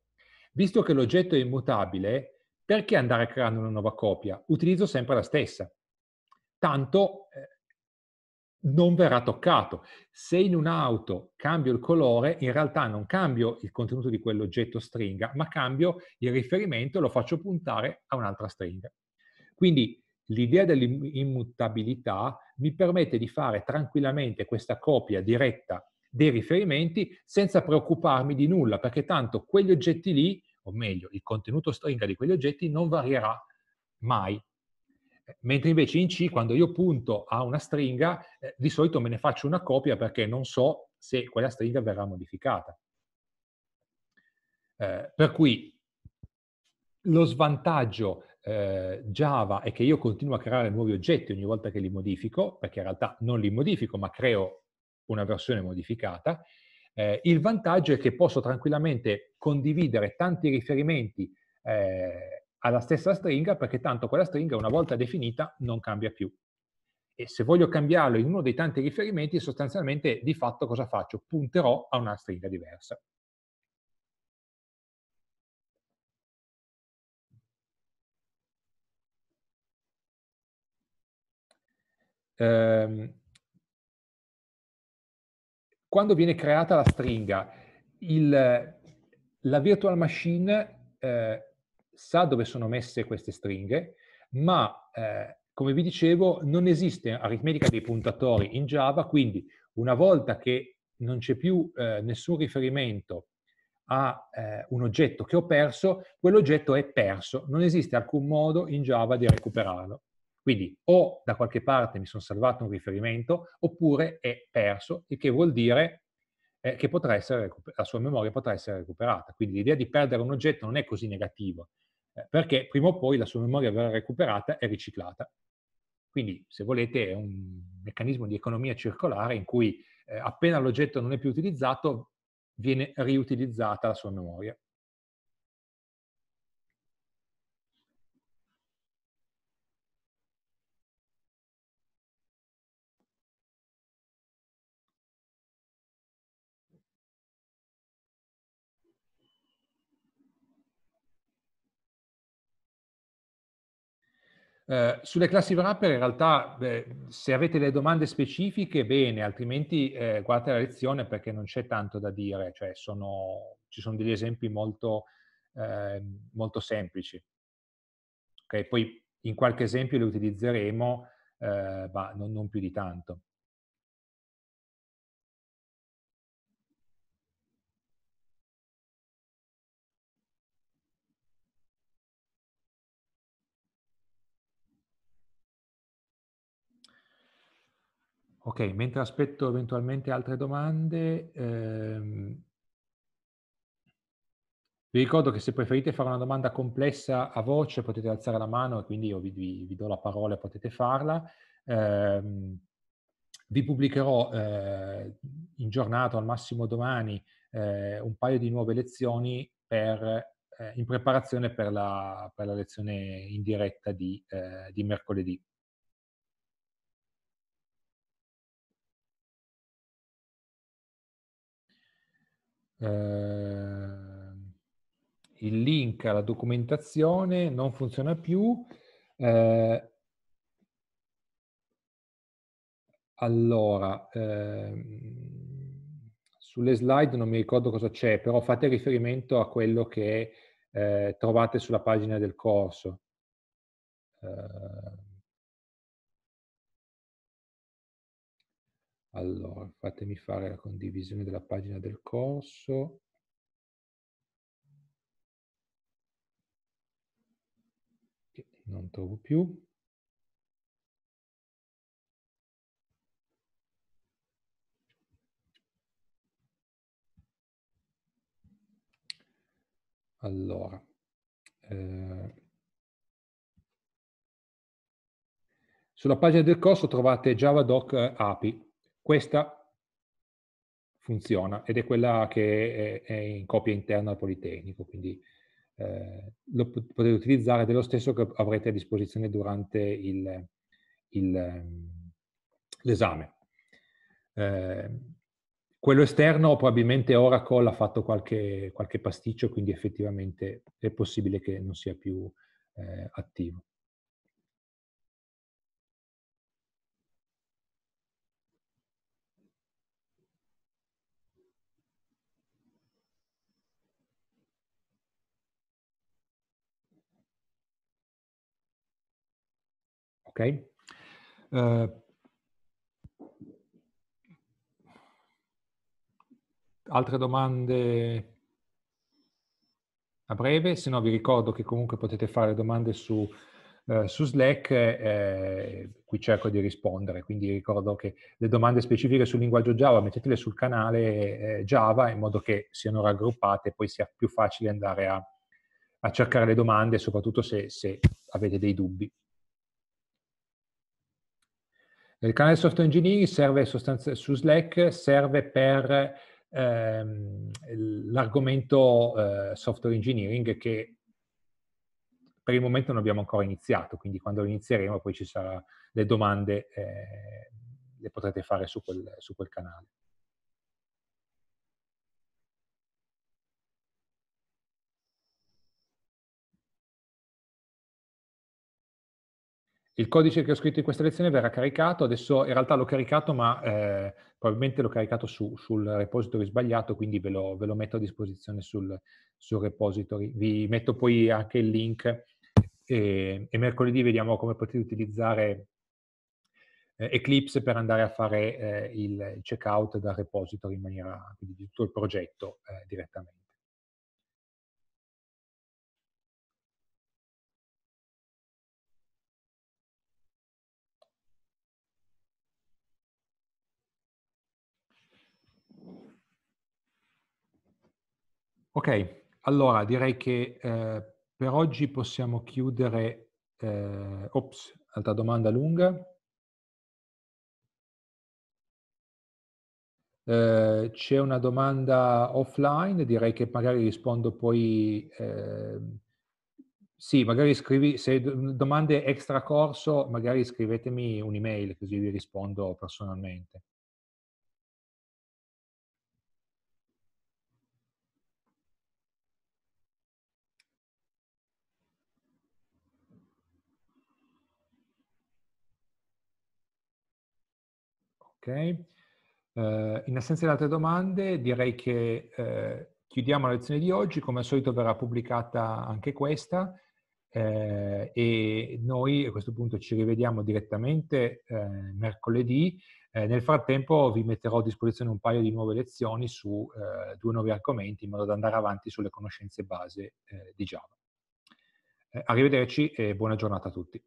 Speaker 1: Visto che l'oggetto è immutabile, perché andare a creare una nuova copia? Utilizzo sempre la stessa. Tanto eh, non verrà toccato. Se in un'auto cambio il colore, in realtà non cambio il contenuto di quell'oggetto stringa, ma cambio il riferimento e lo faccio puntare a un'altra stringa. Quindi l'idea dell'immutabilità mi permette di fare tranquillamente questa copia diretta dei riferimenti senza preoccuparmi di nulla, perché tanto quegli oggetti lì o meglio, il contenuto stringa di quegli oggetti non varierà mai. Eh, mentre invece in C, quando io punto a una stringa, eh, di solito me ne faccio una copia perché non so se quella stringa verrà modificata. Eh, per cui lo svantaggio eh, Java è che io continuo a creare nuovi oggetti ogni volta che li modifico, perché in realtà non li modifico, ma creo una versione modificata, eh, il vantaggio è che posso tranquillamente condividere tanti riferimenti eh, alla stessa stringa perché tanto quella stringa una volta definita non cambia più. E se voglio cambiarlo in uno dei tanti riferimenti, sostanzialmente di fatto cosa faccio? Punterò a una stringa diversa.
Speaker 3: Ehm, quando viene creata la stringa,
Speaker 1: il, la virtual machine eh, sa dove sono messe queste stringhe, ma eh, come vi dicevo non esiste aritmetica dei puntatori in Java, quindi una volta che non c'è più eh, nessun riferimento a eh, un oggetto che ho perso, quell'oggetto è perso, non esiste alcun modo in Java di recuperarlo. Quindi o da qualche parte mi sono salvato un riferimento oppure è perso, il che vuol dire eh, che recuper- la sua memoria potrà essere recuperata. Quindi l'idea di perdere un oggetto non è così negativa, eh, perché prima o poi la sua memoria verrà recuperata e riciclata. Quindi, se volete, è un meccanismo di economia circolare in cui eh, appena l'oggetto non è più utilizzato, viene riutilizzata la sua memoria. Eh, sulle classi wrapper in realtà beh, se avete delle domande specifiche bene, altrimenti eh, guardate la lezione perché non c'è tanto da dire, cioè sono, ci sono degli esempi molto, eh, molto semplici. Okay? Poi in qualche esempio le utilizzeremo, eh, ma non, non più di tanto. Ok, mentre aspetto eventualmente altre domande, ehm, vi ricordo che se preferite fare una domanda complessa a voce potete alzare la mano e quindi io vi, vi, vi do la parola e potete farla. Ehm, vi pubblicherò eh, in giornata, al massimo domani, eh, un paio di nuove lezioni per, eh, in preparazione per la, per la, lezione
Speaker 3: in diretta di, eh, di mercoledì.
Speaker 1: Ehm, il link alla documentazione non funziona più. Eh, allora, eh, sulle slide non mi ricordo cosa c'è, però fate riferimento a quello che eh, trovate sulla pagina del corso.
Speaker 3: Ehm, Allora, fatemi fare la condivisione della pagina del corso. Che non trovo più.
Speaker 2: Allora, eh,
Speaker 1: sulla pagina del corso trovate JavaDoc eh, API questa funziona ed è quella che è, in copia interna al Politecnico, quindi eh, lo potete utilizzare dello stesso che avrete a disposizione durante ehm, l'esame. Eh, quello esterno probabilmente Oracle ha fatto qualche, qualche pasticcio, quindi effettivamente è possibile che non sia più
Speaker 3: eh, attivo.
Speaker 1: Ok? Uh, altre domande a breve? Se no vi ricordo che comunque potete fare domande su, uh, su Slack, eh, qui cerco di rispondere, quindi ricordo che le domande specifiche sul linguaggio Java mettetele sul canale eh, Java in modo che siano raggruppate e poi sia più facile andare a, a cercare le domande, soprattutto se, se avete dei dubbi. Il canale software engineering serve sostanzialmente su Slack, serve per ehm, l'argomento eh, software engineering che per il momento non abbiamo ancora iniziato, quindi quando lo inizieremo poi ci saranno le domande, eh, le potrete fare su quel, su quel canale. Il codice che ho scritto in questa lezione verrà caricato, adesso in realtà l'ho caricato ma eh, probabilmente l'ho caricato su, sul repository sbagliato, quindi ve lo, ve lo metto a disposizione sul, sul, repository. Vi metto poi anche il link e, e mercoledì vediamo come potete utilizzare eh, Eclipse per andare a fare eh, il checkout dal repository in maniera, quindi di tutto il progetto eh, direttamente. Ok, allora direi che eh, per oggi possiamo chiudere. Eh, ops, altra domanda lunga. Eh, c'è una domanda offline, direi che magari rispondo poi. Ehm, sì, magari scrivi, se domande extra corso, magari scrivetemi un'email così vi rispondo
Speaker 3: personalmente.
Speaker 1: Okay? Eh, in assenza di altre domande direi che eh, chiudiamo la lezione di oggi, come al solito verrà pubblicata anche questa eh, e noi a questo punto ci rivediamo direttamente eh, mercoledì. Eh, nel frattempo vi metterò a disposizione un paio di nuove lezioni su eh, due nuovi argomenti in modo da andare avanti sulle conoscenze base di Java. arrivederci e buona giornata a tutti.